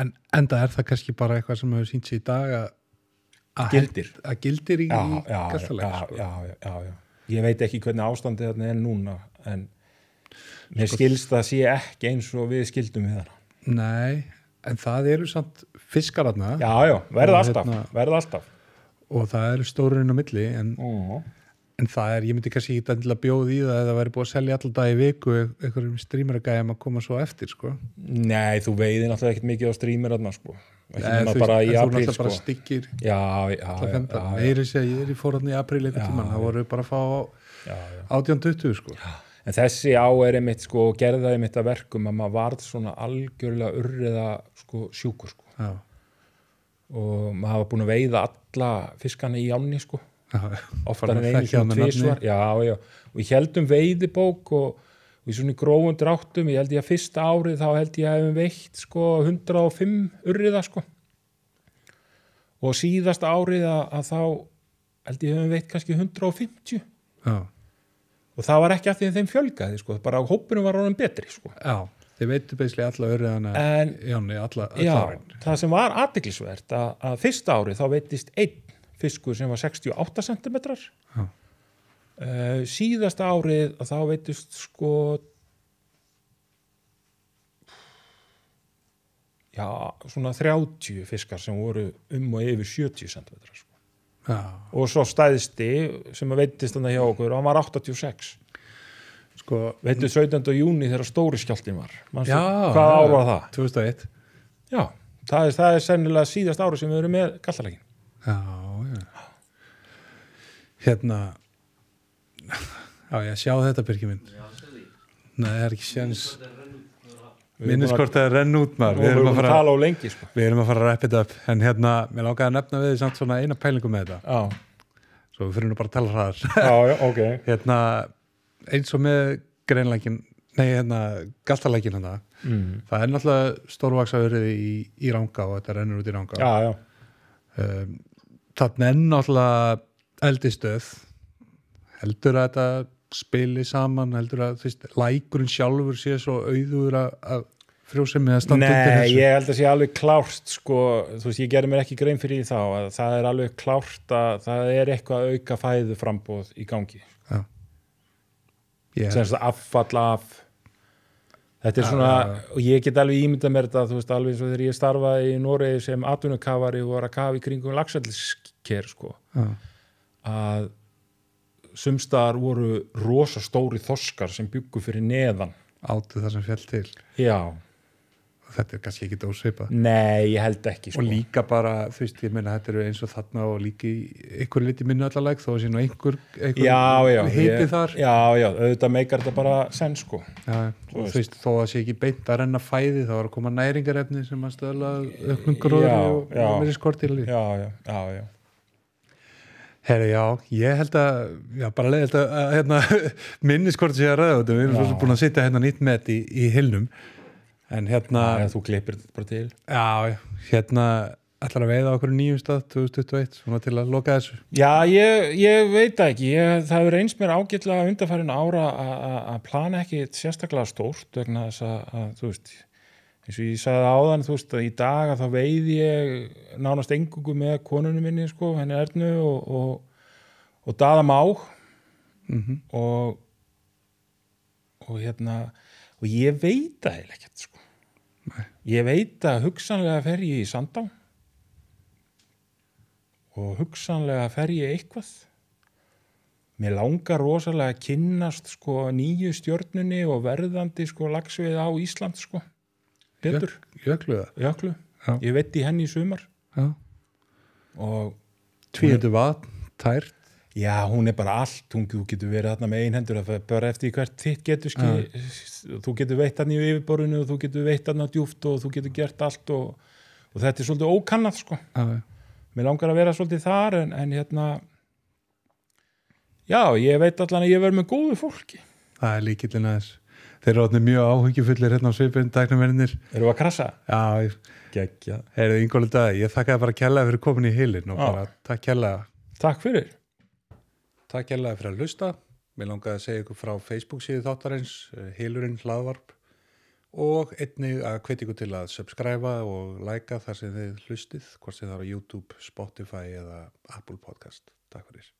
en enda er það kannski bara eitthvað sem hefur sínt sér í dag að gildir að gildir í kastalega sko. já, já, já, ég veit ekki hvernig ástandið þetta er núna en mér sko... skilst það sé ekki eins og við skildum við það nei, en það eru samt fiskar aðna hérna- verða alltaf og það eru stórun á milli en uh mhm. -huh en það er, ég myndi kannski ekki alltaf bjóð í það að það væri búið að selja alltaf dag í viku einhverjum strímeragæðum að koma svo eftir sko. Nei, þú veiði náttúrulega ekkert mikið á strímeradna sko. Nei, þú, bara þú náttúrulega sko. bara styggir Já, já, já, já Meiri sé, ég er í forhóðin í april eitthvað tíman þá voru við bara að fá 18-20 sko já. En þessi á er einmitt sko, gerðaði mitt að verkum að maður varð svona algjörlega urriða sko, sjúkur sko já. og maður hafa búin að veiða alla fiskana í áni sko oftar en einu svona tvísvar já, já, og ég heldum veiðibók og, og í svona gróðund ráttum ég held ég að fyrsta árið þá held ég að hefum veitt sko 105 urriða sko og síðasta árið að, að þá held ég hefum veitt kannski 150 já. og það var ekki af því að þeim fjölgaði sko, bara hópunum var orðin betri sko já Þið veitu beinslega alla örðana Jónni, alla, alla Já, árin. það sem var aðdeklisvert að, að fyrsta ári þá veitist einn fiskur sem var 68 cm uh, síðasta árið að þá veitist sko já, svona 30 fiskar sem voru um og yfir 70 cm sko. og svo stæðsti sem að veitist þannig hjá okkur og hann var 86 sko, veitu 17. júni þegar stóri skjáltin var Manstu, já, hvað ára var það? 2001 já, það er, það er sennilega síðast ára sem við erum með gallalegin já hérna á ég að sjá þetta byrki minn neða, það er ekki sjans minniskort að renn út maður við erum að fara að lengi, sko. við erum að fara að wrap it up en hérna, mér lákaði að nefna við því samt svona eina pælingu með þetta á. svo við fyrir nú bara að tala hraðar okay. hérna, eins og með greinlækin, nei hérna galtalækin hann hérna. það, mm. það er náttúrulega stórvaksafurðið í, í ranga og þetta rennur út í ranga um, ehm, þannig er náttúrulega eldistöð heldur að þetta spili saman heldur að veist, lækurinn sjálfur sé svo auður að frjóðsemi að standa undir þessu Nei, ég held að það sé alveg klárt sko, þú veist, ég gerði mér ekki grein fyrir þá að það er alveg klárt að það er eitthvað auka fæðu frambóð í gangi ja. yeah. semst að affalla af þetta er svona, ja, ah. ja, og ég get alveg ímyndað mér þetta, þú veist, alveg eins og þegar ég starfaði í Noregi sem atvinnukafari og var að kafa í kringum lagsællisker sko að sumstaðar voru rosastóri þorskar sem byggu fyrir neðan Áttu það sem fjall til Já Þetta er kannski ekki dósveipað Nei, ég held ekki sko. Og líka bara, þú veist, ég meina þetta eru eins og þarna og líki ykkur liti minna allaleg þó að sé nú einhver, einhver já, já, heiti ég, þar Já, já, auðvitað meikar þetta bara senn sko já, Þú veist, veist, þó að sé ekki beint að renna fæði þá er að koma næringarefni sem að stöðla auknum gróður og verið skortilí Já, já, já, já Herri, já, ég held að, já, bara leiðilt að, að hérna, minniskort sé að ræða þetta, við erum svo búin að sitja hérna nýtt með þetta í, í hilnum, en hérna... Já, þú glipir þetta bara til. Já, hérna, ætlar að veiða okkur nýjum stað, 2021, svona til að loka þessu. Já, ég, ég veit ekki, ég, það er eins mér ágætla undarfærin ára að plana ekki sérstaklega stórt vegna þess að, þú veist, ég eins og ég sagði áðan þú veist að í dag að þá veiði ég nánast engungu með konunum minni sko, henni Ernu og, og, og Dada Má mm -hmm. og og hérna og ég veit að heil ekkert sko Nei. ég veit að hugsanlega fer ég í sandán og hugsanlega fer ég eitthvað mér langar rosalega að kynnast sko nýju stjórnunni og verðandi sko lagsveið á Ísland sko betur Jöklu? Jöklu, Já. ég veit í henni í sumar Já. og Tvíðtu vatn, tært Já, hún er bara allt, hún getur verið þarna með einhendur, bara eftir hvert þitt getur skil, ja. þú getur veitt hann í yfirborðinu og þú getur veitt hann á djúft og þú getur gert allt og, og þetta er svolítið ókannat sko ja. mér langar að vera svolítið þar en, en hérna já, ég veit allan að ég verð með góðu fólki Það er líkillin aðeins þeir eru átni mjög áhugjufullir hérna á svipin dæknumverinir eru að krasa? já, Gekja. er það yngolið dag ég þakka bara kjallaði fyrir komin í heilin og Já. bara takk kjallaði takk fyrir takk kjallaði fyrir að lusta mér langaði að segja ykkur frá Facebook síðu þáttarins eh, heilurinn hlaðvarp og einnig að hveti ykkur til að subscriba og likea þar sem þið hlustið hvort sem það er á YouTube, Spotify eða Apple Podcast takk fyrir